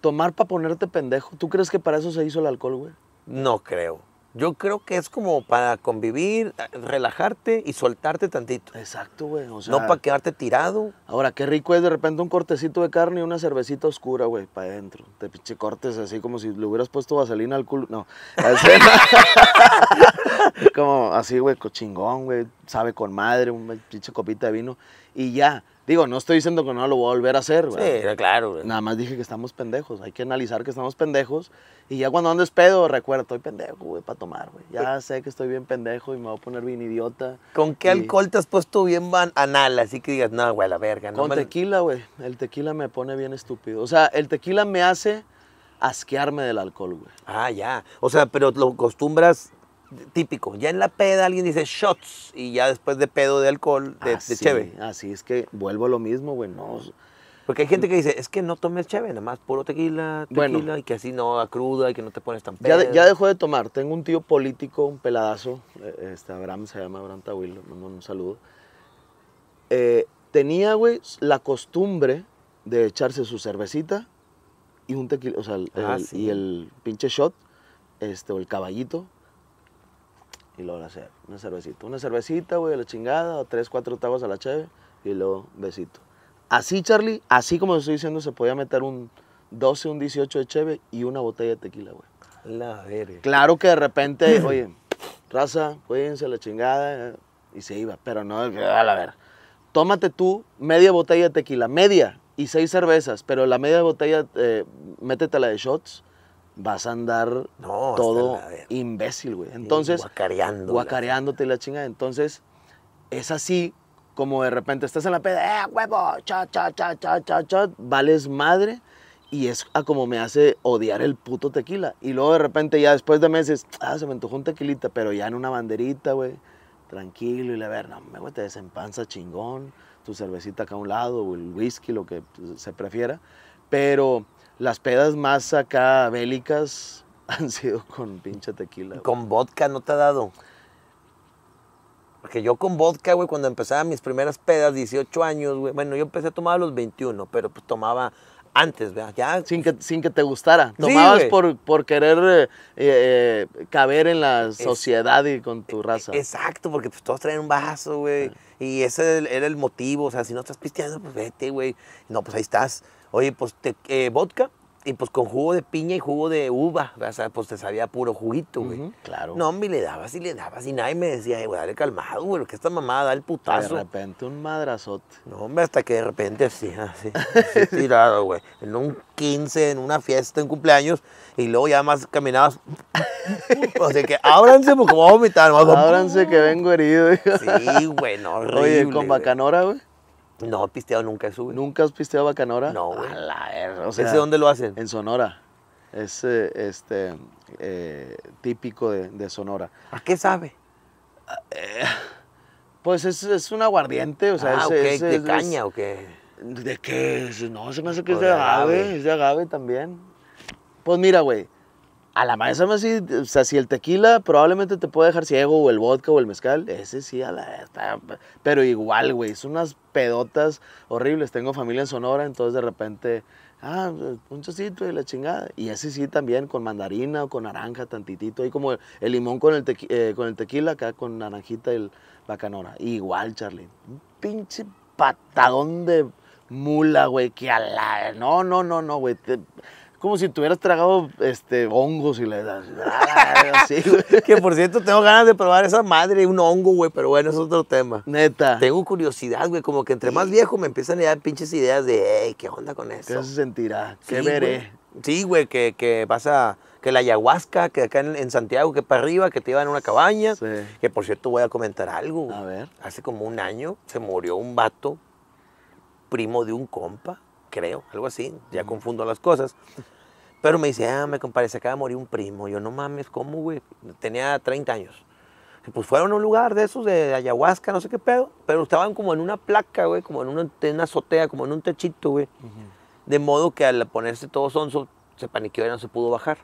Tomar para ponerte pendejo. ¿Tú crees que para eso se hizo el alcohol, güey? No creo. Yo creo que es como para convivir, eh, relajarte y soltarte tantito. Exacto, güey. no para quedarte tirado. Ahora, qué rico es de repente un cortecito de carne y una cervecita oscura, güey, para adentro. Te pinche cortes así como si le hubieras puesto vaselina al culo. No. *laughs* como así, güey, cochingón, güey. Sabe con madre, un pinche copita de vino. Y ya. Digo, no estoy diciendo que no lo voy a volver a hacer, güey. Sí, claro, güey. Nada más dije que estamos pendejos. Hay que analizar que estamos pendejos. Y ya cuando andes pedo, recuerdo, estoy pendejo, güey, para tomar, güey. Ya sé que estoy bien pendejo y me voy a poner bien idiota. ¿Con qué alcohol te has puesto bien van anal? Así que digas, no, güey, la verga. No Con tequila, güey. El tequila me pone bien estúpido. O sea, el tequila me hace asquearme del alcohol, güey. Ah, ya. O sea, pero lo acostumbras típico. Ya en la peda alguien dice shots y ya después de pedo de alcohol, de, cheve. Así es que vuelvo a lo mismo, güey. No. Porque hay gente que dice, es que no tomes cheve, nada más puro tequila, tequila, y que así no a cruda y que no te pones tan pedo. Ya, ya dejó de tomar. Tengo un tío político, un peladazo, eh, este Abraham se llama Abraham Tawil, le un saludo. Eh, tenía, güey, la costumbre de echarse su cervecita y un tequila, o sea, el, ah, y el pinche shot, este, o el caballito, y luego la Una cervecita. Una cervecita, güey, a la chingada, o tres, cuatro tagos a la cheve y luego besito. Así, Charlie, así como te estoy diciendo, se podía meter un 12, un 18 de cheve y una botella de tequila, güey. La verga. Claro que de repente, *clears throat* oye, raza, cuídense la chingada y se iba, pero no, a la verga. Tómate tú media botella de tequila, media y seis cervezas, pero la media botella, eh, la de shots vas a andar todo imbécil, güey. Entonces, guacareando, guacareándote la, chingada. Entonces, es así como de repente estás en la peda, ¡eh, huevo! ¡Cha, cha, cha, cha, cha, cha! Vales madre. Y es como me hace odiar el puto tequila. Y luego de repente, ya después de meses, ah, se me antojó un tequilita, pero ya en una banderita, güey. Tranquilo y la ver, no, me güey, te desempanza chingón. Tu cervecita acá a un lado, o el whisky, lo que se prefiera. Pero las pedas más acá bélicas *laughs* han sido con pinche tequila. ¿Con vodka no te ha dado? Porque yo con vodka, güey, cuando empezaba mis primeras pedas, 18 años, güey, bueno, yo empecé a tomar a los 21, pero pues tomaba antes, ¿verdad? Ya. Sin, que, sin que te gustara. Tomabas por, querer eh, eh, caber en la sociedad y con tu e, e, raza. Exacto, porque pues, todos traen un vaso, güey. Ah. Y ese era el motivo. O sea, si no estás pisteando, pues vete, güey. No, pues ahí estás. Oye, pues te, eh, vodka y pues con jugo de piña y jugo de uva, o sea, pues te sabía puro juguito, güey. claro. No, hombre, le dabas y le dabas y nadie me decía, güey, dale calmado, güey, que esta mamada da el putazo. De repente un madrazote. No, hombre, hasta que de repente así, así, así *laughs* tirado, güey. En un 15, en una fiesta, en cumpleaños, y luego ya más caminabas. *laughs* o sea que ábranse porque voy a vomitar. ábranse que vengo herido. güey. Sí, güey, no, horrible, Oye, con bacanora, güey. No, pisteado nunca eso, güey. ¿Nunca has pisteado Bacanora? No, güey. A la verga. O sea, ¿Ese dónde lo hacen? En Sonora. Es eh, este, eh, típico de, Sonora. ¿A qué sabe? Eh, pues es, es, un aguardiente, o sea, ah, es, ¿De caña o qué? ¿De qué? No, se me hace que es de agave, es de agave también. Pues mira, güey, a la madre, o sea, si el tequila probablemente te puede dejar ciego, o el vodka, o el mezcal, ese sí, a la Pero igual, güey, son unas pedotas horribles. Tengo familia en Sonora, entonces de repente, ah, un chocito y la chingada. Y ese sí también, con mandarina o con naranja, tantitito. Y como el, limón con el, eh, con el tequila, acá con naranjita y el, la canora. igual, Charlie, un pinche patadón de mula, güey, que a la... No, no, no, no, güey como si tuvieras tragado este, hongos y le das. Ah, *laughs* que por cierto, tengo ganas de probar esa madre, un hongo, güey, pero bueno, es otro tema. Neta. Tengo curiosidad, güey, como que entre más viejo me empiezan a dar pinches ideas de, hey, ¿qué onda con eso? ¿Qué se sentirá? ¿Qué veré? Sí, güey, que, que vas a que la ayahuasca, que acá en, Santiago, que para arriba, que te iban a una cabaña. Que por cierto, voy a comentar algo. A ver. Hace como un año se murió un vato, primo de un compa creo, algo así, ya confundo las cosas. Pero me dice, ah, me compadre, se acaba de morir un primo. Yo, no mames, ¿cómo, güey? Tenía 30 años. pues fueron a un lugar de esos, de ayahuasca, no sé qué pedo, pero estaban como en una placa, güey, como en una, azotea, como en un techito, güey. De modo que al ponerse todo sonso, se paniqueó y no se pudo bajar.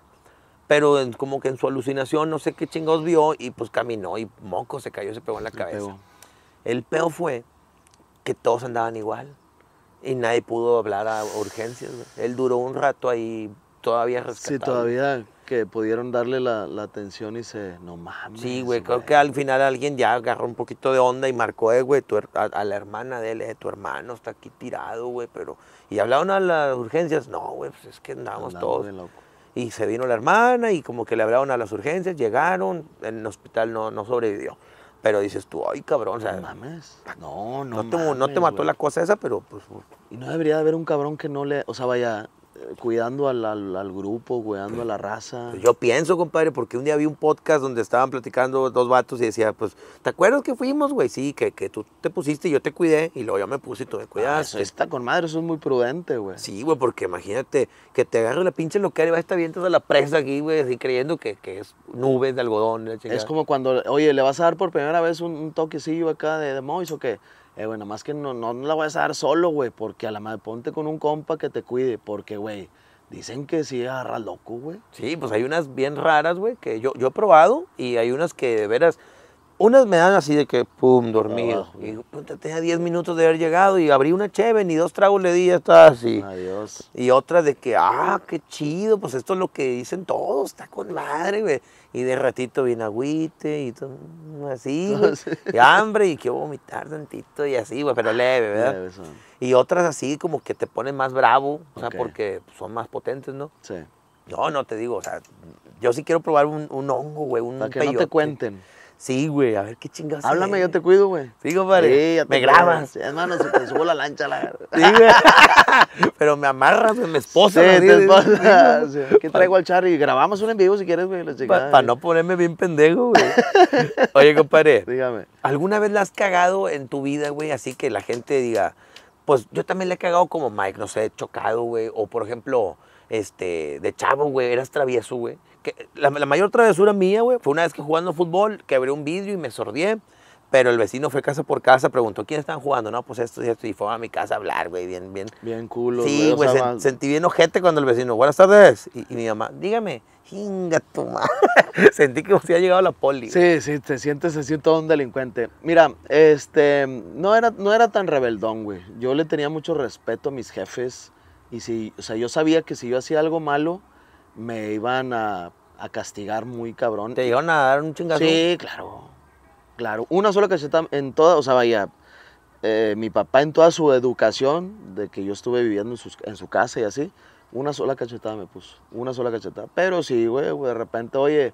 Pero como que en su alucinación, no sé qué chingados vio, y pues caminó, y moco, se cayó, se pegó en la cabeza. El peo fue que todos andaban igual. Y nadie pudo hablar a urgencias. Él duró un rato ahí todavía rescatado. Sí, todavía que pudieron darle la, atención y se, no mames. Sí, güey, creo que al final alguien ya agarró un poquito de onda y marcó, eh, güey, a, la hermana de él, eh, tu hermano está aquí tirado, güey, pero... Y hablaron a las urgencias, no, güey, pues es que andamos todos. Y se vino la hermana y como que le hablaron a las urgencias, llegaron, en el hospital no, no sobrevivió. Pero dices tú, ay, cabrón, o sea, no mames. No, no. No te, no te mató la cosa esa, pero pues. Y no debería de haber un cabrón que no le. O sea, vaya, cuidando al, grupo, cuidando a la raza. Yo pienso, compadre, porque un día vi un podcast donde estaban platicando dos vatos y decía, pues, ¿te acuerdas que fuimos, güey? Sí, que, que tú te pusiste y yo te cuidé y luego yo me puse y tú me ah, cuidaste. Ah, con madre, eso es muy prudente, güey. Sí, güey, porque imagínate que te agarre la pinche loquera y vas a estar viendo la presa aquí, güey, así creyendo que, es nubes de algodón. es como cuando, oye, le vas a dar por primera vez un, toquecillo acá de, de o qué? eh, bueno, más que no, no, la voy a dar solo, güey, porque a la madre ponte con un compa que te cuide, porque, güey, dicen que sí agarra loco, güey. Sí, pues hay unas bien raras, güey, que yo, yo he probado y hay unas que de veras, unas me dan así de que, pum, dormido. Oh, y digo, tenía 10 minutos de haber llegado y abrí una cheven y dos tragos le di, ya estaba así. Adiós. Y otras de que, ah, qué chido, pues esto es lo que dicen todos, está con madre, güey y de ratito bien agüite y todo así, *laughs* ah, y hambre y quiero vomitar tantito y así, pero leve, ¿verdad? y otras así como que te ponen más bravo, o sea, porque son más potentes, ¿no? Sí. No, no te digo, o sea, yo sí quiero probar un, hongo, güey, un Para que no te cuenten. Sí, güey, a ver qué chingados. Háblame, yo te cuido, güey. Sí, compadre. Sí, ya te me grabas. Hermano, se te subo la lancha, la *laughs* Sí, güey. *laughs* Pero me amarras, güey, me esposa. Sí, te esposa. ¿Qué traigo al y Grabamos un en vivo si quieres, güey. Para no ponerme bien pendejo, güey. *laughs* Oye, compadre. Dígame. ¿Alguna vez la has cagado en tu vida, güey? Así que la gente diga, pues yo también le he cagado como Mike, no sé, chocado, güey. O por ejemplo, este, de chavo, güey, eras travieso, güey la, mayor travesura mía, güey, fue una vez que jugando fútbol, quebré un vidrio y me sordié. Pero el vecino fue casa por casa, preguntó quién están jugando. No, pues esto y esto. Y fue a mi casa a hablar, güey, bien, bien. Bien culo, Sí, güey, sentí bien ojete cuando el vecino, buenas tardes. Y, mi mamá, dígame, jinga tu madre. *laughs* sentí que usted ha llegado la poli. Sí, sí, te sientes así todo un delincuente. Mira, este, no era, no era tan rebeldón, güey. Yo le tenía mucho respeto a mis jefes. Y si, o sea, yo sabía que si yo hacía algo malo, me iban a, castigar muy cabrón. ¿Te iban a dar un chingazo? Sí, claro. Claro. Una sola cacheta en toda, o sea, vaya, eh, mi papá en toda su educación, de que yo estuve viviendo en, su casa y así, una sola cachetada me puso, una sola cachetada. Pero sí, güey, de repente, oye,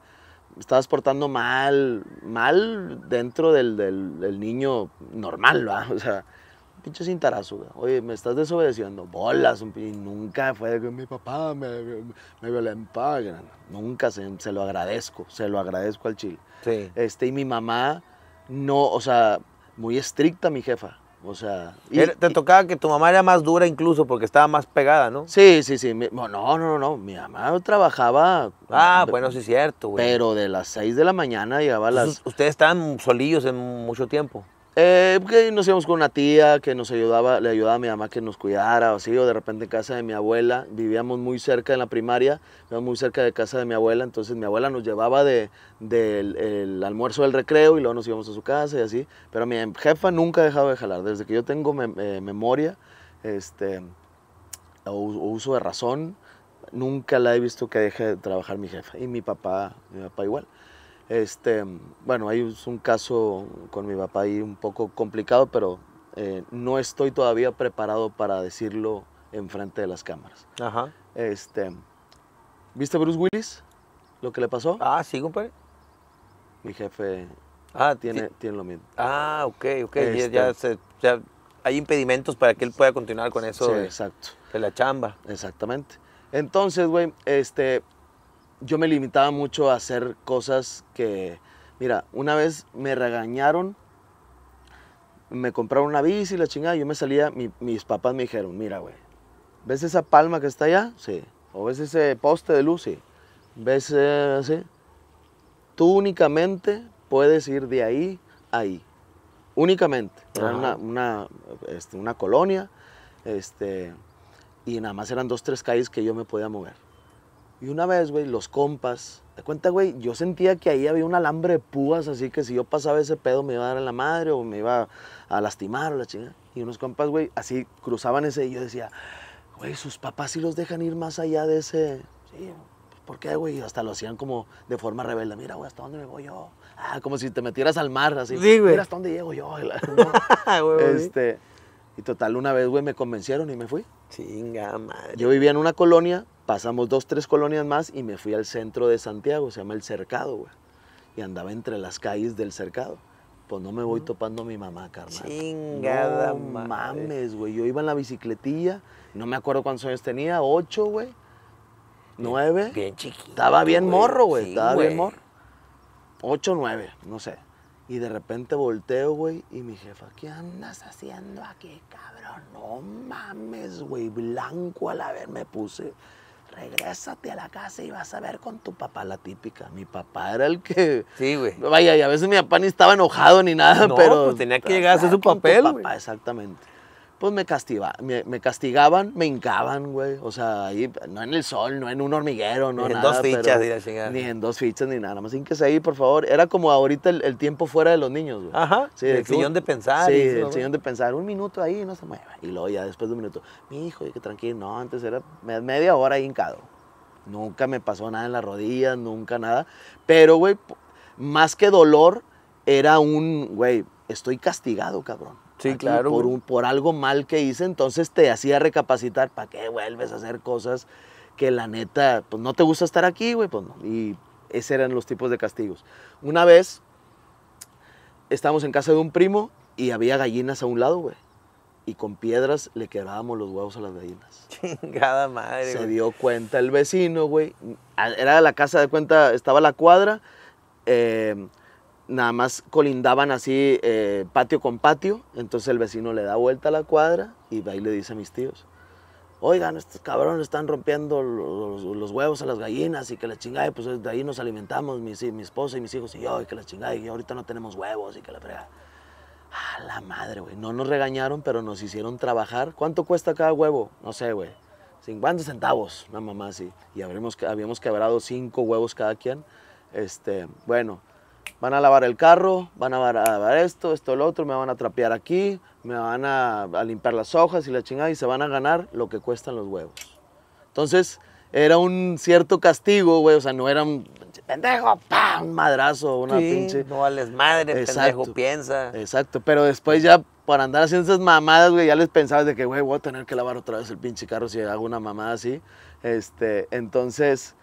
estabas portando mal, mal dentro del, del niño normal, ¿va? O sea, pinche cintarazo, güey. Oye, me estás desobedeciendo. Bolas, y nunca fue que mi papá me, me, me Nunca se, lo agradezco, se lo agradezco al chile. Sí. Este, y mi mamá, no, o sea, muy estricta mi jefa. O sea. Te tocaba que tu mamá era más dura incluso porque estaba más pegada, ¿no? Sí, sí, sí. no, no, no, Mi mamá trabajaba. Ah, bueno, sí, es cierto, Pero de las 6 de la mañana llegaba a las. Ustedes estaban solillos en mucho tiempo. Eh, nos íbamos con una tía que nos ayudaba, le ayudaba a mi mamá que nos cuidara o así, o de repente en casa de mi abuela, vivíamos muy cerca en la primaria, vivíamos muy cerca de casa de mi abuela, entonces mi abuela nos llevaba del de, almuerzo del recreo y luego nos íbamos a su casa y así, pero mi jefa nunca ha dejado de jalar, desde que yo tengo eh, memoria este, o, uso de razón, nunca la he visto que deje de trabajar mi jefa, y mi papá, mi papá igual. Este, bueno, hay un caso con mi papá ahí un poco complicado, pero eh, no estoy todavía preparado para decirlo en frente de las cámaras. Ajá. Este, ¿Viste Bruce Willis? ¿Lo que le pasó? Ah, sí, compadre. Mi jefe ah, tiene, tiene lo mismo. Ah, ok, ok. ya, este ya, hay impedimentos para que él pueda continuar con eso exacto. de la chamba. Exactamente. Entonces, güey, este, yo me limitaba mucho a hacer cosas que, mira, una vez me regañaron, me compraron una bici, la chingada, yo me salía, mis papás me dijeron, mira, güey, ¿ves esa palma que está allá? Sí. ¿O ves ese poste de luz? Sí. ¿Ves así? Eh, Tú únicamente puedes ir de ahí a ahí. Únicamente. Era una, este, una, colonia. Este, y nada más eran dos, tres calles que yo me podía mover. Y una vez, güey, los compas, ¿te cuenta, güey? Yo sentía que ahí había un alambre de púas, así que si yo pasaba ese pedo me iba a dar a la madre o me iba a lastimar o la chingada. Y unos compas, güey, así cruzaban ese y yo decía, güey, sus papás sí los dejan ir más allá de ese. Sí, ¿por qué, güey? Hasta lo hacían como de forma rebelde. Mira, güey, ¿hasta dónde me voy yo? Ah, como si te metieras al mar, así. Sí, güey. Mira, ¿hasta dónde llego yo? *laughs* este. Y total, una vez, güey, me convencieron y me fui. Chinga madre. Yo vivía en una colonia, pasamos dos, tres colonias más y me fui al centro de Santiago, se llama El Cercado, güey. Y andaba entre las calles del Cercado. Pues no me voy topando a mi mamá, carnal. Chingada mames, güey. Yo iba en la bicicletilla, no me acuerdo cuántos años tenía, ocho, güey. Nueve. Bien chiquito. Estaba bien morro, güey. Estaba bien morro. Ocho, nueve, no sé. Y de repente volteo, güey, y mi jefa, ¿qué andas haciendo aquí, cabrón? No mames, güey, blanco al la me puse. Regrésate a la casa y vas a ver con tu papá la típica. Mi papá era el que. Sí, güey. Vaya, y a veces mi papá ni estaba enojado ni nada, pero. Pues tenía que llegar a hacer su papel. Papá, exactamente pues me, castigaba, me, castigaban, me hincaban, güey. O sea, ahí, no en el sol, no en un hormiguero, no ni en dos fichas, ni en dos fichas, ni nada. Nada más que se ahí, por favor. Era como ahorita el, tiempo fuera de los niños, güey. Ajá. Sí, el sillón de uh, pensar. Sí, el sillón de pensar. Un minuto ahí, no se mueva. Y luego ya después de un minuto, mi hijo, que tranquilo. No, antes era media hora ahí hincado. Nunca me pasó nada en las rodillas, nunca nada. Pero, güey, más que dolor, era un, güey, estoy castigado, cabrón. Sí, claro. Por, por algo mal que hice, entonces te hacía recapacitar, ¿para qué vuelves a hacer cosas que la neta, pues no te gusta estar aquí, güey? Pues no. Y esos eran los tipos de castigos. Una vez estábamos en casa de un primo y había gallinas a un lado, güey. Y con piedras le quedábamos los huevos a las gallinas. *laughs* Chingada madre. Se dio cuenta el vecino, güey. Era la casa de cuenta, estaba la cuadra. Eh, nada más colindaban así eh, patio con patio, entonces el vecino le da vuelta a la cuadra y va y le dice a mis tíos, oigan, estos cabrones están rompiendo los, huevos a las gallinas y que la chingada, pues de ahí nos alimentamos, mi, mi esposa y mis hijos y yo, y que la chingada, y ahorita no tenemos huevos y que la frega. A la madre, güey. No nos regañaron, pero nos hicieron trabajar. ¿Cuánto cuesta cada huevo? No sé, güey. 50 centavos, una mamá así. Y habremos, habíamos quebrado cinco huevos cada quien. Este, bueno, van a lavar el carro, van a lavar esto, esto, el otro, me van a trapear aquí, me van a, limpiar las hojas y la chingada y se van a ganar lo que cuestan los huevos. Entonces, era un cierto castigo, güey, o sea, no era un pendejo, madrazo, una pinche. No vales madre, pendejo, piensa. Exacto, pero después ya para andar haciendo esas mamadas, güey, ya les pensabas de que, güey, voy a tener que lavar otra vez el pinche carro si hago una mamada así. Este, entonces,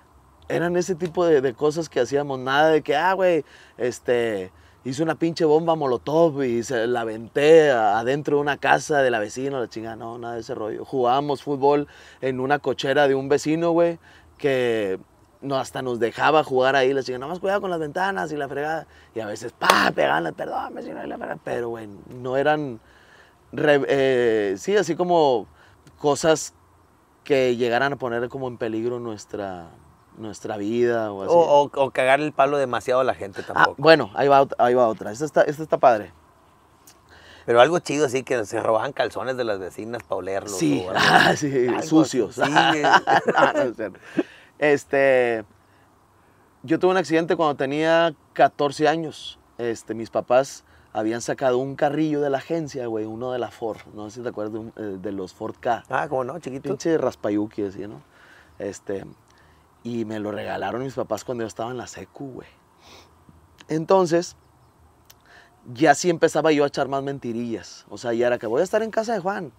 eran ese tipo de, cosas que hacíamos, nada de que, ah, güey, este, hice una pinche bomba molotov y se la aventé adentro de una casa de la vecina, la chingada, no, nada de ese rollo. Jugábamos fútbol en una cochera de un vecino, güey, que no, hasta nos dejaba jugar ahí, la chingada, nada más cuidado con las ventanas y la fregada. Y a veces, pa, Pegando, perdón, vecino, y la fregada. Pero, güey, no eran, eh, sí, así como cosas que llegaran a poner como en peligro nuestra nuestra vida o así. O, o, cagar el palo demasiado a la gente ah, tampoco. bueno, ahí va, ahí va otra. Esta está, padre. Pero algo chido, así que se roban calzones de las vecinas para olerlos. Sí, *laughs* ah, sí sucios. sí. *laughs* Ah, este, yo tuve un accidente cuando tenía 14 años. Este, mis papás habían sacado un carrillo de la agencia, güey, uno de la Ford. No sé si te acuerdas de, eh, los Ford K. Ah, como no, chiquito. Pinche raspayuki, así, ¿no? Este, y me lo regalaron mis papás cuando yo estaba en la secu, güey. Entonces, ya sí empezaba yo a echar más mentirillas. O sea, ya era que voy a estar en casa de Juan.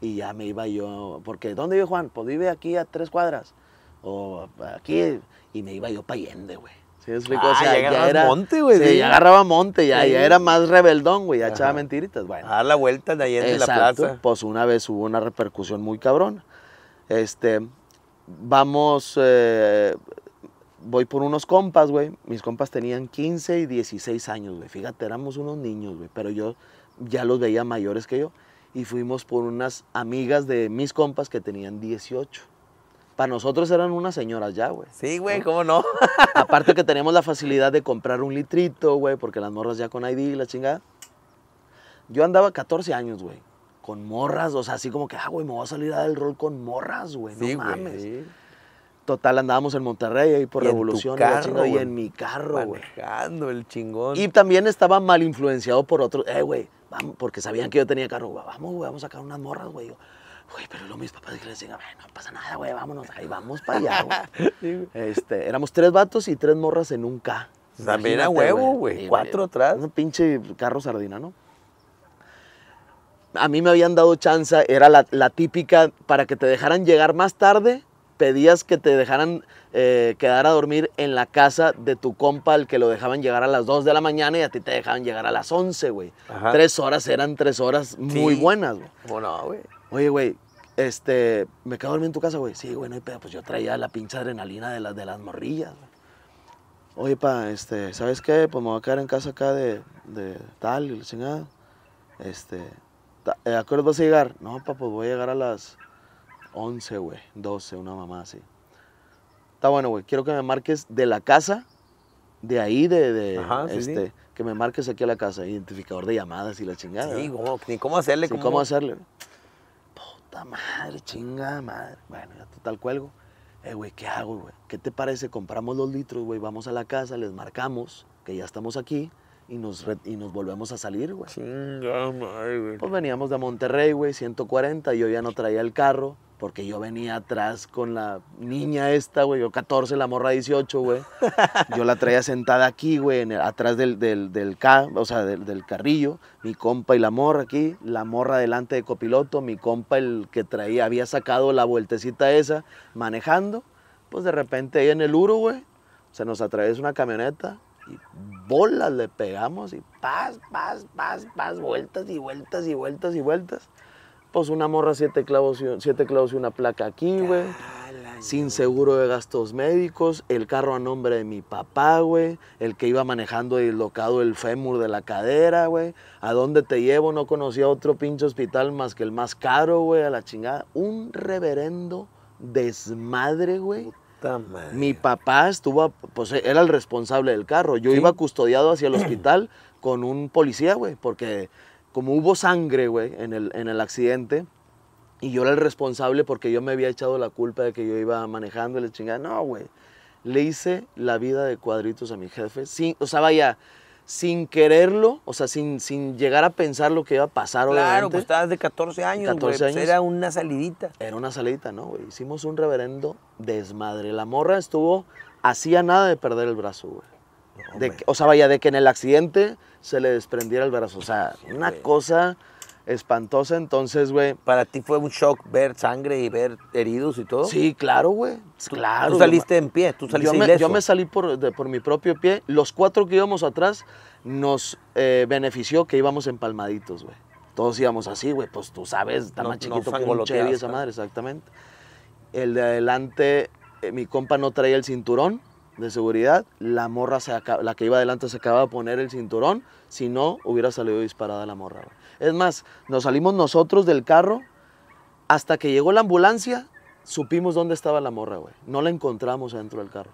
Y ya me iba yo, porque ¿dónde vive Juan? Pues vive aquí a tres cuadras. O aquí. Y me iba yo para Allende, güey. ¿Sí Ah, ya, monte, güey. Sí, ya agarraba monte, ya, ya era más rebeldón, güey. Ya echaba mentiritas, bueno. A dar la vuelta de Allende la plaza. Pues una vez hubo una repercusión muy cabrón. Este, Vamos, eh, voy por unos compas, güey. Mis compas tenían 15 y 16 años, güey. Fíjate, éramos unos niños, güey. Pero yo ya los veía mayores que yo. Y fuimos por unas amigas de mis compas que tenían 18. Para nosotros eran unas señoras ya, güey. Sí, güey, ¿cómo no? *laughs* Aparte que teníamos la facilidad de comprar un litrito, güey, porque las morras ya con ID, la chingada. Yo andaba 14 años, güey con morras, o sea, así como que, ah, güey, me voy a salir a dar el rol con morras, güey, no mames. Total, andábamos en Monterrey ahí por Revolución y, en mi carro, güey. Manejando el chingón. Y también estaba mal influenciado por otros, eh, güey, vamos, porque sabían que yo tenía carro, vamos, güey, vamos a sacar unas morras, güey. güey, pero lo mis papás les decían, no pasa nada, güey, vámonos, ahí vamos para allá, *laughs* güey. este, éramos tres vatos y tres morras en un K. También a huevo, güey. Cuatro atrás. Un pinche carro sardina, ¿no? a mí me habían dado chance, era la, típica, para que te dejaran llegar más tarde, pedías que te dejaran eh, quedar a dormir en la casa de tu compa, al que lo dejaban llegar a las 2 de la mañana y a ti te dejaban llegar a las 11, güey. Tres horas eran tres horas muy buenas, güey. Bueno, güey. Oye, güey, este, ¿me quedo dormido en tu casa, güey? Sí, güey, no hay pues yo traía la pinche adrenalina de las, de las morrillas, Oye, pa, este, ¿sabes qué? Pues me voy a quedar en casa acá de, de tal y la chingada. Este, ¿a a llegar? No, papá, pues voy a llegar a las 11, güey, 12, una mamá así. Está bueno, güey, quiero que me marques de la casa, de ahí, de, este, que me marques aquí a la casa, identificador de llamadas y la chingada. Sí, güey, ni cómo hacerle. Sí, cómo... cómo hacerle. Puta madre, chingada madre. Bueno, ya total cuelgo. Eh, güey, ¿qué hago, güey? ¿Qué te parece? Compramos los litros, güey, vamos a la casa, les marcamos que ya estamos aquí y nos, volvemos a salir, güey. güey. Pues veníamos de Monterrey, güey, 140, yo ya no traía el carro porque yo venía atrás con la niña esta, güey, yo 14, la morra 18, güey. *laughs* Yo la traía sentada aquí, güey, atrás del, del, del, carrillo, mi compa y la morra aquí, la morra delante de copiloto, mi compa el que traía, había sacado la vueltecita esa, manejando, pues de repente ahí en el Uru, güey, se nos atraviesa una camioneta, y bolas le pegamos y pas, pas, pas, pas, vueltas y vueltas y vueltas y vueltas. Pues una morra, siete clavos y, siete clavos y una placa aquí, güey. Sin seguro de gastos médicos, el carro a nombre de mi papá, güey. El que iba manejando dislocado el fémur de la cadera, güey. ¿A dónde te llevo? No conocía otro pinche hospital más que el más caro, güey, a la chingada. Un reverendo desmadre, güey. Mi papá estuvo, pues era el responsable del carro. Yo iba custodiado hacia el hospital *clears throat* con un policía, güey, porque como hubo sangre, güey, en el, en el accidente, y yo era el responsable porque yo me había echado la culpa de que yo iba manejando y le chingada. No, güey. Le hice la vida de cuadritos a mi jefe. Sí, o sea, vaya, sin quererlo, o sea, sin, sin llegar a pensar lo que iba a pasar. Claro, pues estabas de 14 años, 14 pues era una salidita. Era una salidita, ¿no? Hicimos un reverendo desmadre. La morra estuvo, hacía nada de perder el brazo, güey. o sea, vaya, de que en el accidente se le desprendiera el brazo. O sea, una cosa espantosa, entonces, güey. ¿Para ti fue un shock ver sangre y ver heridos y todo? Sí, claro, güey. Claro. Tú saliste en pie, tú saliste yo me, Yo me salí por, mi propio pie. Los cuatro que íbamos atrás nos eh, benefició que íbamos empalmaditos, güey. Todos íbamos así, güey. Pues tú sabes, está más chiquito que un esa madre, exactamente. El de adelante, eh, mi compa no traía el cinturón de seguridad, la morra, se la que iba adelante se acaba de poner el cinturón, si no, hubiera salido disparada la morra. güey. Es más, nos salimos nosotros del carro hasta que llegó la ambulancia, supimos dónde estaba la morra, güey. No la encontramos adentro del carro.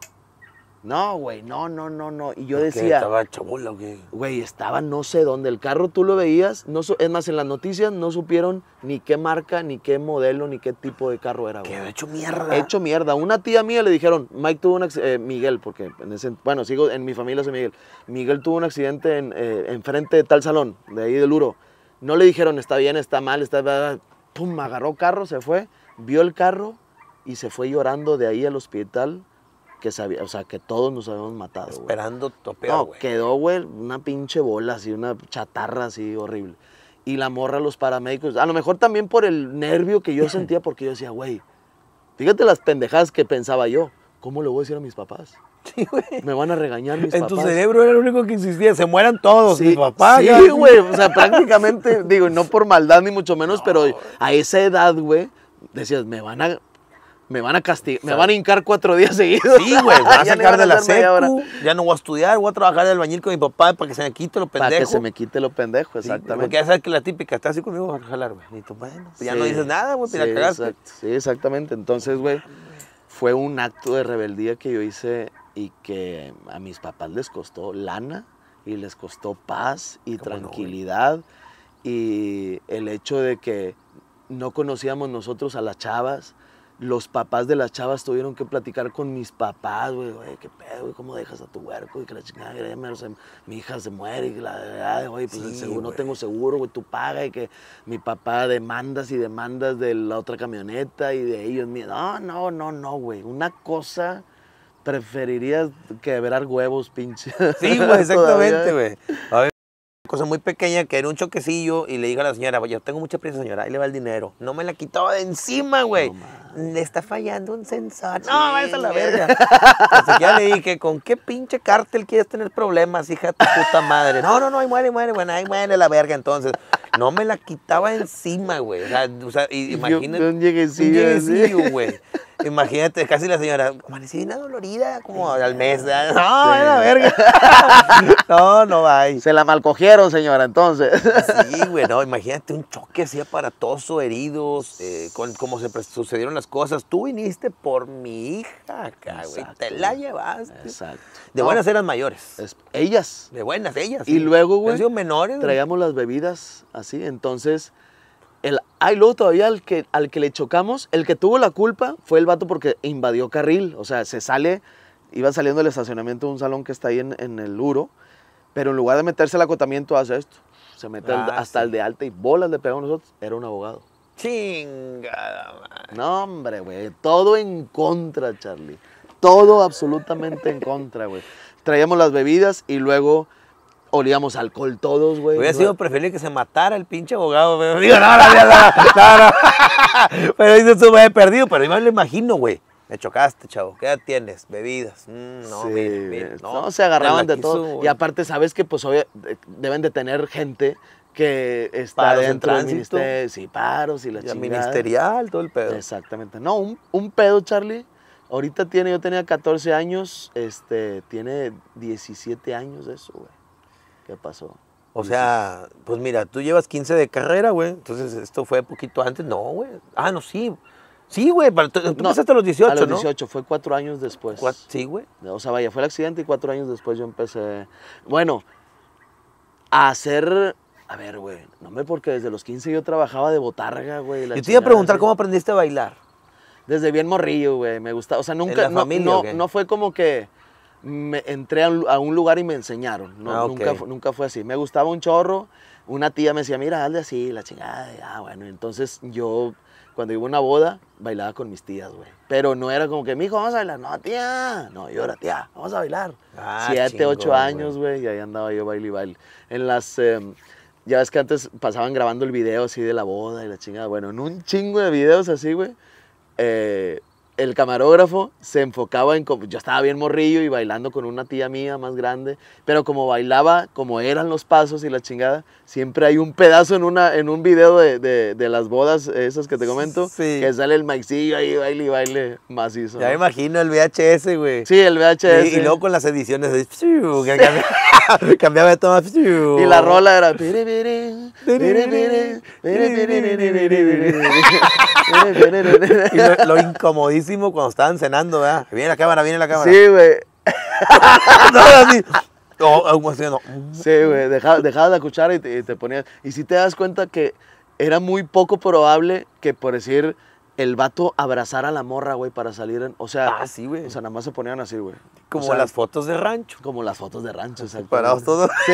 No, güey, no, no, no, no. Y yo decía. ¿Estaba chabola güey. Güey, estaba no sé dónde. El carro tú lo veías. No, es más, en las noticias no supieron ni qué marca, ni qué modelo, ni qué tipo de carro era, güey. He hecho mierda. Hecho mierda. Una tía mía le dijeron, Mike tuvo un accidente. Eh, Miguel, porque en ese, bueno, sigo en mi familia soy Miguel. Miguel tuvo un accidente en, eh, enfrente de tal salón, de ahí del Uro. No le dijeron, está bien, está mal, está... Pum, agarró carro, se fue, vio el carro y se fue llorando de ahí al hospital que sabía, o sea, que todos nos habíamos matado. Esperando tope No, quedó, güey, una pinche bola así, una chatarra así horrible. Y la morra, los paramédicos, a lo mejor también por el nervio que yo sentía, porque yo decía, güey, fíjate las pendejadas que pensaba yo. ¿cómo le voy a decir a mis papás? Sí, güey. Me van a regañar mis en papás. En tu cerebro era lo único que insistía. se mueran todos, mis papás. Sí, *laughs* güey, o sea, prácticamente, digo, no por maldad ni mucho menos, pero a esa edad, güey, decías, me van a... Me van a castigar, me van a hincar cuatro días seguidos. Sí, güey, voy a *laughs* sacar de la secu, ya no voy a estudiar, voy a trabajar el bañil con mi papá para que se me quite lo pendejo. Para que se me quite lo pendejo, exactamente. porque ya sabes que la típica, está así conmigo, a jalar, güey. Y tú, bueno, ya no dices nada, güey, te pues, la cagaste. sí, exactamente. Entonces, güey, fue un acto de rebeldía que yo hice y que a mis papás les costó lana y les costó paz y tranquilidad y el hecho de que no conocíamos nosotros a las chavas los papás de las chavas tuvieron que platicar con mis papás, güey, güey, qué pedo, güey, cómo dejas a tu huerco y que la chingada, o mi hija se muere y la verdad, güey, pues no tengo seguro, güey, tú paga y que mi papá demandas y demandas de la otra camioneta y de ellos, no, no, no, no, güey, una cosa preferirías verar huevos, pinche. Sí, güey, *laughs* exactamente, güey cosa muy pequeña que era un choquecillo y le digo a la señora, yo tengo mucha prisa, señora, ahí le va el dinero. No me la quitaba de encima, güey. le está fallando un sensor. No, vayas a la verga. Así que ya le dije, ¿con qué pinche cártel quieres tener problemas, hija de tu puta madre? No, no, no, ahí muere, muere, bueno, ahí muere la verga entonces. No me la quitaba encima, güey. O sea, o sea imagínate. un lleguecillo, güey. Imagínate, casi la señora, amanecí dolorida, como al mes. No, verga. *laughs* No, no hay. Se la malcogieron, señora, entonces. Sí, güey, no, imagínate un choque así aparatoso, heridos, eh, con cómo se sucedieron las cosas. Tú viniste por mi hija acá, güey. Te la llevaste. Exacto. De buenas eran mayores. ellas. De buenas, ellas. Y luego, güey. Traíamos las bebidas así, entonces el, luego todavía al que, al que le chocamos, el que tuvo la culpa fue el vato porque invadió carril, o sea, se sale, iba saliendo del estacionamiento de un salón que está ahí en, en el Uro, pero en lugar de meterse al acotamiento hace esto, se mete ah, hasta el de alta y bolas le pegó nosotros, era un abogado. Chingada, man. No, hombre, güey, todo en contra, Charlie, todo absolutamente en contra, güey. Traíamos las bebidas y luego olíamos alcohol todos, güey. Hubiera sido preferible que se matara el pinche abogado, *laughs* Digo, no, no, no, *laughs* Pero dices, tú, me he perdido. Pero yo me lo imagino, güey. Me chocaste, chavo. ¿Qué edad tienes? Bebidas. Mm, no, no, se agarraban de todo. Y aparte, ¿sabes que Pues deben de tener gente que está en dentro del ministerio. Sí, paros y la ministerial, todo el pedo. Exactamente. No, un, un, pedo, Charlie. Ahorita tiene, yo tenía 14 años, este, tiene 17 años de eso, güey. ¿Qué pasó? O sea, pues mira, tú llevas 15 de carrera, güey. Entonces, esto fue poquito antes. No, güey. Ah, no, sí. Sí, güey. Tú, no, a los 18, ¿no? A los 18, fue cuatro años después. Sí, güey. O sea, vaya, fue el accidente y cuatro años después yo empecé. Bueno, a hacer. A ver, güey. No me porque desde los 15 yo trabajaba de botarga, güey. Yo te iba a preguntar, ¿cómo aprendiste a bailar? Desde bien morrillo, güey. Me gustaba. O sea, nunca. ¿En no, no fue como que me entré a un, lugar y me enseñaron. Ah, nunca, nunca fue así. Me gustaba un chorro. Una tía me decía, mira, hazle así, la chingada. ah, bueno, entonces yo, cuando iba a una boda, bailaba con mis tías, güey. Pero no era como que, mijo, vamos a bailar. No, tía. No, yo era tía, vamos a bailar. Ah, Siete, ocho años, güey, y ahí andaba yo baile y baile. En las... Em, ya ves que antes pasaban grabando el video así de la boda y la chingada. Bueno, en un chingo de videos así, güey. Eh, el camarógrafo se enfocaba en, yo estaba bien morrillo y bailando con una tía mía más grande, pero como bailaba, como eran los pasos y la chingada, siempre hay un pedazo en, una, en un video de, de, las bodas esas que te comento, que sale el maicillo ahí, baile y baile macizo. Ya imagino el VHS, güey. Sí, el VHS. Y, luego con las ediciones de... cambiaba, de toma Y la rola era... y lo cuando estaban cenando, ¿verdad? Viene la cámara, viene la cámara. Sí, güey. *laughs* no, así. Sí, güey, dejabas dejaba la cuchara y te, y te, ponías. Y si te das cuenta que era muy poco probable que, por decir, el vato abrazara a la morra, güey, para salir en. O sea. Ah, sí, güey. O sea, nada más se ponían así, güey. Como las fotos de rancho. Como las fotos de rancho, exacto. Parados todos. Sí,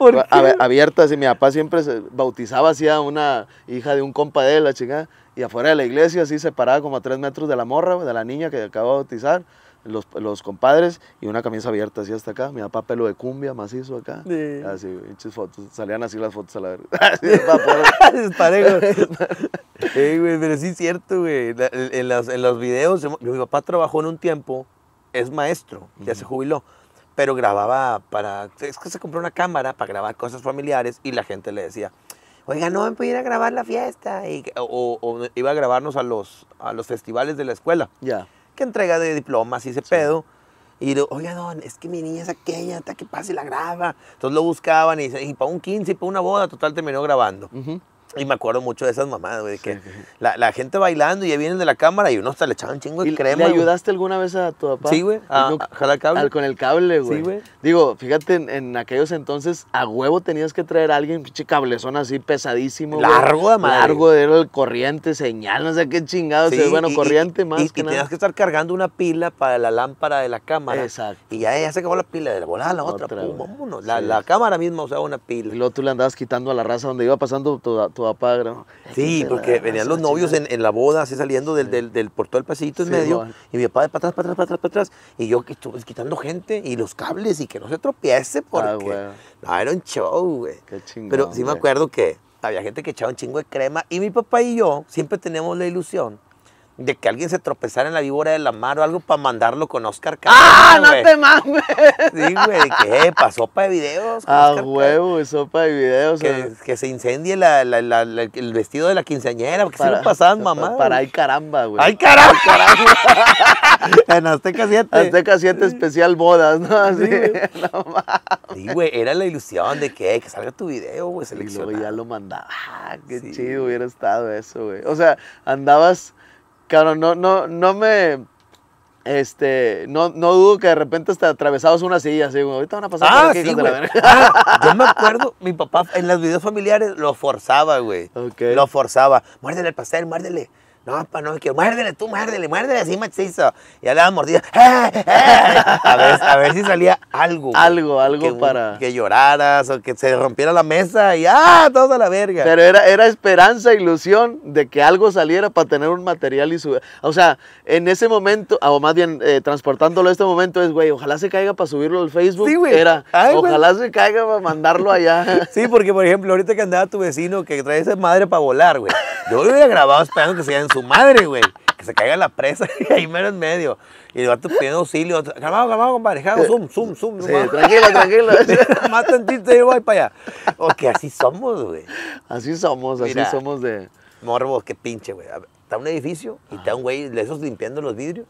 güey. *laughs* abiertas. Y mi papá siempre bautizaba así a una hija de un compa de la chica. Y afuera de la iglesia, así separada como a tres metros de la morra, güey, de la niña que acababa de bautizar los, los, compadres y una camisa abierta así hasta acá. Mi papá pelo de cumbia, macizo acá. Así, fotos. Salían así las fotos a la verga. *laughs* Así *laughs* *laughs* güey, pero sí es cierto, güey. En, los, en los, videos, mi papá trabajó en un tiempo, es maestro, ya se jubiló, pero grababa para. Es que se compró una cámara para grabar cosas familiares y la gente le decía. Oiga, no, me pudiera a grabar la fiesta. Y, o, iba a grabarnos a los, a los festivales de la escuela. Ya entrega de diplomas y ese pedo. Y yo, oiga, don, es que mi niña es aquella, hasta que pase la graba. Entonces lo buscaban y, y para un 15 y para una boda, total terminó grabando. Y me acuerdo mucho de esas mamadas, güey, que La, gente bailando y ya vienen de la cámara y uno hasta le echaban chingo de ¿Y crema. ¿Le ayudaste alguna vez a tu papá? Sí, güey, con el cable, güey. Sí, güey. Digo, fíjate, en, aquellos entonces, a huevo tenías que traer a alguien, pinche cablezón así pesadísimo. Largo de Largo, era el corriente, señal, no sé qué chingado bueno, corriente más que y nada. tenías que estar cargando una pila para la lámpara de la cámara. Exacto. Y ya, se acabó la pila, de la volada la otra, La, cámara misma usaba una pila. Y luego tú le andabas quitando a la raza donde iba pasando tu papá. Sí, porque venían los novios en, la boda, así saliendo del, del, del por todo el pasillito en medio, y mi papá para atrás, para atrás, para atrás, para atrás, y yo que estuve pues, quitando gente y los cables y que no se tropiece ah, porque ah, no, era un show, güey. Qué chingón, Pero sí me acuerdo que había gente que echaba un chingo de crema y mi papá y yo siempre tenemos la ilusión de que alguien se tropezara en la víbora de la mar o algo para mandarlo con Oscar ¡Ah, no te mames! Sí, güey, de que eh, ¿Para sopa de videos. Ah, ah, huevo, sopa de videos. Que, que se incendie la, la, el vestido de la quinceañera, porque si no pasaban mamá. Para, ay caramba, güey. ¡Ay caramba! caramba. *laughs* en Azteca 7. Azteca 7 especial bodas, ¿no? Así, sí, *laughs* no mames. Sí, güey, era la ilusión de que, que salga tu video, güey, seleccionado. Y ya lo mandaba. Ah, qué chido hubiera estado eso, güey. O sea, andabas Claro, no, no, no me. Este, no, no dudo que de repente hasta atravesados una silla, así, güey, ahorita van a pasar ah, sí, güey. Ah, yo me acuerdo, mi papá en los videos familiares lo forzaba, güey. Lo forzaba. Muérdele el pastel, muérdele. No, pa, no, que muérdele tú, muérdele, muérdele, así machizo Y le daba mordida. *laughs* Eh, eh. A, ver, a ver si salía algo. Algo, algo para. Que lloraras o que se rompiera la mesa y ¡ah! Todo a la verga. Pero era, era esperanza, ilusión de que algo saliera para tener un material y su. O sea, en ese momento, o más bien eh, transportándolo a este momento, es, güey, ojalá se caiga para subirlo al Facebook. Sí, güey. ojalá se caiga para mandarlo allá. *laughs* Sí, porque por ejemplo, ahorita que andaba tu vecino que trae esa madre para volar, güey. Yo lo hubiera grabado esperando que se su madre, güey. Que se caiga la presa y *laughs* ahí mero en medio. Y luego va pidiendo auxilio. Calmado, calmado, compadre. Eh, zoom, zoom, zoom. Sí, no, tranquilo, tranquilo. *laughs* Más tantito y voy para allá. Ok, así somos, güey. Así somos, así somos de... Morbo, qué pinche, güey. Está un edificio y está un güey de esos limpiando los vidrios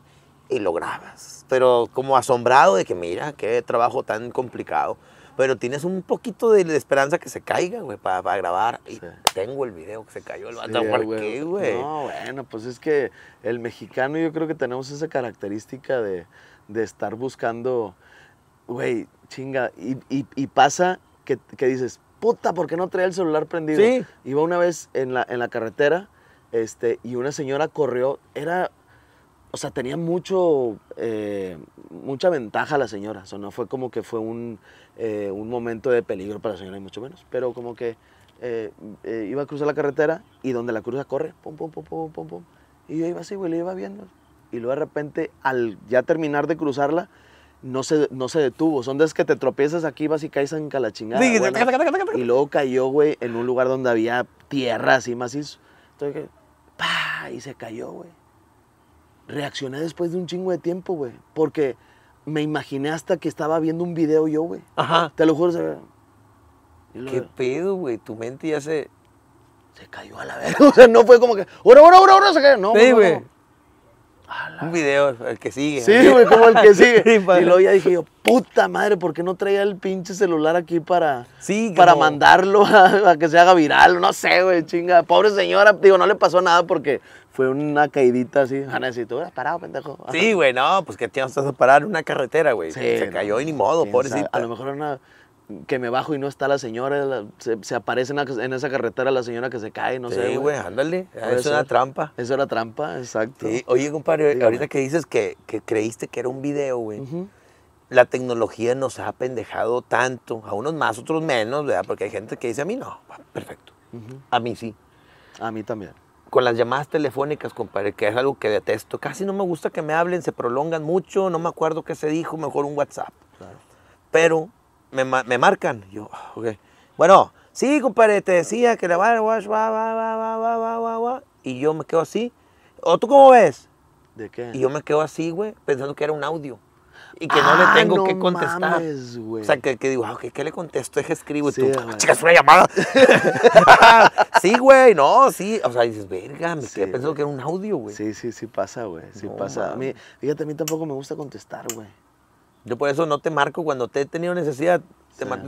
y lo grabas. Pero como asombrado de que, mira, qué trabajo tan complicado pero tienes un poquito de esperanza que se caiga, güey, para, grabar. Y tengo el video que se cayó el vato. ¿Por qué, güey? No, bueno, pues es que el mexicano yo creo que tenemos esa característica de, estar buscando, güey, chinga. Y, y, pasa que, dices, puta, ¿por qué no trae el celular prendido? Iba una vez en la, en la carretera este, y una señora corrió, era o sea, tenía mucho, eh, mucha ventaja la señora. O sea, no fue como que fue un, eh, momento de peligro para la señora, y mucho menos. Pero como que eh, iba a cruzar la carretera y donde la cruza corre, pum, pum, pum, pum, pum, pum. Y yo iba así, güey, le iba viendo. Y luego de repente, al ya terminar de cruzarla, no se, no se detuvo. Son de que te tropiezas aquí, vas y caes en calachingada. y luego cayó, güey, en un lugar donde había tierra así macizo. Entonces, pa, y se cayó, güey reaccioné después de un chingo de tiempo, güey. Porque me imaginé hasta que estaba viendo un video yo, güey. Ajá. Te lo juro. Se... ve. ¿Qué pedo, güey? Tu mente ya se... Se cayó a la verga. *laughs* O sea, no fue como que... ¡Ora, ora, ora, ora! No, sí, güey. Un video, el que sigue. Sí, güey, como el que sigue. *laughs* y luego ya dije yo, puta madre, ¿por qué no traía el pinche celular aquí para, sí, para mandarlo a, que se haga viral? No sé, güey, chinga. Pobre señora, digo, no le pasó nada porque fue una caidita así. Ana, ah, si tú eras parado, pendejo. Sí, güey, no, pues que te vas a parar en una carretera, güey. se cayó y ni modo, pobrecito. A lo mejor una que me bajo y no está la señora, se, aparece en, esa carretera la señora que se cae, no sé. Sí, güey, ándale, ah, eso es una trampa. Eso era trampa, exacto. Oye, compadre, ahorita que dices que, creíste que era un video, güey, la tecnología nos ha pendejado tanto, a unos más, otros menos, ¿verdad? Porque hay gente que dice, a mí no, perfecto, a mí sí. A mí también con las llamadas telefónicas, compadre, que es algo que detesto. Casi no me gusta que me hablen, se prolongan mucho, no me acuerdo qué se dijo, mejor un WhatsApp. Claro. Pero me, me, marcan. Yo, okay. Bueno, sí, compadre, te decía que la va, va, va, va, va, va, va, va, Y yo me quedo así. ¿O tú cómo ves? ¿De qué? Y yo me quedo así, güey, pensando que era un audio y que no le ah, tengo que contestar. o sea, que, digo, ah, ¿qué le contesto? Es que escribo y tú, ah, chicas, una llamada. *laughs* sí, güey, no, sí. O sea, dices, verga, me quedé pensando que era un audio, güey. Sí, sí, sí pasa, güey. Sí pasa. también fíjate, a mí tampoco me gusta contestar, güey. Yo por eso no te marco cuando te he tenido necesidad.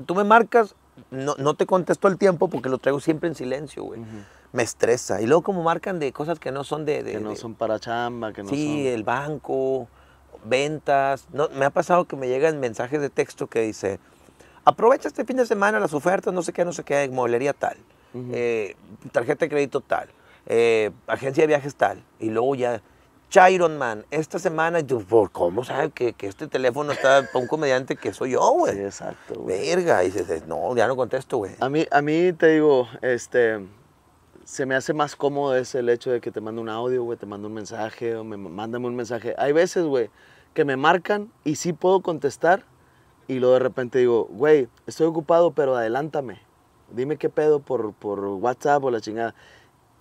Tú me marcas, no, no te contesto el tiempo porque lo traigo siempre en silencio, güey. me estresa. Y luego como marcan de cosas que no son de... que no son para chamba, que no sí, el banco, ventas. me ha pasado que me llegan mensajes de texto que dice, aprovecha este fin de semana las ofertas, no sé qué, no sé qué, mueblería tal, eh, tarjeta de crédito tal, eh, agencia de viajes tal. Y luego ya, Chiron Man, esta semana, yo, ¿por cómo sabes que, este teléfono está para un comediante que soy yo, güey? Sí, exacto, güey. Verga, y dices, no, ya no contesto, güey. A mí, a mí te digo, este, se me hace más cómodo es el hecho de que te mando un audio, güey, te mando un mensaje, o me mándame un mensaje. Hay veces, güey, que me marcan y sí puedo contestar y luego de repente digo, güey, estoy ocupado, pero adelántame. Dime qué pedo por, por WhatsApp o la chingada.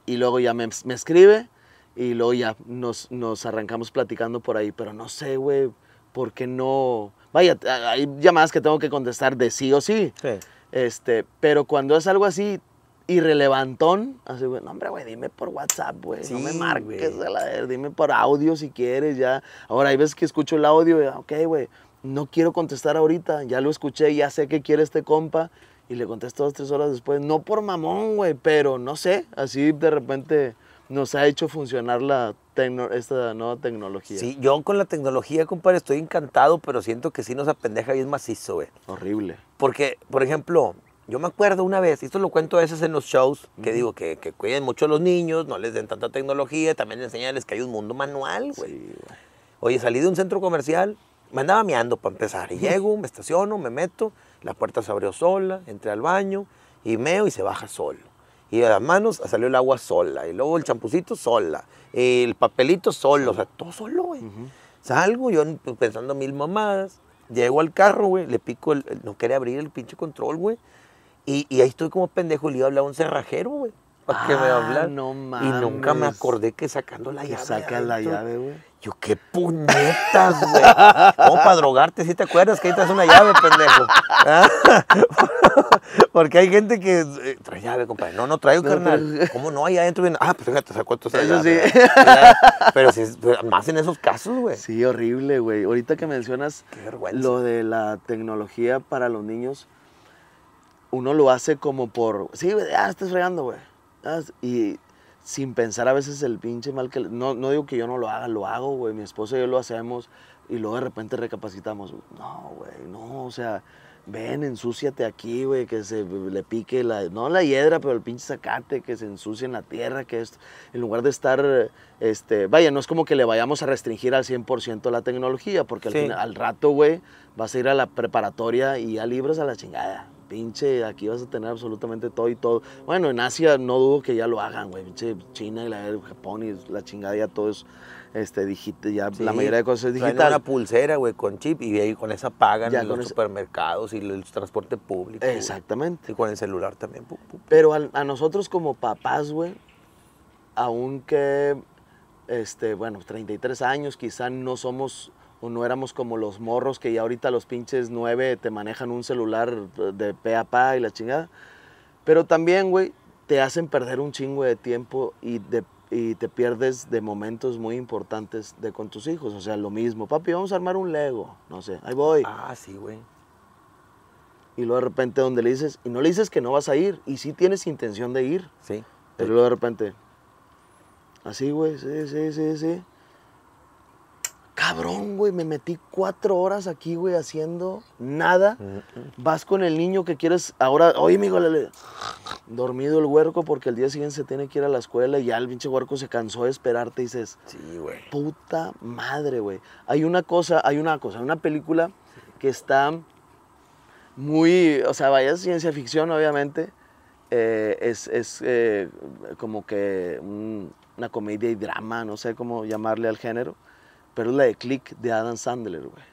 Y luego ya me, me escribe y luego ya nos, nos, arrancamos platicando por ahí. Pero no sé, güey, ¿por qué no? Vaya, hay llamadas que tengo que contestar de sí o sí. sí. Este, pero cuando es algo así, irrelevantón. Así, güey, no, hombre, güey, dime por WhatsApp, güey. no me marques, a la ver, dime por audio si quieres, ya. Ahora, hay veces que escucho el audio, y, ah, ok, güey, no quiero contestar ahorita, ya lo escuché, ya sé qué quiere este compa. Y le contesto dos, tres horas después, no por mamón, güey, pero no sé, así de repente nos ha hecho funcionar la esta nueva tecnología. Sí, yo con la tecnología, compadre, estoy encantado, pero siento que sí nos apendeja bien macizo, güey. Horrible. Porque, por ejemplo, yo me acuerdo una vez, y esto lo cuento a veces en los shows, que digo que, cuiden mucho a los niños, no les den tanta tecnología, también enseñarles que hay un mundo manual, güey. Oye, salí de un centro comercial, me andaba meando para empezar, y llego, me estaciono, me meto, la puerta se abrió sola, entré al baño, y meo y se baja solo y de las manos salió el agua sola, y luego el champucito sola, y el papelito solo, o sea, todo solo, güey. Salgo yo pensando mil mamadas, llego al carro, güey, le pico, no quiere abrir el pinche control, güey. Y, ahí estoy como pendejo y le iba a hablar a un cerrajero, güey. ¿Para qué me va ah, hablar? No mames. Y nunca me acordé que sacando la llave. Saca la llave, güey. Yo, qué puñetas, güey. ¿Cómo oh, para drogarte, si te acuerdas que ahí traes una llave, pendejo. Ah, *laughs* porque hay gente que eh, trae llave, compadre. No, no traigo, carnal. Pues. ¿Cómo no? Ahí adentro viene. Ah, pues fíjate, sacó tu Eso llave, sí. *laughs* Pero, sí. pero más en esos casos, güey. Sí, horrible, güey. Ahorita que mencionas lo de la tecnología para los niños uno lo hace como por, sí, ya, estás fregando, güey. y sin pensar a veces el pinche mal que... No, no digo que yo no lo haga, lo hago, güey. Mi esposa y yo lo hacemos y luego de repente recapacitamos. No, güey, no, o sea, ven, ensúciate aquí, güey, que se le pique la... No la hiedra, pero el pinche sacate, que se ensucie en la tierra, que esto... En lugar de estar, este... Vaya, no es como que le vayamos a restringir al 100% la tecnología, porque al, al rato, güey, vas a ir a la preparatoria y ya libras a la chingada pinche, aquí vas a tener absolutamente todo y todo. Bueno, en Asia no dudo que ya lo hagan, güey, pinche China y la, Japón y la chingada ya todo es este, digital, la mayoría de cosas es digital. una pulsera, güey, con chip y con esa pagan en los supermercados y el transporte público. Exactamente. Y con el celular también. Pero a, nosotros como papás, güey, aunque, este, bueno, 33 años, quizá no somos o no éramos como los morros que ya ahorita los pinches nueve te manejan un celular de pe a pa y la chingada. Pero también, güey, te hacen perder un chingo de tiempo y, te pierdes de momentos muy importantes de con tus hijos. O sea, lo mismo, papi, vamos a armar un Lego, no sé, ahí voy. Ah, sí, güey. Y luego de repente donde le dices, y no le dices que no vas a ir, y sí tienes intención de ir. Sí. Pero luego de repente, así, güey, sí, sí, sí, sí. Cabrón, güey, me metí cuatro horas aquí, güey, haciendo nada. Vas con el niño que quieres ahora. Oye, amigo, dormido el huerco porque el día siguiente se tiene que ir a la escuela y ya el pinche huerco se cansó de esperarte y dices, sí, güey. Puta madre, güey. Hay una cosa, hay una cosa, una película que está muy, o sea, vaya ciencia ficción, obviamente. Eh, es, eh, como que una comedia y drama, no sé cómo llamarle al género pero es la de Click de Adam Sandler, güey.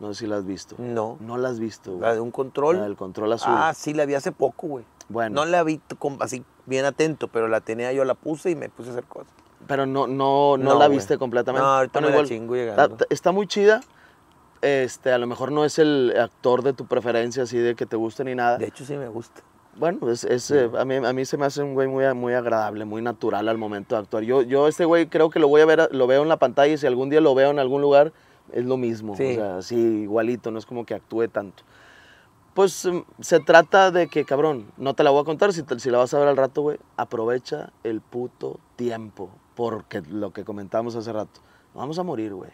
No sé si la has visto. No. No la has visto, güey. La de un control. La del control azul. Ah, sí, la vi hace poco, güey. Bueno. No la vi así bien atento, pero la tenía yo, la puse y me puse a hacer cosas. Pero no, no, no, la viste completamente. No, ahorita me chingo llegando. Está, está muy chida. Este, a lo mejor no es el actor de tu preferencia, así de que te guste ni nada. De hecho, sí me gusta bueno, pues, es, eh, a, mí, se me hace un güey muy, muy agradable, muy natural al momento de actuar. Yo, yo este güey creo que lo voy a ver, lo veo en la pantalla y si algún día lo veo en algún lugar, es lo mismo. O sea, así igualito, no es como que actúe tanto. Pues em, se trata de que, cabrón, no te la voy a contar, si, si la vas a ver al rato, güey, aprovecha el puto tiempo, porque lo que comentamos hace rato, vamos a morir, güey.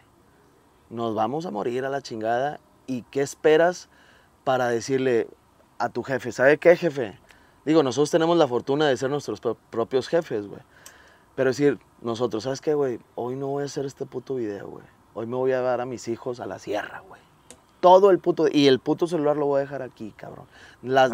Nos vamos a morir a la chingada. ¿Y qué esperas para decirle, a tu jefe, ¿sabe qué, jefe? Digo, nosotros tenemos la fortuna de ser nuestros propios jefes, güey. Pero decir, nosotros, ¿sabes qué, güey? Hoy no voy a hacer este puto video, güey. Hoy me voy a dar a mis hijos a la sierra, güey. Todo el puto... Y el puto celular lo voy a dejar aquí, cabrón. Las,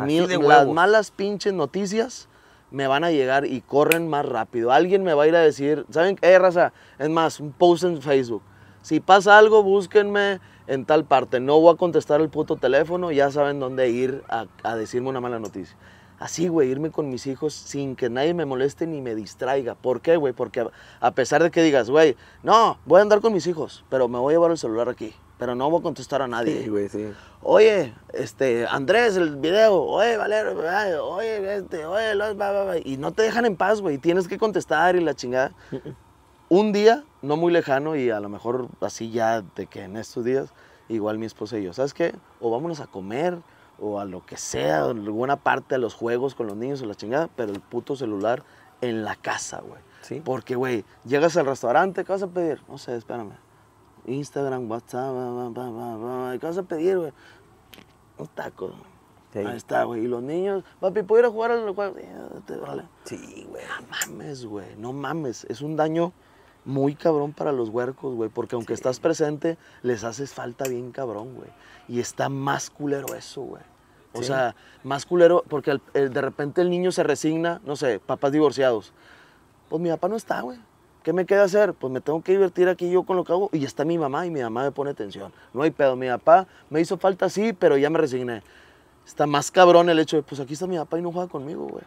malas pinches noticias me van a llegar y corren más rápido. Alguien me va a ir a decir, ¿saben qué, raza? Es más, un post en Facebook. Si pasa algo, búsquenme en tal parte, no voy a contestar el puto teléfono, ya saben dónde ir a, decirme una mala noticia. Así, güey, irme con mis hijos sin que nadie me moleste ni me distraiga. ¿Por qué, güey? Porque a pesar de que digas, güey, no, voy a andar con mis hijos, pero me voy a llevar el celular aquí, pero no voy a contestar a nadie. Sí, güey, sí. Oye, este, Andrés, el video, oye, Valero, oye, este, oye, los, va, va, va. y no te dejan en paz, güey, tienes que contestar y la chingada. *laughs* un día, no muy lejano y a lo mejor así ya de que en estos días, igual mi esposa y yo, ¿sabes qué? O vámonos a comer o a lo que sea, alguna parte de los juegos con los niños o la chingada, pero el puto celular en la casa, güey. ¿Sí? Porque, güey, llegas al restaurante, ¿qué vas a pedir? No sé, espérame. Instagram, WhatsApp, ¿qué vas a pedir, güey? Un taco. Ahí está, güey. Y los niños, papi, ¿puedo ir a jugar Sí, güey. No mames, güey. No mames. Es un daño muy cabrón para los huercos, güey, porque aunque estás presente, les haces falta bien cabrón, güey. Y está más culero eso, güey. O sea, más culero, porque eh, de repente el niño se resigna, no sé, papás divorciados. Pues mi papá no está, güey. ¿Qué me queda hacer? Pues me tengo que divertir aquí yo con lo que hago. Y está mi mamá y mi mamá me pone atención. No hay pedo. Mi papá me hizo falta, sí, pero ya me resigné. Está más cabrón el hecho de, pues aquí está mi papá y no juega conmigo, güey.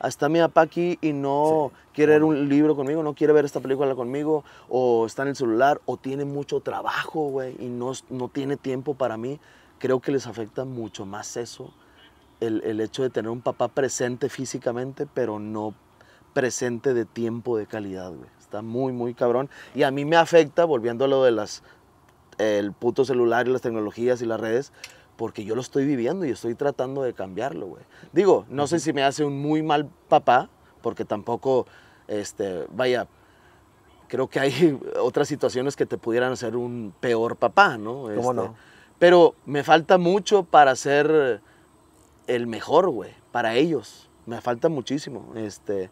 Hasta mi papá aquí y no quiere leer un libro conmigo, no quiere ver esta película conmigo, o está en el celular, o tiene mucho trabajo, güey, y no, no tiene tiempo para mí, creo que les afecta mucho más eso, el, hecho de tener un papá presente físicamente, pero no presente de tiempo de calidad, güey. Está muy, muy cabrón. Y a mí me afecta, volviendo a lo de las, el puto celular y las tecnologías y las redes, porque yo lo estoy viviendo y estoy tratando de cambiarlo, güey. Digo, no sé si me hace un muy mal papá, porque tampoco, este, vaya, creo que hay *laughs* otras situaciones que te pudieran hacer un peor papá, ¿no? ¿Cómo este, no? Pero me falta mucho para ser el mejor, güey, para ellos. Me falta muchísimo. Este,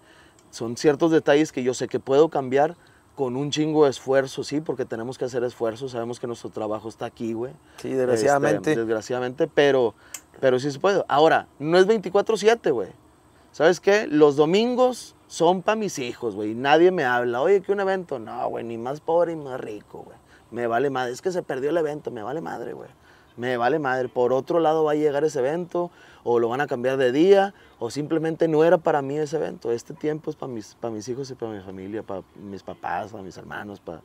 son ciertos detalles que yo sé que puedo cambiar, con un chingo de esfuerzo, sí, porque tenemos que hacer esfuerzo, sabemos que nuestro trabajo está aquí, güey. Sí, desgraciadamente. Este, desgraciadamente, pero, pero sí se puede. Ahora, no es 24-7, güey. ¿Sabes qué? Los domingos son para mis hijos, güey. Nadie me habla, oye, ¿qué un evento. No, güey, ni más pobre ni más rico, güey. Me vale madre. Es que se perdió el evento, me vale madre, güey. Me vale madre. Por otro lado va a llegar ese evento, o lo van a cambiar de día, o simplemente no era para mí ese evento. Este tiempo es para mis, para mis hijos y para mi familia, para mis papás, para mis hermanos, para,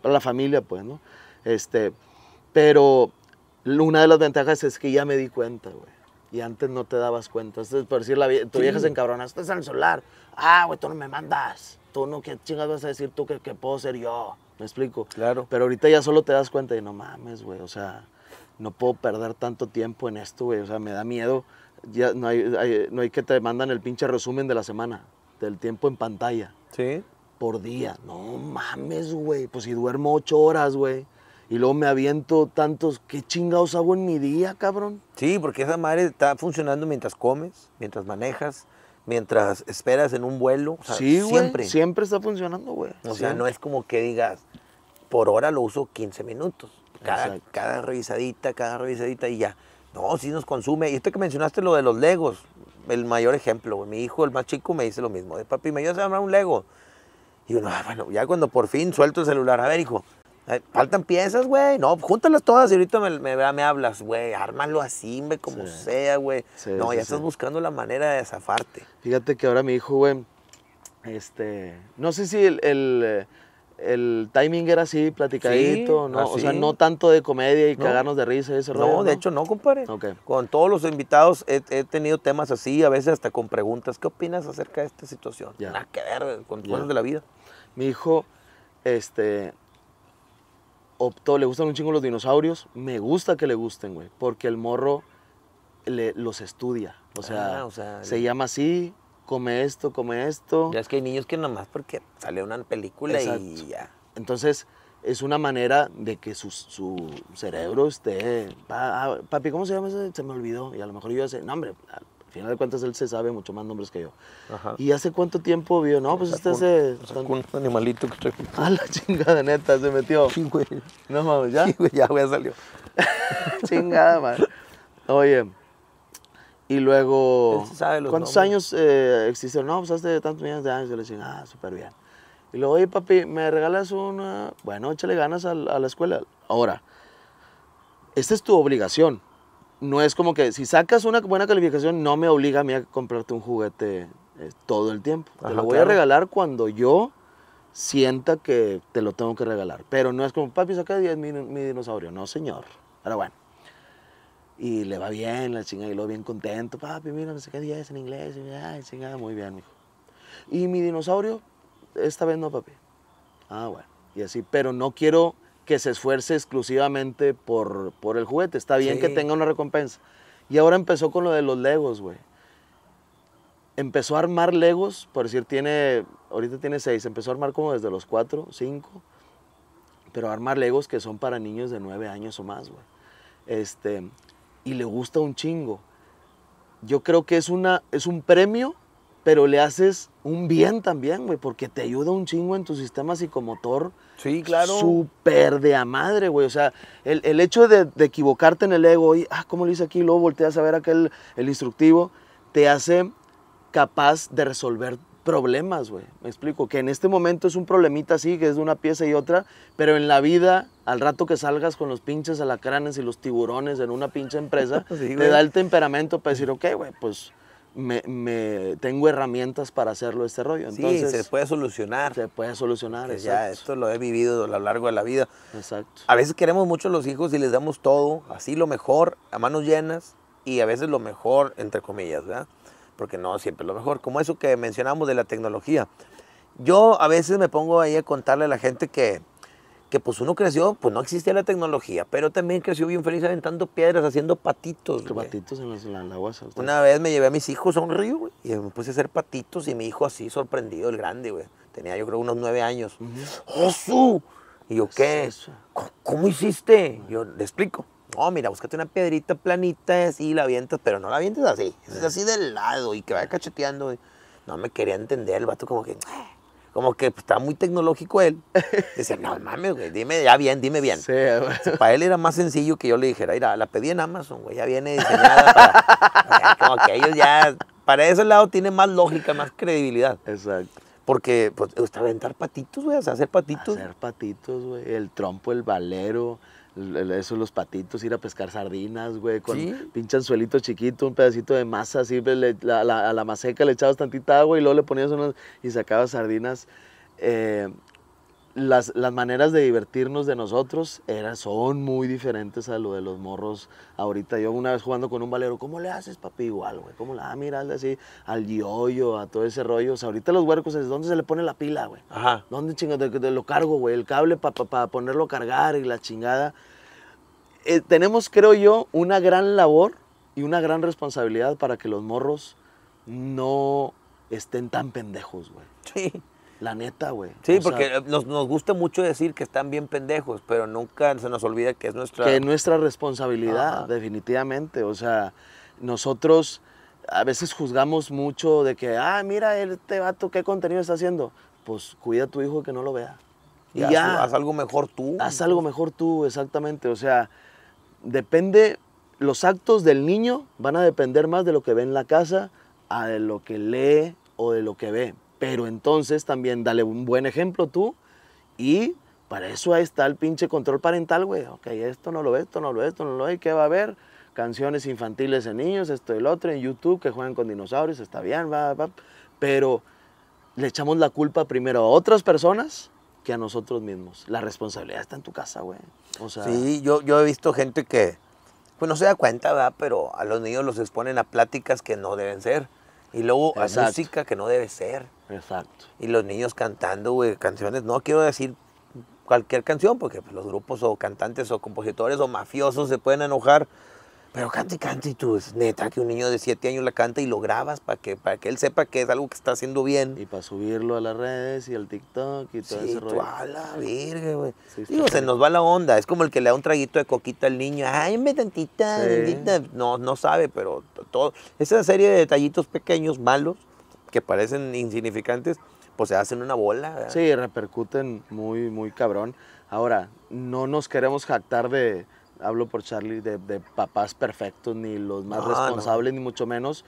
para la familia, pues, ¿no? Este, pero una de las ventajas es que ya me di cuenta, güey. Y antes no te dabas cuenta. Entonces, por decir, la tu sí. vieja se estás en el solar. Ah, güey, tú no me mandas. Tú no, ¿qué chingas vas a decir tú que, que puedo ser yo? ¿Me explico? Claro. Pero ahorita ya solo te das cuenta y no mames, güey. O sea, no puedo perder tanto tiempo en esto, güey. O sea, me da miedo ya no hay, no hay que te mandan el pinche resumen de la semana, del tiempo en pantalla. Sí. Por día. No mames, güey. Pues si duermo ocho horas, güey. Y luego me aviento tantos, ¿qué chingados hago en mi día, cabrón? Sí, porque esa madre está funcionando mientras comes, mientras manejas, mientras esperas en un vuelo. O sea, Siempre. está funcionando, güey. O sea, no es como que digas, por hora lo uso 15 minutos. cada revisadita, cada revisadita y ya. No, sí nos consume. Y esto que mencionaste, lo de los legos, el mayor ejemplo, Mi hijo, el más chico, me dice lo mismo. De papi, ¿me ayudas a armar un lego? Y yo, bueno, ya cuando por fin suelto el celular, a ver, hijo, faltan piezas, güey. No, júntalas todas y ahorita me, me, hablas, güey. Ármalo así, güey, como sea, güey. no, ya estás buscando la manera de zafarte. Fíjate que ahora mi hijo, güey, este, no sé si el eh, el timing era así, platicadito, ¿no? O sea, no tanto de comedia y cagarnos de risa y ese rollo. No, de hecho no, compadre. Con todos los invitados he, tenido temas así, a veces hasta con preguntas. ¿Qué opinas acerca de esta situación? Ya. Nada que ver con cosas de la vida. Mi hijo, este, optó, le gustan un chingo los dinosaurios. Me gusta que le gusten, güey, porque el morro le, los estudia. O sea, ah, se llama así, come esto, come esto. Ya es que hay niños que nomás porque sale una película y ya. Entonces, es una manera de que su, su cerebro esté. Ah, papi, ¿cómo se llama ese? Se me olvidó. Y a lo mejor yo sé, no, hombre, al final de cuentas él se sabe mucho más nombres que yo. Ajá. ¿Y hace cuánto tiempo vio? No, pues este hace. Un animalito que estoy. *laughs* Ah, la chingada neta, se metió. No mames, ya. güey, ya, güey, ya salió. *laughs* chingada, man. Oye. Y luego, ¿cuántos años eh, existieron? No, pues hace tantos millones de años. Yo le decía, ah, súper bien. Y luego, oye, papi, ¿me regalas una? Bueno, échale ganas a, la escuela. Ahora, esta es tu obligación. No es como que si sacas una buena calificación, no me obliga a mí a comprarte un juguete eh, todo el tiempo. te lo voy a regalar cuando yo sienta que te lo tengo que regalar. Pero no es como, papi, saca 10 mi, mi dinosaurio. No, señor. Pero bueno y le va bien, la chingada, y ve bien contento, papi, mira, no sé qué día en inglés, y ay, chingada, muy bien, hijo. Y mi dinosaurio, esta vez no, papi. Ah, bueno, y así, pero no quiero que se esfuerce exclusivamente por, por el juguete, está bien que tenga una recompensa. Y ahora empezó con lo de los legos, güey. Empezó a armar legos, por decir, tiene, ahorita tiene seis, empezó a armar como desde los cuatro, cinco, pero armar legos que son para niños de nueve años o más, güey. Este, y le gusta un chingo. Yo creo que es, una, es un premio, pero le haces un bien también, güey, porque te ayuda un chingo en tu sistema psicomotor. Sí, claro. Súper de a madre, güey. O sea, el, el hecho de, equivocarte en el ego y, ah, ¿cómo lo hice aquí? Y luego volteas a ver aquel el instructivo, te hace capaz de resolver problemas, güey. Me explico, que en este momento es un problemita así, que es de una pieza y otra, pero en la vida, al rato que salgas con los pinches alacranes y los tiburones en una pinche empresa, *laughs* te da el temperamento para decir, ok, güey, pues me, tengo herramientas para hacerlo este rollo. Entonces, se puede solucionar. Se puede solucionar, Ya, esto lo he vivido a lo largo de la vida. Exacto. A veces queremos mucho a los hijos y les damos todo, así lo mejor, a manos llenas, y a veces lo mejor, entre comillas, ¿verdad? porque no siempre lo mejor, como eso que mencionamos de la tecnología. Yo a veces me pongo ahí a contarle a la gente que, que pues uno creció, pues no existía la tecnología, pero también creció bien feliz aventando piedras, haciendo patitos. patitos en las, en la Una vez me llevé a mis hijos a un río, y me puse a hacer patitos y mi hijo así sorprendido, el grande, güey. Tenía yo creo unos nueve años. Uh Y yo, ¿qué? ¿Cómo, ¿Cómo, hiciste? Yo le explico. No, mira, búscate una piedrita planita y así la avientas, pero no la avientes así, es así del lado y que vaya cacheteando. No me quería entender, el vato como que, *sniffs* como que está muy tecnológico él. Dice, no mames, dime ya bien, dime bien. Para él era más sencillo que yo le dijera, mira, la pedí en Amazon, güey, ya viene diseñada para... *laughs* Eh, como que ellos ya, para ese lado tiene más lógica, más credibilidad. Exacto. Porque, pues, usted aventar patitos, güey, o sea, hacer patitos. Hacer patitos, güey, el trompo, el valero, eso los patitos, ir a pescar sardinas, güey, con pinchan pinche chiquito, un pedacito de masa así, pues, la, a la maseca le echabas tantita agua y luego le ponías unas y sacabas sardinas. Eh, las, maneras de divertirnos de nosotros son muy diferentes a lo de los morros ahorita. Yo una vez jugando con un valero, ¿cómo le haces, papi? Igual, güey. ¿Cómo la ah, mira, así al yoyo, a todo ese rollo? ahorita los huercos dónde se le pone la pila, güey. Ajá. ¿Dónde Lo cargo, güey. El cable para ponerlo a cargar y la chingada. Eh, tenemos, creo yo, una gran labor y una gran responsabilidad para que los morros no estén tan pendejos, güey. Sí. La neta, güey. Sí, porque eh, nos, gusta mucho decir que están bien pendejos, pero nunca se nos olvida que es nuestra... Que es nuestra responsabilidad, definitivamente. O sea, nosotros a veces juzgamos mucho de que, ah, mira, este vato, ¿qué contenido está haciendo? Pues cuida a tu hijo que no lo vea. Y, ya. Haz algo mejor tú. Haz pues. algo mejor tú, exactamente. O sea, depende... Los actos del niño van a depender más de lo que ve en la casa a de lo que lee o de lo que ve. Pero entonces también dale un buen ejemplo tú y para eso ahí está el pinche control parental, güey. Ok, esto no lo ve, esto no lo ve, esto no lo ve. ¿qué va a haber? Canciones infantiles en niños, esto y el otro, en YouTube que juegan con dinosaurios, está bien, va, va. Pero le echamos la culpa primero a otras personas que a nosotros mismos. La responsabilidad está en tu casa, güey. sí, yo, yo he visto gente que, pues no se da cuenta, ¿verdad? Pero a los niños los exponen a pláticas que no deben ser. Y luego a música que no debe ser. Exacto. Y los niños cantando, canciones. No quiero decir cualquier canción, porque pues, los grupos o cantantes o compositores o mafiosos se pueden enojar pero cante, cante y tú, es neta que un niño de siete años la canta y lo grabas para que, para que él sepa que es algo que está haciendo bien. Y para subirlo a las redes y al TikTok y todo ese rollo. Tú, virgen, güey. Digo, se nos va la onda. Es como el que le da un traguito de coquita al niño. Ay, me tantita, No, no sabe, pero todo. Esa serie de detallitos pequeños, malos, que parecen insignificantes, pues se hacen una bola. Sí, repercuten muy, muy cabrón. Ahora, no nos queremos jactar de hablo por Charlie, de, papás perfectos, ni los más ah, responsables, ni mucho menos,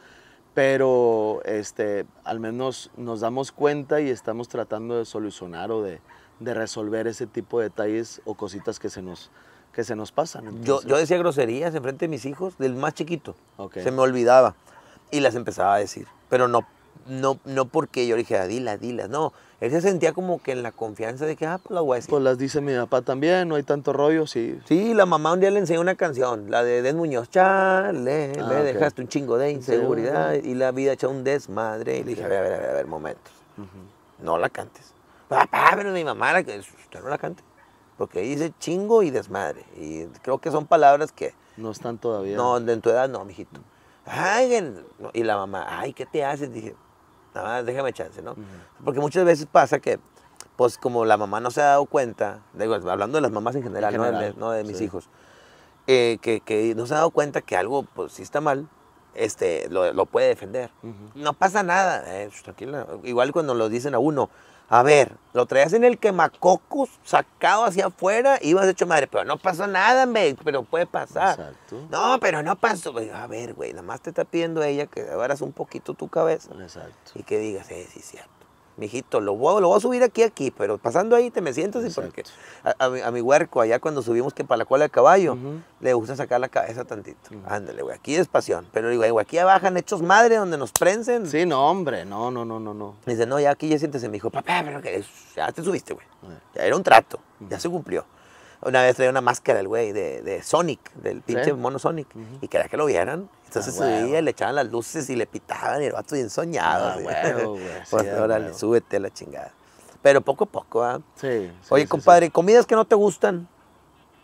pero este, al menos nos damos cuenta y estamos tratando de solucionar o de, de resolver ese tipo de detalles o cositas que se nos, que se nos pasan. Yo, yo decía groserías enfrente de mis hijos, del más chiquito. Se me olvidaba. Y las empezaba a decir. Pero no, no, porque yo le dije, dila, dila, no. Él se sentía como que en la confianza de que, ah, pues la voy a Pues las dice mi papá también, no hay tanto rollo, sí. Sí, la mamá un día le enseñó una canción, la de Den Muñoz, chale, ah, le dejaste un chingo de inseguridad y la vida echa un desmadre. Y le dije, a ver, a ver, a ver, a ver momentos. No la cantes. Papá, pero mi mamá, usted no la cante. Porque dice chingo y desmadre. Y creo que son palabras que... No están todavía. No, en tu edad no, mijito. y la mamá, ay, ¿qué te haces? Dije, nada déjame chance, ¿no? Porque muchas veces pasa que, pues como la mamá no se ha dado cuenta, digo, hablando de las mamás en general, ¿no? De, mis hijos, eh, que, que, no se ha dado cuenta que algo, pues sí está mal, este, lo, puede defender. No pasa nada, eh, pues, tranquila. Igual cuando lo dicen a uno, a ver, lo traías en el quemacocos, sacado hacia afuera, ibas hecho madre, pero no pasó nada, pero puede pasar. Exacto. No, pero no pasó. Pues, a ver, güey, nada más te está pidiendo ella que agarras un poquito tu cabeza. Exacto. Y que digas, eh, sí, cierto mijito, lo voy, a subir aquí, aquí, pero pasando ahí te me siento y porque a, mi, huerco, allá cuando subimos que para la cola de caballo, le gusta sacar la cabeza tantito. Ándale, güey, aquí es pasión. Pero digo, güey, aquí bajan hechos madre donde nos prensen. Sí, no, hombre, no, no, no, no, no. dice, no, ya aquí ya siéntese, mi hijo, papá, pero que ya te subiste, güey. Eh. Ya era un trato, ya se cumplió. Una vez traía una máscara el güey de, Sonic, del pinche mono Sonic, y quería que lo vieran. Entonces ah, subía y le echaban las luces y le pitaban y el vato bien soñado. Ah, *laughs* güey, pues, ah, órale, súbete a la chingada. Pero poco a poco, ¿ah? Sí, Oye, compadre, comidas que no te gustan.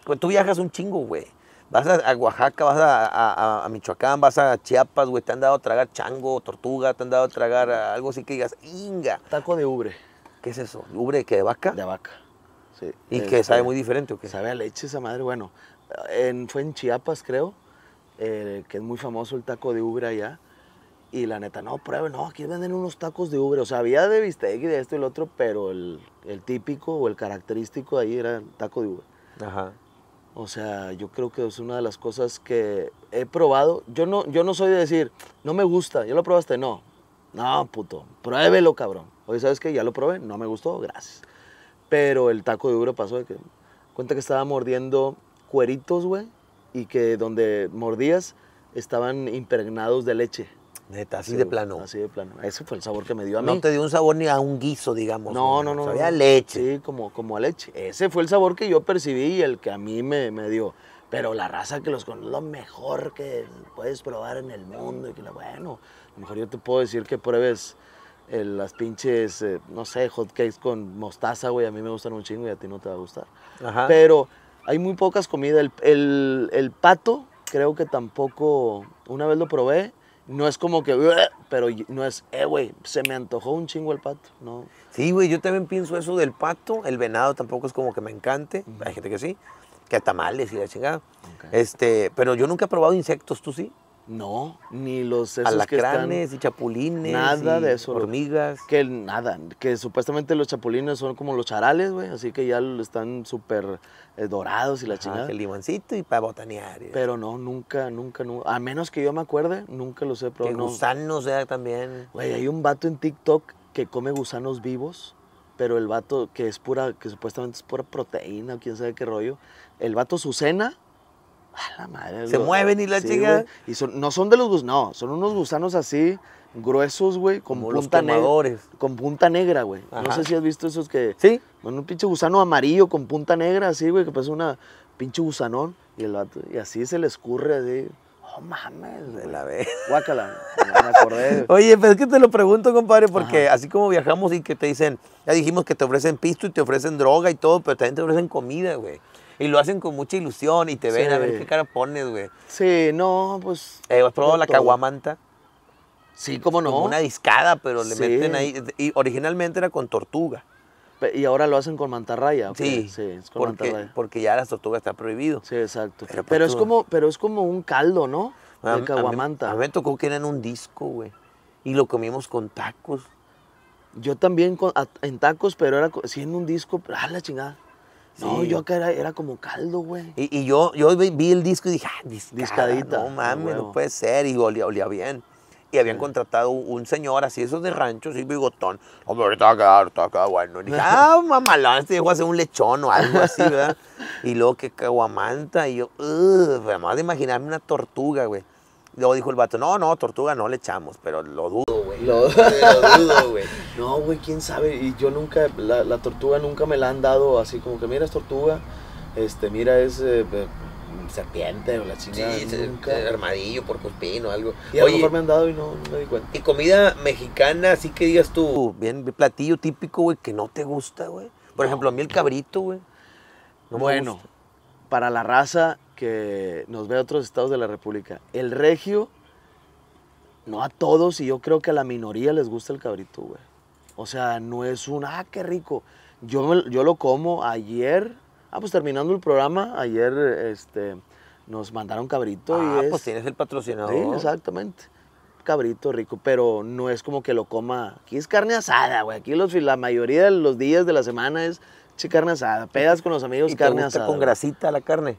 Pues, tú viajas un chingo, güey. Vas a, Oaxaca, vas a, Michoacán, vas a Chiapas, güey. Te han dado a tragar chango, tortuga, te han dado a tragar algo así que digas, inga. Taco de ubre. ¿Qué es eso? ¿Ubre que de vaca? De vaca. ¿Y que este, sabe muy diferente o qué? Sabe a leche esa madre. Bueno, fue en Chiapas, creo, eh, que es muy famoso el taco de ubre allá. Y la neta, no, pruebe, no, aquí venden unos tacos de ubre. O sea, había de bistec y de esto y lo otro, pero el, típico o el característico ahí era el taco de ubre. Ajá. O sea, yo creo que es una de las cosas que he probado. Yo no, yo no soy de decir, no me gusta, ya lo probaste, no. No, puto, pruébelo, cabrón. Oye, ¿sabes qué? Ya lo probé, no me gustó, gracias. Pero el taco de duro pasó de que. Cuenta que estaba mordiendo cueritos, güey, y que donde mordías estaban impregnados de leche. Neta, así de plano. Así de plano. Ese fue el sabor que me dio a mí. No te dio un sabor ni a un guiso, digamos. No, no, no. Sabía leche. Sí, como, como a leche. Ese fue el sabor que yo percibí y el que a mí me, me dio. Pero la raza que los conoce lo mejor que puedes probar en el mundo. Y que bueno, mejor yo te puedo decir que pruebes las pinches, eh, no sé, hotcakes con mostaza, güey, a mí me gustan un chingo y a ti no te va a gustar. Pero hay muy pocas comidas. El, pato, creo que tampoco, una vez lo probé, no es como que, pero no es, eh, güey, se me antojó un chingo el pato, ¿no? Sí, güey, yo también pienso eso del pato. El venado tampoco es como que me encante. Hay gente que sí, que tamales y la chingada. Este, pero yo nunca he probado insectos, ¿tú sí? No, ni los esos Alacranes que están, y chapulines. Nada de eso. Hormigas. Que nada, que supuestamente los chapulines son como los charales, güey, así que ya están súper eh, dorados y la chingada. El limoncito y para botanear. Pero no, nunca, nunca, nunca. A menos que yo me acuerde, nunca los he probado. Que no. gusanos sea también. Güey, hay un vato en TikTok que come gusanos vivos, pero el vato que es pura, que supuestamente es pura proteína quién sabe qué rollo. El vato su cena se mueven y la sí, Y son, no son de los gusanos, no, son unos gusanos así, gruesos, güey, con Como punta negra. Con punta negra, güey. No sé si has visto esos que. Sí. un pinche gusano amarillo con punta negra, así, güey, que parece una pinche gusanón. Y, y así se le escurre, así. Oh, mames, de la vez. Guácala, me acordé. *laughs* Oye, pero es que te lo pregunto, compadre, porque así como viajamos y que te dicen, ya dijimos que te ofrecen pisto y te ofrecen droga y todo, pero también te ofrecen comida, güey. Y lo hacen con mucha ilusión y te ven a ver qué cara pones, güey. Sí, no, pues. Eh, ¿Has probado la caguamanta? Sí, como no. Como una discada, pero le meten ahí. Y originalmente era con tortuga. Y ahora lo hacen con mantarraya. Okay. Sí, sí es con porque, mantarraya. Porque ya las tortugas está prohibido. Sí, exacto. Pero, pues, es, como, pero es como un caldo, ¿no? De caguamanta. A mí, me tocó que era en un disco, güey. Y lo comimos con tacos. Yo también en tacos, pero era sí en un disco. ¡Ah, la chingada! No, yo acá era, era, como caldo, güey. Y, y, yo, yo vi el disco y dije, ah, discada, No mames, no puede ser. Y olía, bien. Y habían contratado un señor así, esos de rancho, así bigotón. Hombre, ahorita acá, está acá, bueno. Y dije, ah, mamalón, este dejó hacer un lechón o algo así, ¿verdad? *laughs* y luego que caguamanta. Y yo, además a imaginarme una tortuga, güey luego dijo el vato, no, no, tortuga no le echamos, pero lo dudo, güey. Lo, dudo, güey. *laughs* No, güey, quién sabe. Y yo nunca, la, tortuga nunca me la han dado así como que, mira, es tortuga, este, mira, es... Eh, eh, serpiente o la chingada. Sí, eh, armadillo, porcospino o algo. Y a lo mejor me han dado y no, me di cuenta. Y comida mexicana, así que digas tú. Uh, bien, platillo típico, güey, que no te gusta, güey. Por ejemplo, a mí el cabrito, güey. bueno, para la raza que nos ve a otros estados de la República. El regio, no a todos, y yo creo que a la minoría les gusta el cabrito, güey. O sea, no es un, ah, qué rico. Yo, yo lo como ayer, ah, pues terminando el programa, ayer este, nos mandaron cabrito. y ah, pues es, pues tienes el patrocinador. Sí, exactamente. Cabrito rico, pero no es como que lo coma. Aquí es carne asada, güey. Aquí los, la mayoría de los días de la semana es carne asada. Pedas con los amigos, ¿Y carne con grasita la carne?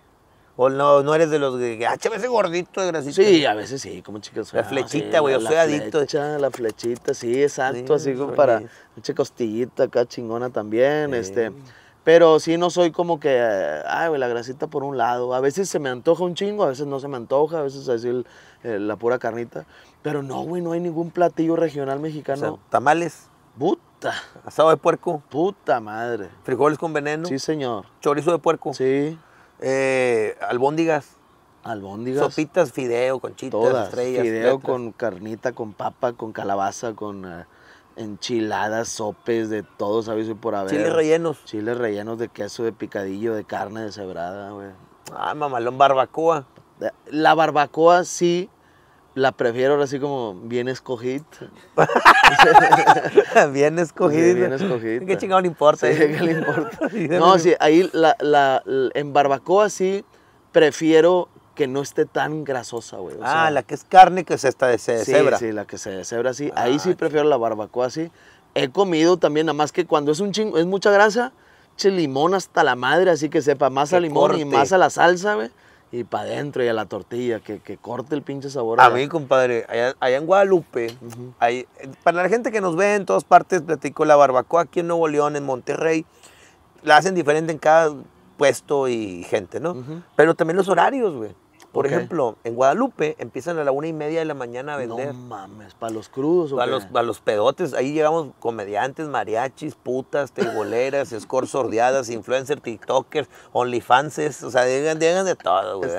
O no, no eres de los que, ah, veces gordito de grasita. Sí, a veces sí, como chicas. La flechita, güey, yo soy adicto. la flechita, sí, exacto, así como para, mucha costillita acá chingona también, este. Pero sí, no soy como que, ay, güey, la grasita por un lado. A veces se me antoja un chingo, a veces no se me antoja, a veces así la pura carnita. Pero no, güey, no hay ningún platillo regional mexicano. tamales. Puta. Asado de puerco. Puta madre. Frijoles con veneno. Sí, señor. Chorizo de puerco. Sí. Eh, albóndigas. Albóndigas. Sopitas, fideo, con Todas. estrellas. Fideo con carnita, con papa, con calabaza, con eh, enchiladas, sopes, de todo, ¿sabes? por haber. Chiles rellenos. Chiles rellenos de queso, de picadillo, de carne deshebrada, güey. Ah, mamalón, barbacoa. Eh, la barbacoa sí la prefiero ahora así como bien escogida. *laughs* bien escogida. bien escogida. ¿Qué chingado le importa? *laughs* no, sí, ahí la, la, en barbacoa sí prefiero que no esté tan grasosa, güey. ah, la que es carne que es esta de cebra. Sí, sí, la que se desebra así. ahí sí ah, prefiero la barbacoa así. He comido también, nada más que cuando es un chingo, es mucha grasa, che limón hasta la madre, así que sepa, más a limón y más a la salsa, güey y para adentro y a la tortilla, que, que, corte el pinche sabor. A mí, compadre, allá, en Guadalupe, hay, para la gente que nos ve en todas partes, platico la barbacoa aquí en Nuevo León, en Monterrey, la hacen diferente en cada puesto y gente, ¿no? Pero también los horarios, güey. Por ejemplo, en Guadalupe empiezan a la una y media de la mañana a vender. No mames, para los crudos. Para los, los pedotes. Ahí llegamos comediantes, mariachis, putas, teiboleras, escor *laughs* sordeadas, influencers, tiktokers, onlyfanses. O sea, llegan, de todo, güey.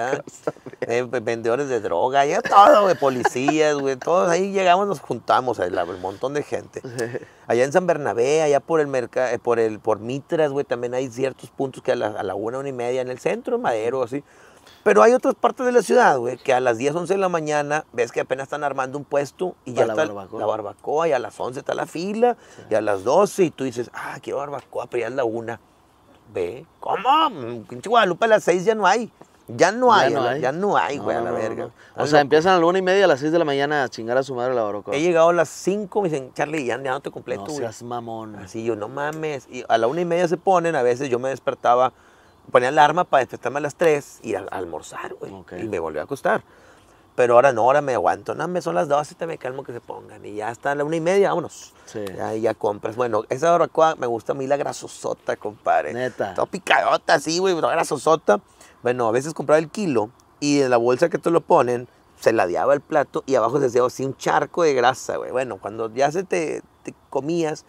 Eh, vendedores de droga, ya todo, güey. Policías, güey. Todos ahí llegamos, nos juntamos, ahí, un montón de gente. *laughs* Allá en San Bernabé, allá por el mercado, eh, por el por Mitras, güey, también hay ciertos puntos que a la, a la una, una y media en el centro, Madero, así pero hay otras partes de la ciudad, güey, que a las 10, 11 de la mañana ves que apenas están armando un puesto y ya la está la barbacoa y a las 11 está la fila y a las 12 y tú dices, ah, quiero barbacoa, pero ya es la una. Ve, ¿cómo? En Guadalupe a las 6 ya no hay. Ya no hay, ya no hay, güey, a la verga. O sea, empiezan a la una y media, a las 6 de la mañana a chingar a su madre la barbacoa. He llegado a las 5 me dicen, Charlie, ya, ya no te completo, no seas mamón. Así yo, no mames. Y a la una y media se ponen, a veces yo me despertaba ponía alarma para despertarme a las 3 y almorzar, güey. Y me volví a acostar. Pero ahora no, ahora me aguanto. No, me son las 12, te me calmo que se pongan. Y ya está la una y media, vámonos. Sí. Ya, ya compras. Bueno, esa hora barbacoa me gusta a mí la grasosota, compadre. Neta. Todo picadota, sí, güey, pero grasosota. Bueno, a veces compraba el kilo y en la bolsa que te lo ponen, se ladeaba el plato y abajo se hacía así un charco de grasa, güey. Bueno, cuando ya se te, te comías,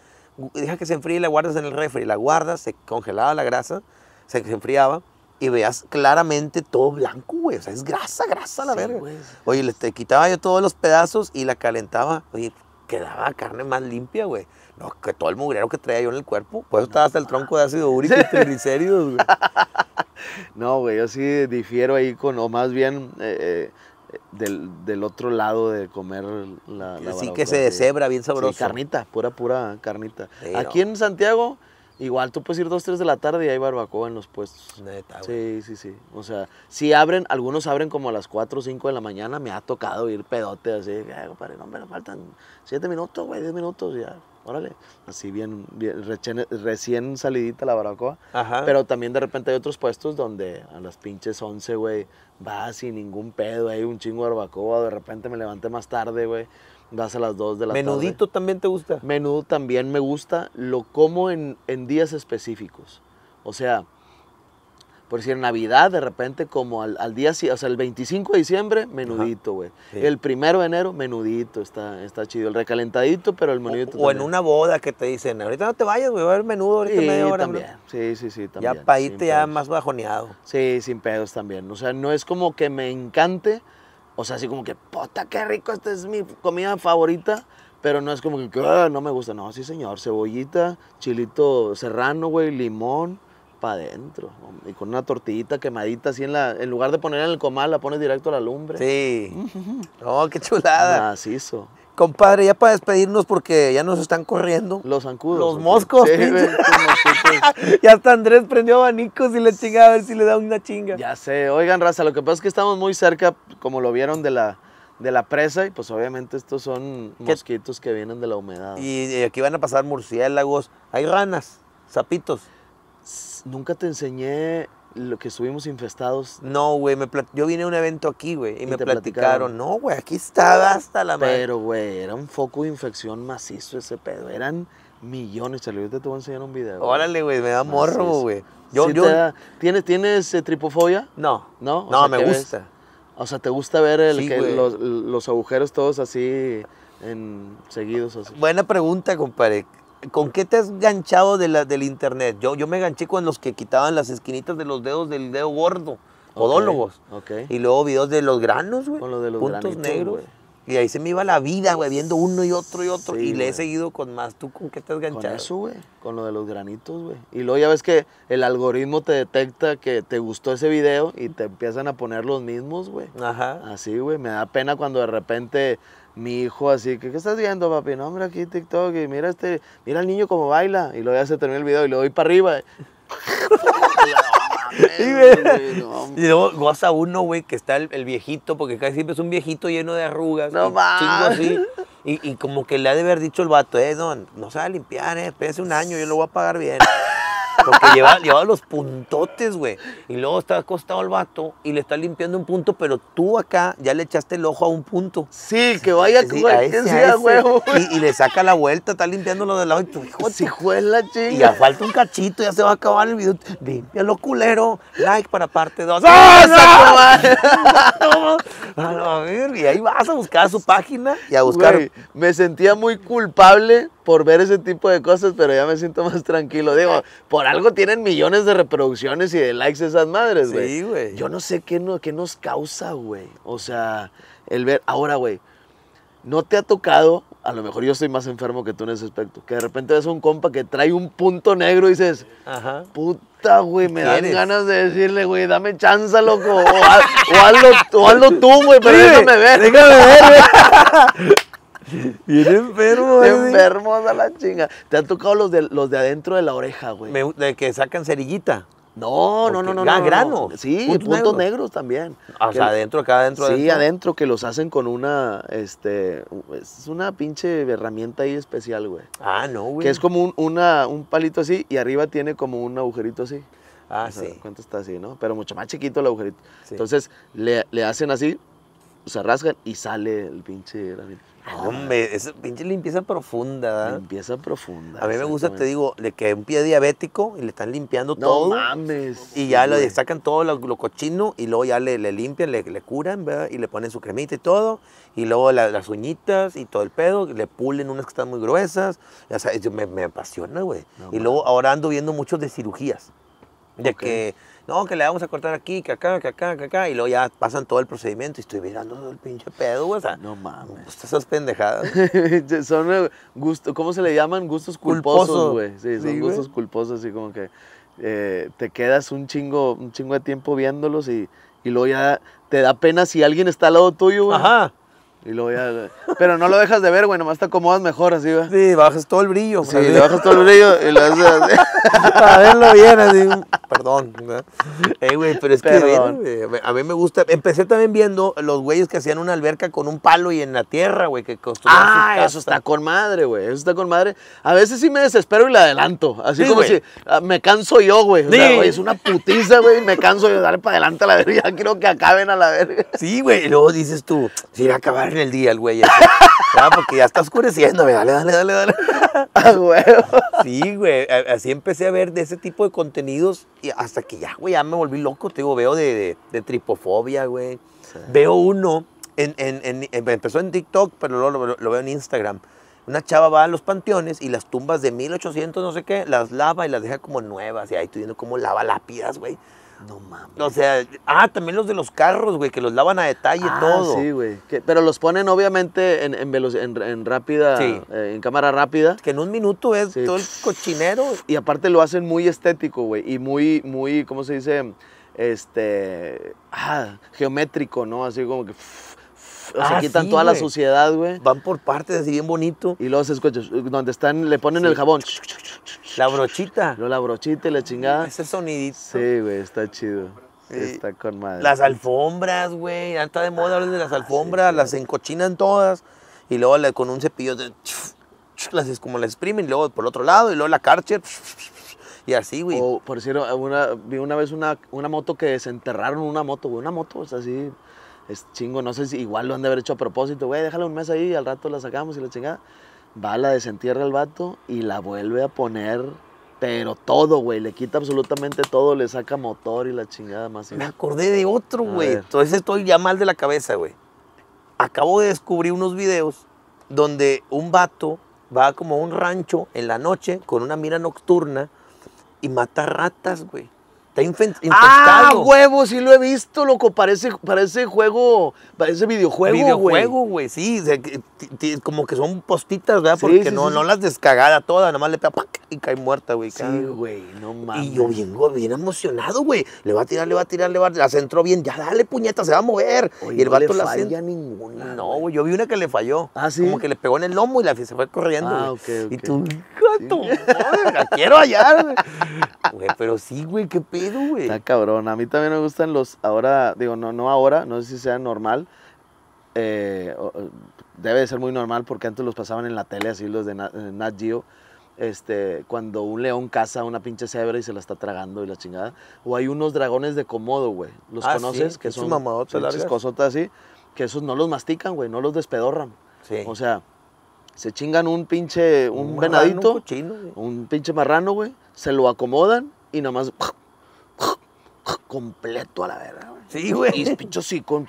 deja que se enfríe y la guardas en el refri. La guardas, se congelaba la grasa se enfriaba y veías claramente todo blanco, güey. O sea, es grasa, grasa la verga. Oye, le te quitaba yo todos los pedazos y la calentaba. Oye, quedaba carne más limpia, güey. No, que todo el mugrero que traía yo en el cuerpo. pues estaba hasta el tronco de ácido úrico y *laughs* triglicéridos, güey. *laughs* No, güey, yo sí difiero ahí con, o más bien eh, eh, del, otro lado de comer la. Así sí, que se deshebra bien sabroso. carnita, pura, pura carnita. Aquí en Santiago Igual tú puedes ir 2, 3 de la tarde y hay barbacoa en los puestos. Neta, Sí, sí, sí. O sea, si abren, algunos abren como a las 4 o 5 de la mañana, me ha tocado ir pedote así. Ay, compadre, no me faltan 7 minutos, güey, 10 minutos ya órale, así bien, recién, salidita la baracoa. Pero también de repente hay otros puestos donde a las pinches 11, güey, vas sin ningún pedo, hay un chingo de barbacoa, de repente me levanté más tarde, güey, vas a las 2 de la tarde. ¿Menudito también te gusta? Menudo también me gusta, lo como en, en días específicos. O sea, por decir, Navidad, de repente, como al, al, día, o sea, el 25 de diciembre, menudito, güey. El primero de enero, menudito, está, está chido. El recalentadito, pero el menudito. O, en una boda que te dicen, ahorita no te vayas, güey, va a haber menudo ahorita sí, media hora. También. Sí, sí, sí, también. Ya paíte, ya más bajoneado. Sí, sin pedos también. O sea, no es como que me encante, o sea, así como que, puta, qué rico, esta es mi comida favorita. Pero no es como que, ah, no me gusta. No, sí, señor. Cebollita, chilito serrano, güey, limón adentro. Y con una tortillita quemadita así en la. En lugar de ponerla en el comal, la pones directo a la lumbre. Sí. oh, qué chulada. Macizo. Compadre, ya para despedirnos porque ya nos están corriendo. Los zancudos. Los moscos. Sí, *laughs* ya hasta Andrés prendió abanicos y le chingaba, a ver si le da una chinga. Ya sé. Oigan, raza, lo que pasa es que estamos muy cerca, como lo vieron, de la, de la presa y pues obviamente estos son mosquitos que vienen de la humedad. Y, y eh, aquí van a pasar murciélagos. Hay ranas, sapitos. Nunca te enseñé lo que estuvimos infestados. No, güey, yo vine a un evento aquí, güey, y, me platicaron, no, güey, aquí estaba hasta la madre. Pero, güey, era un foco de infección macizo ese pedo, eran millones, chale, yo te voy a enseñar un video. Órale, güey, me da morro, güey. Yo, ¿Tienes, eh, tripofobia? No. ¿No? no, me gusta. O sea, ¿te gusta ver los, agujeros todos así en seguidos Buena pregunta, compadre. ¿Con qué te has ganchado de del internet? Yo, yo me ganché con los que quitaban las esquinitas de los dedos del dedo gordo, odólogos. Okay, Y luego videos de los granos, güey. Con los de los puntos negros. Y ahí se me iba la vida, güey, viendo uno y otro y otro. y le he seguido con más. ¿Tú con qué te has ganchado? Con eso, güey. Con lo de los granitos, güey. Y luego ya ves que el algoritmo te detecta que te gustó ese video y te empiezan a poner los mismos, güey. Ajá. Así, güey. Me da pena cuando de repente mi hijo así, ¿qué estás viendo, papi? No, hombre, aquí TikTok y mira este, mira al niño cómo baila. Y luego ya se terminó el video y lo doy para arriba. *laughs* *laughs* y luego goza uno, güey, que está el, viejito, porque casi siempre es un viejito lleno de arrugas. No Así, y, como que le ha de haber dicho el vato, eh, don, no se va a limpiar, eh, espérese un año, yo lo voy a pagar bien. *laughs* Porque llevaba, los puntotes, güey. Y luego está acostado el vato y le está limpiando un punto, pero tú acá ya le echaste el ojo a un punto. Sí, que vaya y, le saca la vuelta, está limpiándolo de lado y tú, hijo. Sí, ching Y ya falta un cachito, ya se va a acabar el video. Límpialo, culero. Like para parte 2. ¡Oh, no! *laughs* y ahí vas a buscar su página y a buscar. me sentía muy culpable por ver ese tipo de cosas, pero ya me siento más tranquilo. Digo, por algo tienen millones de reproducciones y de likes esas madres, güey. Sí, güey. Yo no sé qué, no, qué nos causa, güey. O sea, el ver. Ahora, güey, no te ha tocado, a lo mejor yo estoy más enfermo que tú en ese aspecto, que de repente ves a un compa que trae un punto negro y dices, Ajá. puta, güey, me dan ganas de decirle, güey, dame chanza, loco, o, hazlo, tú, güey, pero déjame ver. Déjame ver, güey. *laughs* Es *laughs* enfermo, güey. *laughs* Enfermos a la chinga. Te han tocado los de, los de adentro de la oreja, güey. de que sacan cerillita. No, no, no, no. Ah, grano. Sí, puntos, negros. también. Ah, o sea, adentro, acá adentro. Sí, adentro. que los hacen con una, este, es una pinche herramienta ahí especial, güey. Ah, no, güey. Que es como un, un palito así y arriba tiene como un agujerito así. Ah, sí. ¿Cuánto está así, no? Pero mucho más chiquito el agujerito. Entonces, le, le, hacen así, se rasgan y sale el pinche herramienta. Hombre, esa pinche limpieza profunda. Limpieza profunda. A mí me gusta, te digo, de que un pie diabético y le están limpiando todo. No mames. Y ya le sacan todo lo, lo, cochino y luego ya le, le limpian, le, curan, ¿verdad? Y le ponen su cremita y todo. Y luego las uñitas y todo el pedo. le pulen unas que están muy gruesas. O sea, me, me apasiona, güey. y luego ahora ando viendo muchos de cirugías. De que no, que le vamos a cortar aquí, que acá, que acá, que acá, y luego ya pasan todo el procedimiento y estoy mirando el pinche pedo, güey. no mames. Pues, estas esas pendejadas. *laughs* son eh, gustos ¿cómo se le llaman? Gustos culposos, güey. Sí, son gustos culposos, así como que eh, te quedas un chingo, un chingo de tiempo viéndolos y, y luego ya te da pena si alguien está al lado tuyo, güey. Ajá y voy a pero no lo dejas de ver, güey, nomás te acomodas mejor así, güey. Sí, bajas todo el brillo. Sí, le bajas todo el brillo y lo haces así. *laughs* Para verlo bien, así. Perdón. eh Ey, güey, pero es que a mí me gusta. Empecé también viendo los güeyes que hacían una alberca con un palo y en la tierra, güey, que construían Ah, eso está con madre, güey, eso está con madre. A veces sí me desespero y la adelanto, así como si ah, me canso yo, güey. O sea, güey, es una putiza, güey, me canso yo, dale para adelante a la verga, *laughs* quiero que acaben a la verga. Sí, güey, y luego dices tú, si va a acabar en el día el güey. porque ya está oscureciendo, dale, dale, dale, dale. *laughs* Ah, Sí, güey, así empecé a ver de ese tipo de contenidos y hasta que ya, güey, ya me volví loco, te digo, veo de, de, tripofobia, güey. Veo uno, en, en, en, empezó en TikTok, pero luego lo, veo en Instagram. Una chava va a los panteones y las tumbas de 1800, no sé qué, las lava y las deja como nuevas. Y ahí estoy viendo cómo lava lápidas, güey. No mames. O sea, ah, también los de los carros, güey, que los lavan a detalle y ah, todo. Sí, güey. Pero los ponen obviamente en, en, en, rápida, eh, en cámara rápida. Que en un minuto es todo el cochinero. Y aparte lo hacen muy estético, güey. Y muy, muy, ¿cómo se dice? Este, ah, geométrico, ¿no? Así como que o ah, quitan toda la suciedad, güey. Van por partes, así bien bonito. Y luego se escucha, donde están, le ponen el jabón. La brochita. No, la brochita y la chingada. Ese sonidito. Sí, güey, está chido. Está con madre. Las alfombras, güey. Está de moda hablar de las ah, alfombras, las encochinan todas. Y luego con un cepillo de, las es como las exprimen, y luego por el otro lado, y luego la Karcher. Y así, güey. por cierto, vi una vez una, moto que desenterraron una moto, güey. Una moto, o así es chingo, no sé si igual lo han de haber hecho a propósito, güey, déjala un mes ahí, y al rato la sacamos y la chingada. Va, la desentierra el vato y la vuelve a poner, pero todo, güey, le quita absolutamente todo, le saca motor y la chingada más. Me acordé de otro, güey. Entonces estoy ya mal de la cabeza, güey. Acabo de descubrir unos videos donde un vato va como a un rancho en la noche con una mira nocturna y mata ratas, güey. Está ah, infectado. Ah, huevo, sí lo he visto, loco. Parece, parece juego, parece videojuego, güey. Videojuego, güey, sí. como que son postitas, ¿verdad? Porque no, no las descagada todas, nada más le pega y cae muerta, güey. Sí, güey, no mames. Y yo bien, bien emocionado, güey. Le va a tirar, le va a tirar, le va a La centró bien. Ya dale, puñeta, se va a mover. y el no vato le falla ninguna. No, güey, yo vi una que le falló. Ah, Como que le pegó en el lomo y la se fue corriendo. Ah, ok. Y tú, gato, la quiero hallar. *laughs* Güey, pero sí, güey, qué pedo Está cabrón. A mí también me gustan los. Ahora, digo, no, no ahora, no sé si sea normal. Eh, debe de ser muy normal porque antes los pasaban en la tele, así los de Nat, Geo. Este, cuando un león caza una pinche cebra y se la está tragando y la chingada. O hay unos dragones de comodo güey. ¿Los ah, conoces? Que son pinches cosotas así. Que esos no los mastican, güey, no los despedorran. O sea, se chingan un pinche, un, venadito, un, un, pinche marrano, güey, se lo acomodan y nada más completo a la verdad, Sí, güey. Y es pincho hocicón,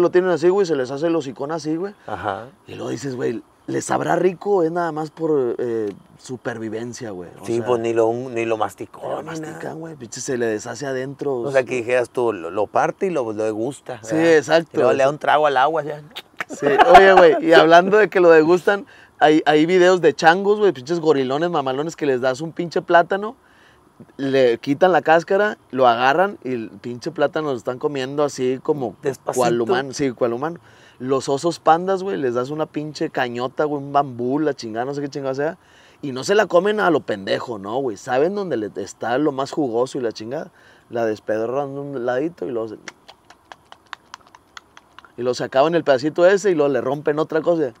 lo tienen así, güey, se les hace los hocicón así, güey. Ajá. Y lo dices, güey, ¿les sabrá rico? Es nada más por eh, supervivencia, güey. sí, pues ni lo, ni lo masticó. mastican, güey, pinche se le deshace adentro. O sea, que dijeras tú, lo, parte y lo, degusta. Sí, exacto. le da un trago al agua, ya. Sí, oye, güey, y hablando de que lo degustan, hay, hay videos de changos, güey, pinches gorilones, mamalones, que les das un pinche plátano le quitan la cáscara, lo agarran y el pinche plátano lo están comiendo así como Despacito. Sí, cual humano. Los osos pandas, güey, les das una pinche cañota, güey, un bambú, la chingada, no sé qué chingada sea. Y no se la comen a lo pendejo, ¿no, güey? Saben dónde está lo más jugoso y la chingada. La despedorran de un ladito y los Y lo sacaban el pedacito ese y lo le rompen otra cosa.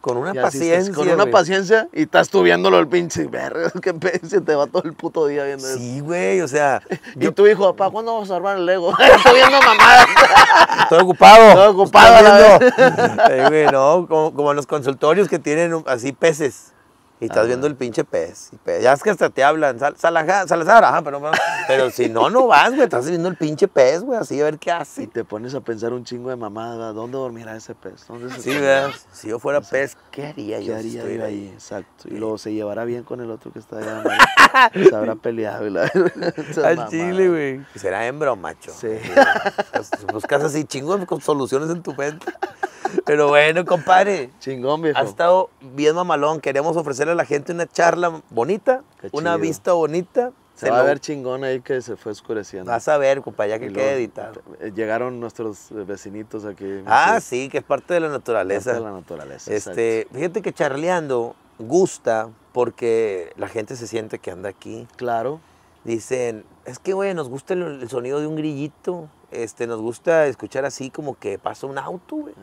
Con una paciencia. con una paciencia y estás tú viéndolo el pinche verga, *laughs* que te va todo el puto día viendo sí, eso. Sí, güey, o sea. y tú tu hijo, papá, ¿cuándo vamos a armar el Lego? *laughs* Estoy viendo mamadas. Estoy ocupado. Estoy ocupado, Estoy *laughs* eh, güey, no, como, como, los consultorios que tienen así peces. Y estás viendo el pinche pez, Ya es que hasta te hablan, Salazar Salazar, ajá, pero, pero si no, no vas, güey. Estás viendo el pinche pez, güey, así a ver qué hace. Y te pones a pensar un chingo de mamada, ¿dónde dormirá ese pez? sí, veas Si yo fuera pez, ¿qué haría yo? haría ahí? ahí? Exacto. Y luego se llevará bien con el otro que está allá. *laughs* se habrá peleado, ¿verdad? *laughs* Al chile, güey. Será hembra o macho. Sí. Buscas así chingos con soluciones en tu mente. Pero bueno, compadre. Chingón, viejo. Ha estado bien mamalón. Queremos ofrecer a la gente una charla bonita, una vista bonita. Se, va a ver chingón ahí que se fue oscureciendo. Vas a ver, para ya que quede editado. Eh, llegaron nuestros eh, vecinitos aquí. Ah, sí, que es parte de la naturaleza. de la naturaleza. Este, fíjate que charleando gusta porque la gente se siente que anda aquí. Claro. Dicen, es que, güey, nos gusta el sonido de un grillito este, nos gusta escuchar así como que pasa un auto, güey.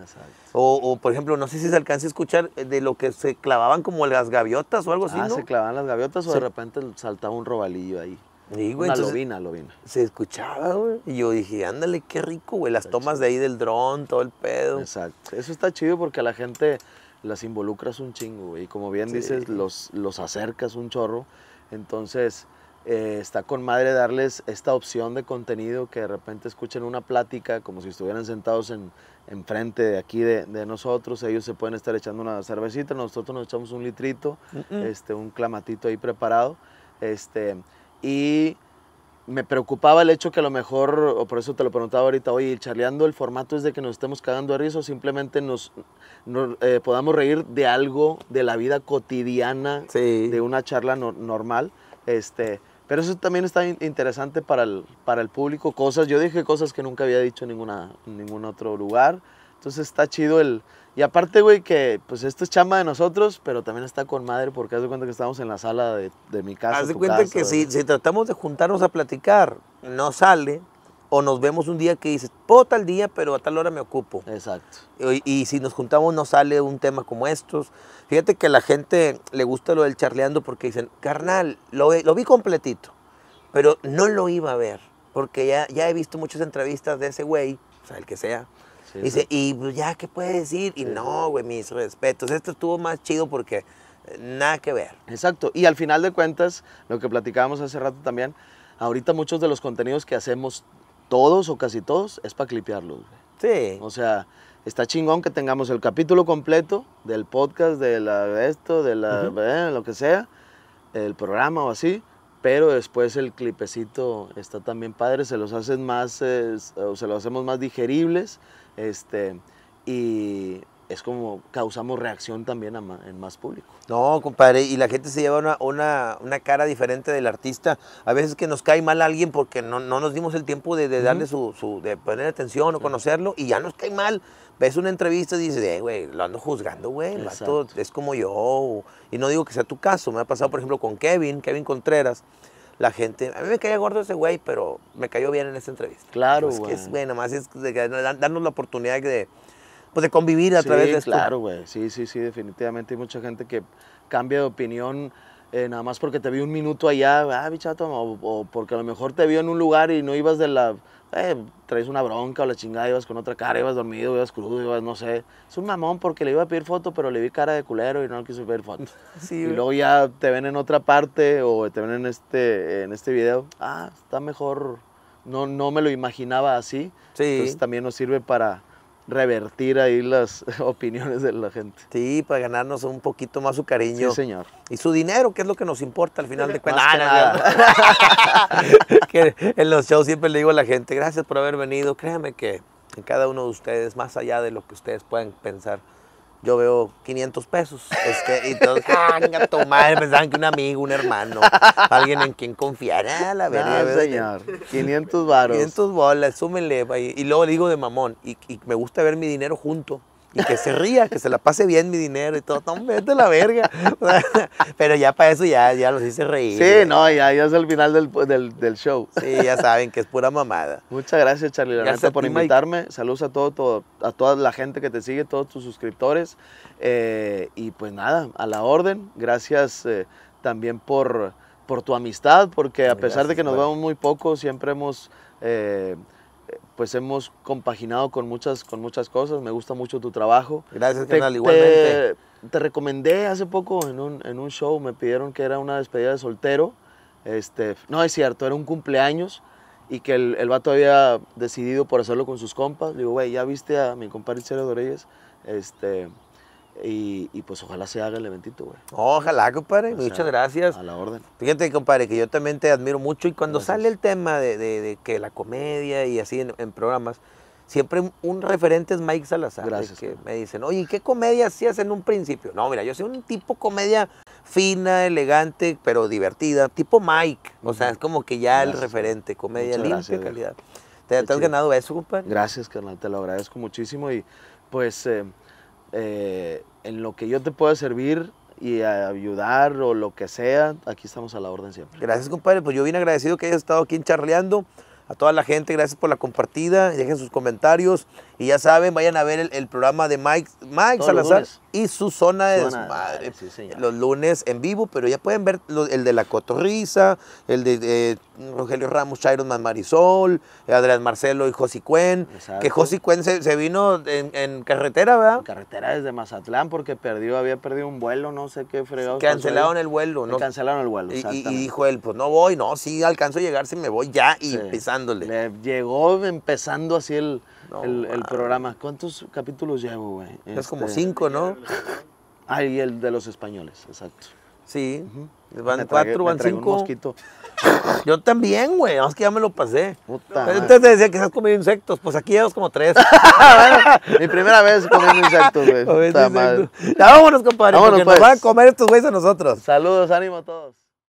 O, o, por ejemplo, no sé si se alcanza a escuchar eh, de lo que se clavaban como las gaviotas o algo así, ah, ¿no? se clavaban las gaviotas o de repente saltaba un robalillo ahí. Sí, güey, una lobina, Se escuchaba, güey. Y yo dije, ándale, qué rico, güey. Las tomas de ahí del dron, todo el pedo. Exacto. Eso está chido porque a la gente las involucras un chingo, güey. Y como bien dices, los, los acercas un chorro. Entonces, eh, está con madre darles esta opción de contenido que de repente escuchen una plática como si estuvieran sentados en, enfrente de aquí de, nosotros, ellos se pueden estar echando una cervecita, nosotros nos echamos un litrito, Este, un clamatito ahí preparado. Este, y me preocupaba el hecho que a lo mejor, o por eso te lo preguntaba ahorita, oye, charleando el formato es de que nos estemos cagando a risa simplemente nos, eh, podamos reír de algo de la vida cotidiana, de una charla normal. Este, pero eso también está interesante para el, para el público. Cosas, yo dije cosas que nunca había dicho en, ninguna, ningún otro lugar. Entonces está chido el... Y aparte, güey, que pues esto es chamba de nosotros, pero también está con madre porque haz de cuenta que estamos en la sala de, de mi casa. Haz de cuenta que si, si, tratamos de juntarnos a platicar, no sale, o nos vemos un día que dices, puedo tal día, pero a tal hora me ocupo. Exacto. Y, si nos juntamos no sale un tema como estos. Fíjate que a la gente le gusta lo del charleando porque dicen, carnal, lo, lo vi completito, pero no lo iba a ver. Porque ya, he visto muchas entrevistas de ese güey, o sea, el que sea. dice, y pues, ya, ¿qué puede decir? Y no, güey, mis respetos. Esto estuvo más chido porque eh, nada que ver. Exacto. Y al final de cuentas, lo que platicábamos hace rato también, ahorita muchos de los contenidos que hacemos todos o casi todos es para clipearlos. Sí. O sea, está chingón que tengamos el capítulo completo del podcast, de la esto, de la lo que sea, el programa o así, pero después el clipecito está también padre, se los hacen más, o se los hacemos más digeribles, este, y es como causamos reacción también en más público. No, compadre, y la gente se lleva una, una, una cara diferente del artista. A veces que nos cae mal alguien porque no, no nos dimos el tiempo de, de darle su, su, de poner atención o conocerlo y ya nos cae mal. Ves una entrevista y dices, eh, güey, lo ando juzgando, güey, es como yo. Y no digo que sea tu caso, me ha pasado, por ejemplo, con Kevin, Kevin Contreras la gente. A mí me caía gordo ese güey, pero me cayó bien en esta entrevista. Claro, güey. Es pues que es, güey, más es darnos la oportunidad de, pues, de convivir a través de esto. Claro, güey. Sí, sí, sí, definitivamente hay mucha gente que cambia de opinión eh, nada más porque te vi un minuto allá, ah, bichato, o, porque a lo mejor te vio en un lugar y no ibas de la. Eh, traes una bronca o la chingada, ibas con otra cara, ibas dormido, ibas crudo, ibas no sé. Es un mamón porque le iba a pedir foto, pero le vi cara de culero y no le quiso pedir foto. Sí, y luego ya te ven en otra parte o te ven en este, en este video, ah, está mejor, no, no me lo imaginaba así. Sí. Entonces también nos sirve para revertir ahí las *laughs* opiniones de la gente. Sí, para ganarnos un poquito más su cariño. Sí, señor. Y su dinero, que es lo que nos importa al final de cuentas. Ah, *laughs* en los shows siempre le digo a la gente, gracias por haber venido. Créame que en cada uno de ustedes, más allá de lo que ustedes puedan pensar, yo veo 500 pesos. Este, y entonces venga tu madre! Pensaban que un amigo, un hermano, alguien en quien confiará ah, la verdad. No, señor. 500 varos. 500 bolas, súmenle. Y luego digo de mamón. Y, y, me gusta ver mi dinero junto y que se ría, que se la pase bien mi dinero y todo, no, vete la verga. *laughs* Pero ya para eso ya, ya los hice reír. Sí, no, ya, es el final del, show. Sí, ya saben que es pura mamada. Muchas gracias, Charlie, gracias por invitarme. Saludos a todo, todo, a toda la gente que te sigue, todos tus suscriptores. Eh, y pues nada, a la orden. Gracias eh, también por, por tu amistad, porque a pesar de que nos vemos muy poco, siempre hemos... Eh, pues hemos compaginado con muchas, con muchas cosas. Me gusta mucho tu trabajo. Gracias, te, igualmente. Te, recomendé hace poco en un, show, me pidieron que era una despedida de soltero. Este, no, es cierto, era un cumpleaños y que el, el vato había decidido por hacerlo con sus compas. Le digo, güey, ¿ya viste a mi compadre Cero Reyes? Este, y, pues ojalá se haga el eventito, güey. Ojalá, compadre. Muchas gracias. A la orden. Fíjate, compadre, que yo también te admiro mucho. Y cuando sale el tema de, que la comedia y así en, programas, siempre un referente es Mike Salazar. Gracias. Que me dicen, oye, ¿qué comedia hacías en un principio? No, mira, yo soy un tipo comedia fina, elegante, pero divertida, tipo Mike. O sea, es como que ya el referente, comedia limpia, calidad. Te, te has ganado eso, compadre. Gracias, carnal. Te lo agradezco muchísimo. Y pues. Eh, eh, en lo que yo te pueda servir y ayudar o lo que sea, aquí estamos a la orden siempre. Gracias, compadre. Pues yo bien agradecido que hayas estado aquí charleando. A toda la gente, gracias por la compartida. Dejen sus comentarios y ya saben, vayan a ver el, programa de Mike, Mike Salazar y su zona de los lunes en vivo, pero ya pueden ver el de La Cotorriza, el de, eh, Rogelio Ramos, Chairon Man Marisol, Adrián Marcelo y Josi Cuen. Que Josi Cuen se, vino en, carretera, ¿verdad? En carretera desde Mazatlán porque perdió, había perdido un vuelo, no sé qué fregado. Cancelaron el vuelo, ¿no? Cancelaron el vuelo, y, y, dijo él, pues no voy, no, sí alcanzo a llegar, si me voy ya y pisándole. empezándole. llegó empezando así el el, programa. ¿Cuántos capítulos llevo, güey? Es como este, cinco, ¿no? ah, y el de los españoles, exacto. Sí, van cuatro, van cinco. *laughs* Yo también, güey, vamos que ya me lo pasé. Puta Entonces te decía que has comido insectos, pues aquí llevamos como tres. *laughs* Mi primera vez comiendo insectos, güey. Puta mal. Ya vámonos, compadre, vámonos, nos pues. van a comer estos güeyes a nosotros. Saludos, ánimo a todos.